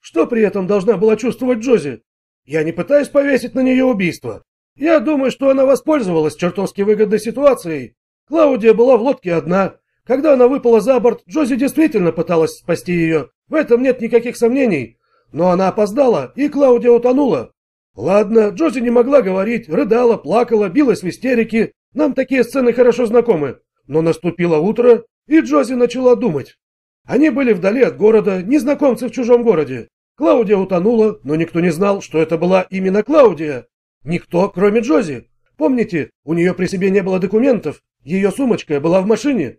Что при этом должна была чувствовать Джози? Я не пытаюсь повесить на нее убийство. Я думаю, что она воспользовалась чертовски выгодной ситуацией. Клаудия была в лодке одна. Когда она выпала за борт, Джози действительно пыталась спасти ее. В этом нет никаких сомнений. Но она опоздала, и Клаудия утонула. Ладно, Джози не могла говорить, рыдала, плакала, билась в истерике. Нам такие сцены хорошо знакомы. Но наступило утро, и Джози начала думать. Они были вдали от города, незнакомцы в чужом городе. Клаудия утонула, но никто не знал, что это была именно Клаудия. Никто, кроме Джози. Помните, у нее при себе не было документов, ее сумочка была в машине.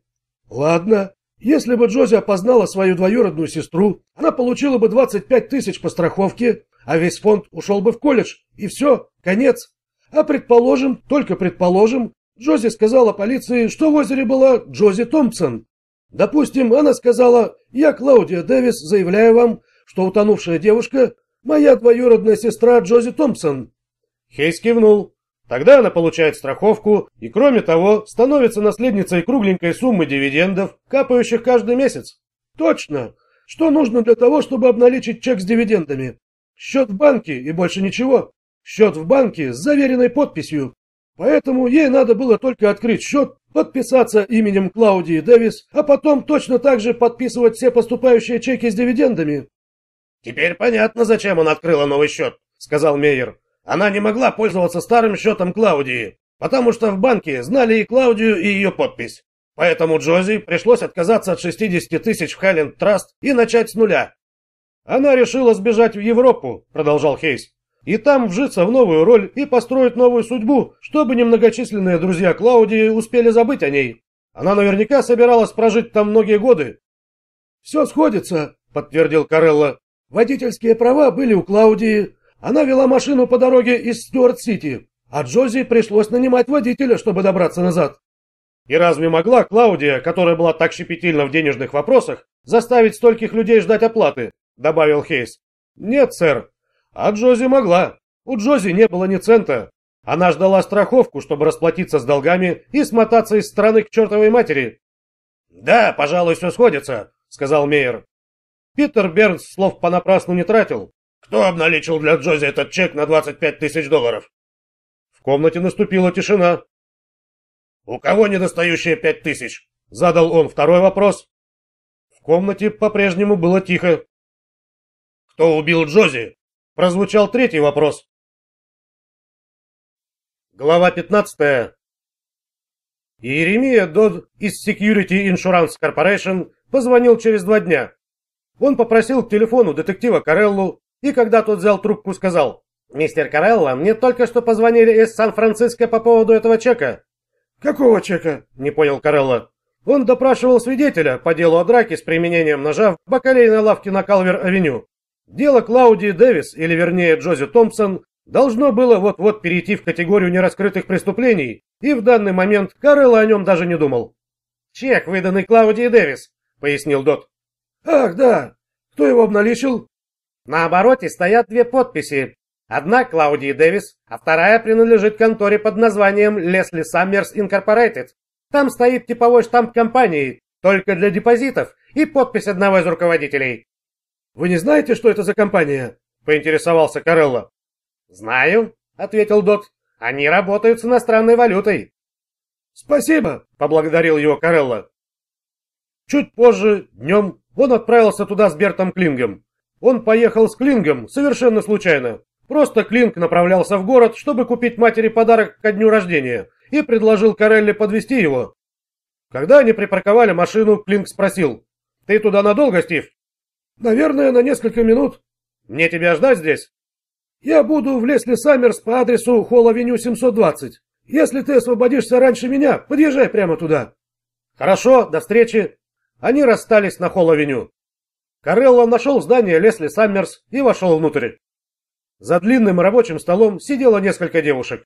Ладно, если бы Джози опознала свою двоюродную сестру, она получила бы 25 тысяч по страховке, а весь фонд ушел бы в колледж, и все, конец. А предположим, только предположим, Джози сказала полиции, что в озере была Джози Томпсон. Допустим, она сказала, я, Клаудия Дэвис, заявляю вам, что утонувшая девушка – моя двоюродная сестра Джози Томпсон. Хейс кивнул. Тогда она получает страховку и, кроме того, становится наследницей кругленькой суммы дивидендов, капающих каждый месяц. Точно. Что нужно для того, чтобы обналичить чек с дивидендами? Счет в банке и больше ничего. Счет в банке с заверенной подписью. Поэтому ей надо было только открыть счет, подписаться именем Клаудии Дэвис, а потом точно так же подписывать все поступающие чеки с дивидендами. «Теперь понятно, зачем он открыла новый счет», — сказал Мейер. Она не могла пользоваться старым счетом Клаудии, потому что в банке знали и Клаудию, и ее подпись. Поэтому Джози пришлось отказаться от 60 тысяч в Хайленд Траст и начать с нуля. Она решила сбежать в Европу, продолжал Хейс, и там вжиться в новую роль и построить новую судьбу, чтобы немногочисленные друзья Клаудии успели забыть о ней. Она наверняка собиралась прожить там многие годы. Все сходится, подтвердил Карелла. Водительские права были у Клаудии, она вела машину по дороге из Стюарт-Сити, а Джози пришлось нанимать водителя, чтобы добраться назад. И разве могла Клаудия, которая была так щепетильна в денежных вопросах, заставить стольких людей ждать оплаты? Добавил Хейс. Нет, сэр. А Джози могла. У Джози не было ни цента. Она ждала страховку, чтобы расплатиться с долгами и смотаться из страны к чертовой матери. «Да, пожалуй, все сходится», — сказал Мейер. Питер Бернс слов понапрасну не тратил. Кто обналичил для Джози этот чек на 25 тысяч долларов? В комнате наступила тишина. У кого недостающие пять тысяч? Задал он второй вопрос. В комнате по-прежнему было тихо. Кто убил Джози? Прозвучал третий вопрос. Глава 15. Иеремия Дод из Security Insurance Corporation позвонил через два дня. Он попросил к телефону детектива Кареллу и когда тот взял трубку, сказал, «Мистер Карелла, мне только что позвонили из Сан-Франциско по поводу этого чека». «Какого чека?» — не понял Карелла. Он допрашивал свидетеля по делу о драке с применением ножа в бакалейной лавке на Калвер-авеню. Дело Клаудии Дэвис, или вернее Джози Томпсон, должно было вот-вот перейти в категорию нераскрытых преступлений, и в данный момент Карелла о нем даже не думал. «Чек, выданный Клаудии Дэвис», — пояснил Дот. «Ах, да. Кто его обналичил?» На обороте стоят две подписи. Одна Клаудии Дэвис, а вторая принадлежит конторе под названием Лесли Саммерс Инкорпорейтед. Там стоит типовой штамп компании, только для депозитов, и подпись одного из руководителей. «Вы не знаете, что это за компания?» — поинтересовался Карелло. «Знаю», — ответил Дот. «Они работают с иностранной валютой». «Спасибо», — поблагодарил его Карелло. Чуть позже, днем, он отправился туда с Бертом Клингом. Он поехал с Клингом совершенно случайно. Просто Клинг направлялся в город, чтобы купить матери подарок ко дню рождения, и предложил Карелли подвести его. Когда они припарковали машину, Клинг спросил, «Ты туда надолго, Стив?» «Наверное, на несколько минут». «Мне тебя ждать здесь?» «Я буду в Лесли Саммерс по адресу Холл-Авеню 720. Если ты освободишься раньше меня, подъезжай прямо туда». «Хорошо, до встречи». Они расстались на Холл-Авеню. Карелла нашел здание Лесли Саммерс и вошел внутрь. За длинным рабочим столом сидело несколько девушек.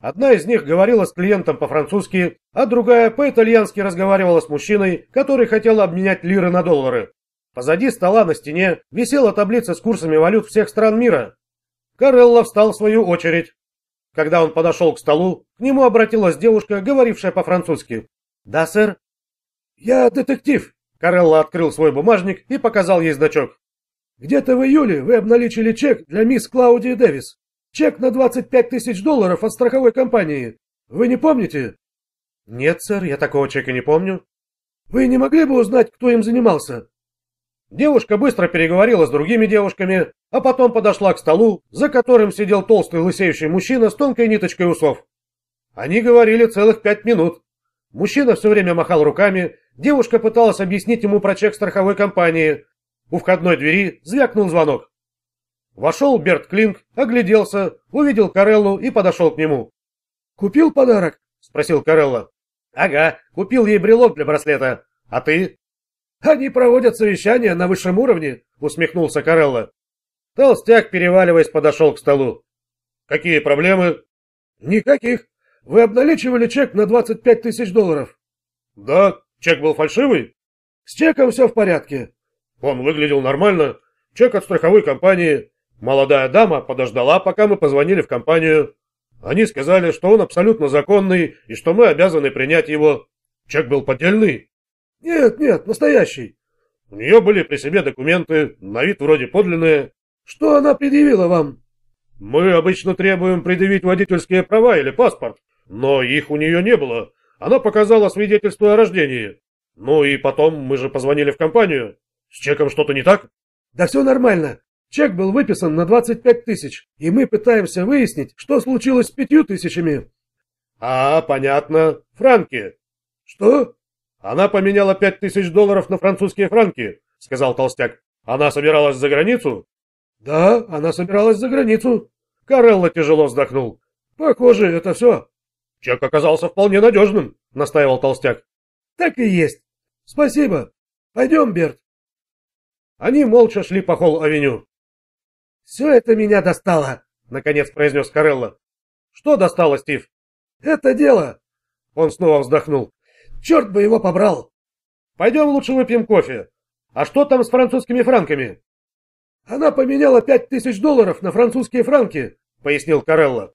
Одна из них говорила с клиентом по-французски, а другая по-итальянски разговаривала с мужчиной, который хотел обменять лиры на доллары. Позади стола на стене висела таблица с курсами валют всех стран мира. Карелла встал в свою очередь. Когда он подошел к столу, к нему обратилась девушка, говорившая по-французски. «Да, сэр?» «Я детектив», Карелла открыл свой бумажник и показал ей значок. «Где-то в июле вы обналичили чек для мисс Клаудии Дэвис. Чек на 25 тысяч долларов от страховой компании. Вы не помните?» «Нет, сэр, я такого чека не помню». «Вы не могли бы узнать, кто им занимался?» Девушка быстро переговорила с другими девушками, а потом подошла к столу, за которым сидел толстый лысеющий мужчина с тонкой ниточкой усов. Они говорили целых пять минут. Мужчина все время махал руками, Девушка пыталась объяснить ему про чек страховой компании. У входной двери звякнул звонок. Вошел Берт Клинк, огляделся, увидел Кареллу и подошел к нему. «Купил подарок?» — спросил Карелла. «Ага, купил ей брелок для браслета. А ты?» «Они проводят совещание на высшем уровне», — усмехнулся Карелла. Толстяк, переваливаясь, подошел к столу. «Какие проблемы?» «Никаких. Вы обналичивали чек на 25 тысяч долларов?» «Да, Чек был фальшивый? С чеком все в порядке. Он выглядел нормально. Чек от страховой компании. Молодая дама подождала, пока мы позвонили в компанию. Они сказали, что он абсолютно законный и что мы обязаны принять его. Чек был поддельный? Нет, нет, настоящий. У нее были при себе документы, на вид вроде подлинные. Что она предъявила вам? Мы обычно требуем предъявить водительские права или паспорт, но их у нее не было. Она показала свидетельство о рождении. Ну и потом мы же позвонили в компанию. С чеком что-то не так? Да все нормально. Чек был выписан на 25 тысяч, и мы пытаемся выяснить, что случилось с пятью тысячами. А, понятно. Франки. Что? Она поменяла пять тысяч долларов на французские франки, сказал Толстяк. Она собиралась за границу? Да, она собиралась за границу. Карелла тяжело вздохнул. Похоже, это все. Чек оказался вполне надежным, настаивал толстяк. Так и есть. Спасибо. Пойдем, Берт. Они молча шли по холл-авеню. «Все это меня достало», — наконец произнес Карелла. «Что достало, Стив?» «Это дело!» Он снова вздохнул. «Черт бы его побрал!» «Пойдем лучше выпьем кофе. А что там с французскими франками?» «Она поменяла пять тысяч долларов на французские франки», — пояснил Карелла.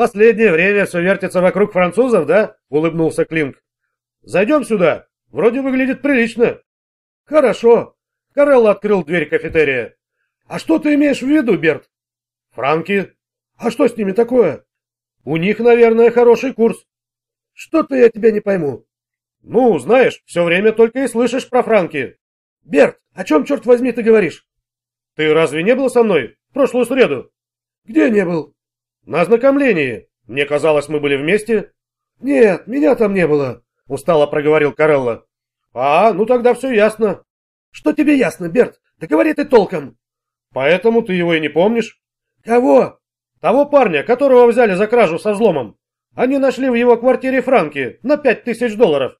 Последнее время все вертится вокруг французов, да? Улыбнулся Клинк. Зайдем сюда. Вроде выглядит прилично. Хорошо. Карелл открыл дверь кафетерия. А что ты имеешь в виду, Берт? Франки. А что с ними такое? У них, наверное, хороший курс. Что-то я тебя не пойму. Ну, знаешь, все время только и слышишь про Франки. Берт, о чем, черт возьми, ты говоришь? Ты разве не был со мной в прошлую среду? Где не был? На ознакомлении. Мне казалось, мы были вместе. Нет, меня там не было, устало проговорил Карелла. А, ну тогда все ясно. Что тебе ясно, Берт? Да говори ты толком. Поэтому ты его и не помнишь. Кого? Того парня, которого взяли за кражу со взломом. Они нашли в его квартире франки на пять тысяч долларов.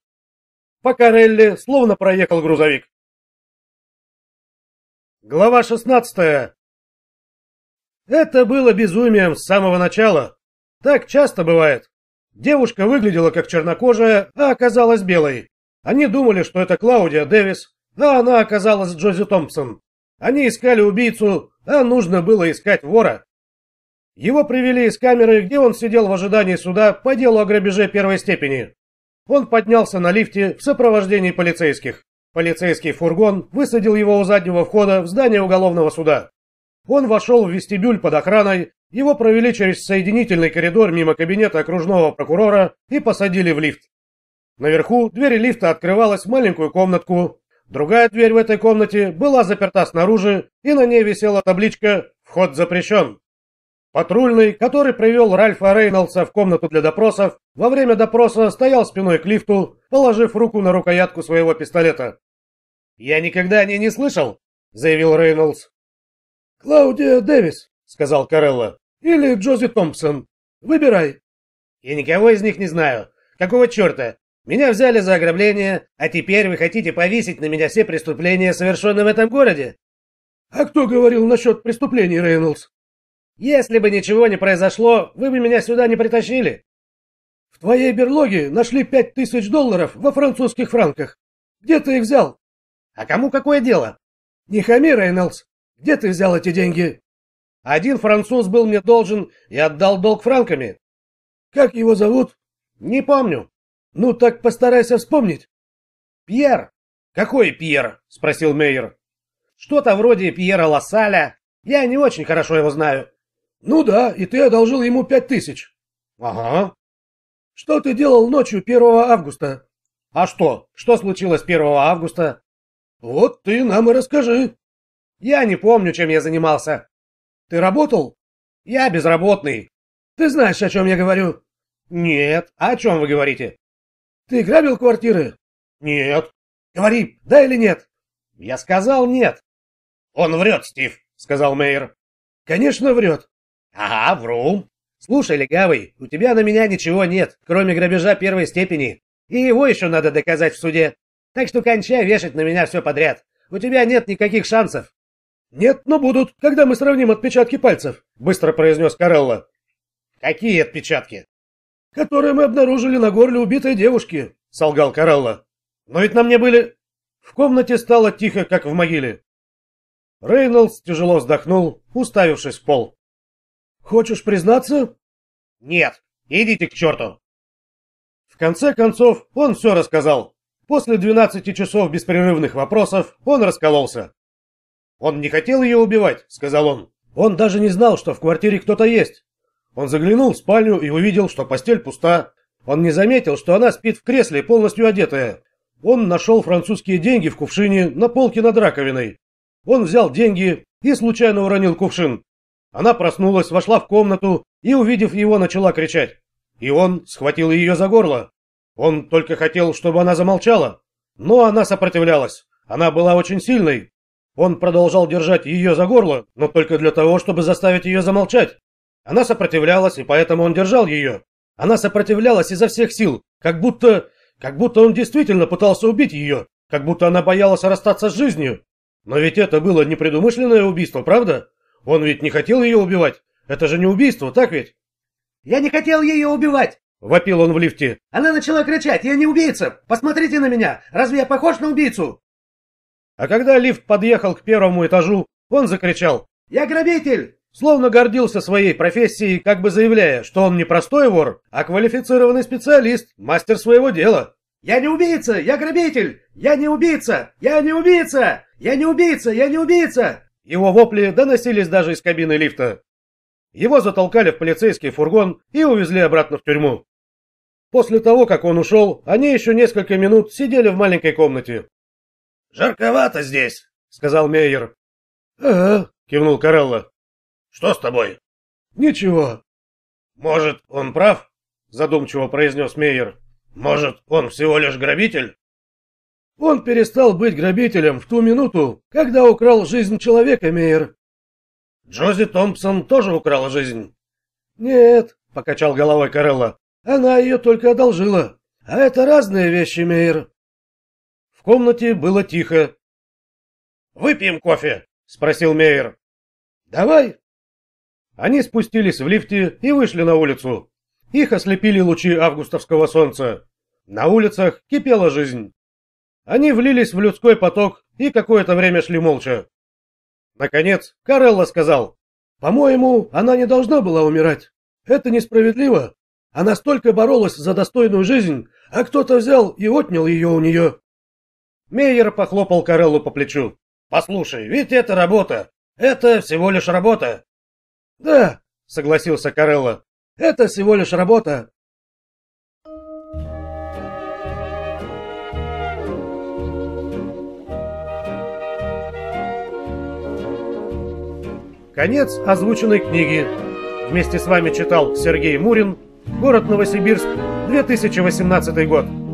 По Карелли словно проехал грузовик. Глава шестнадцатая. Это было безумием с самого начала. Так часто бывает. Девушка выглядела как чернокожая, а оказалась белой. Они думали, что это Клаудия Дэвис, а она оказалась Джози Томпсон. Они искали убийцу, а нужно было искать вора. Его привели из камеры, где он сидел в ожидании суда по делу о грабеже первой степени. Он поднялся на лифте в сопровождении полицейских. Полицейский фургон высадил его у заднего входа в здание уголовного суда. Он вошел в вестибюль под охраной, его провели через соединительный коридор мимо кабинета окружного прокурора и посадили в лифт. Наверху двери лифта открывалась в маленькую комнатку. Другая дверь в этой комнате была заперта снаружи, и на ней висела табличка «Вход запрещен». Патрульный, который привел Ральфа Рейнольдса в комнату для допросов, во время допроса стоял спиной к лифту, положив руку на рукоятку своего пистолета. «Я никогда о ней не слышал», — заявил Рейнольдс. «Клаудия Дэвис», — сказал Карелла, — «или Джози Томпсон. Выбирай». «Я никого из них не знаю. Какого черта? Меня взяли за ограбление, а теперь вы хотите повесить на меня все преступления, совершенные в этом городе?» «А кто говорил насчет преступлений, Рейнольдс?» «Если бы ничего не произошло, вы бы меня сюда не притащили». «В твоей берлоге нашли пять тысяч долларов во французских франках. Где ты их взял?» «А кому какое дело?» «Не хами, Рейнольдс. Где ты взял эти деньги? Один француз был мне должен и отдал долг франками. Как его зовут? Не помню. Ну так постарайся вспомнить. Пьер. Какой Пьер? Спросил Мейер. Что-то вроде Пьера Лассаля. Я не очень хорошо его знаю. Ну да, и ты одолжил ему пять тысяч. Ага. Что ты делал ночью 1 августа? А что? Что случилось 1 августа? Вот ты нам и расскажи. Я не помню, чем я занимался. Ты работал? Я безработный. Ты знаешь, о чем я говорю? Нет. А о чем вы говорите? Ты грабил квартиры? Нет. Говори, да или нет? Я сказал нет. Он врет, Стив, сказал Мейер. Конечно, врет. Ага, вру. Слушай, легавый, у тебя на меня ничего нет, кроме грабежа первой степени. И его еще надо доказать в суде. Так что кончай вешать на меня все подряд. У тебя нет никаких шансов. «Нет, но будут, когда мы сравним отпечатки пальцев», — быстро произнес Карелла. «Какие отпечатки?» «Которые мы обнаружили на горле убитой девушки», — солгал Карелла. «Но ведь на мне были...» В комнате стало тихо, как в могиле. Рейнольдс тяжело вздохнул, уставившись в пол. «Хочешь признаться?» «Нет, идите к черту!» В конце концов, он все рассказал. После 12 часов беспрерывных вопросов он раскололся. «Он не хотел ее убивать», — сказал он. «Он даже не знал, что в квартире кто-то есть. Он заглянул в спальню и увидел, что постель пуста. Он не заметил, что она спит в кресле, полностью одетая. Он нашел французские деньги в кувшине на полке над раковиной. Он взял деньги и случайно уронил кувшин. Она проснулась, вошла в комнату и, увидев его, начала кричать. И он схватил ее за горло. Он только хотел, чтобы она замолчала. Но она сопротивлялась. Она была очень сильной. Он продолжал держать ее за горло, но только для того, чтобы заставить ее замолчать. Она сопротивлялась, и поэтому он держал ее. Она сопротивлялась изо всех сил, как будто... как будто он действительно пытался убить ее, как будто она боялась расстаться с жизнью. Но ведь это было непредумышленное убийство, правда? Он ведь не хотел ее убивать. Это же не убийство, так ведь? «Я не хотел ее убивать!» — вопил он в лифте. «Она начала кричать! Я не убийца! Посмотрите на меня! Разве я похож на убийцу?» А когда лифт подъехал к первому этажу, он закричал «Я грабитель!» Словно гордился своей профессией, как бы заявляя, что он не простой вор, а квалифицированный специалист, мастер своего дела. «Я не убийца! Я грабитель! Я не убийца! Я не убийца! Я не убийца! Я не убийца!» Его вопли доносились даже из кабины лифта. Его затолкали в полицейский фургон и увезли обратно в тюрьму. После того, как он ушел, они еще несколько минут сидели в маленькой комнате. «Жарковато здесь», — сказал Мейер. «Ага», — кивнул Карелла. «Что с тобой?» «Ничего». «Может, он прав?» — задумчиво произнес Мейер. «Может, он всего лишь грабитель?» «Он перестал быть грабителем в ту минуту, когда украл жизнь человека, Мейер». «Джози Томпсон тоже украла жизнь?» «Нет», — покачал головой Карелла. «Она ее только одолжила. А это разные вещи, Мейер. В комнате было тихо. «Выпьем кофе?» — спросил Мейер. «Давай». Они спустились в лифте и вышли на улицу. Их ослепили лучи августовского солнца. На улицах кипела жизнь. Они влились в людской поток и какое-то время шли молча. Наконец, Карелла сказал, «По-моему, она не должна была умирать. Это несправедливо. Она столько боролась за достойную жизнь, а кто-то взял и отнял ее у нее». Мейер похлопал Кареллу по плечу. «Послушай, ведь это работа. Это всего лишь работа». «Да», — согласился Карелла, — «это всего лишь работа, Конец озвученной книги. Вместе с вами читал Сергей Мурин. Город Новосибирск, 2018 год.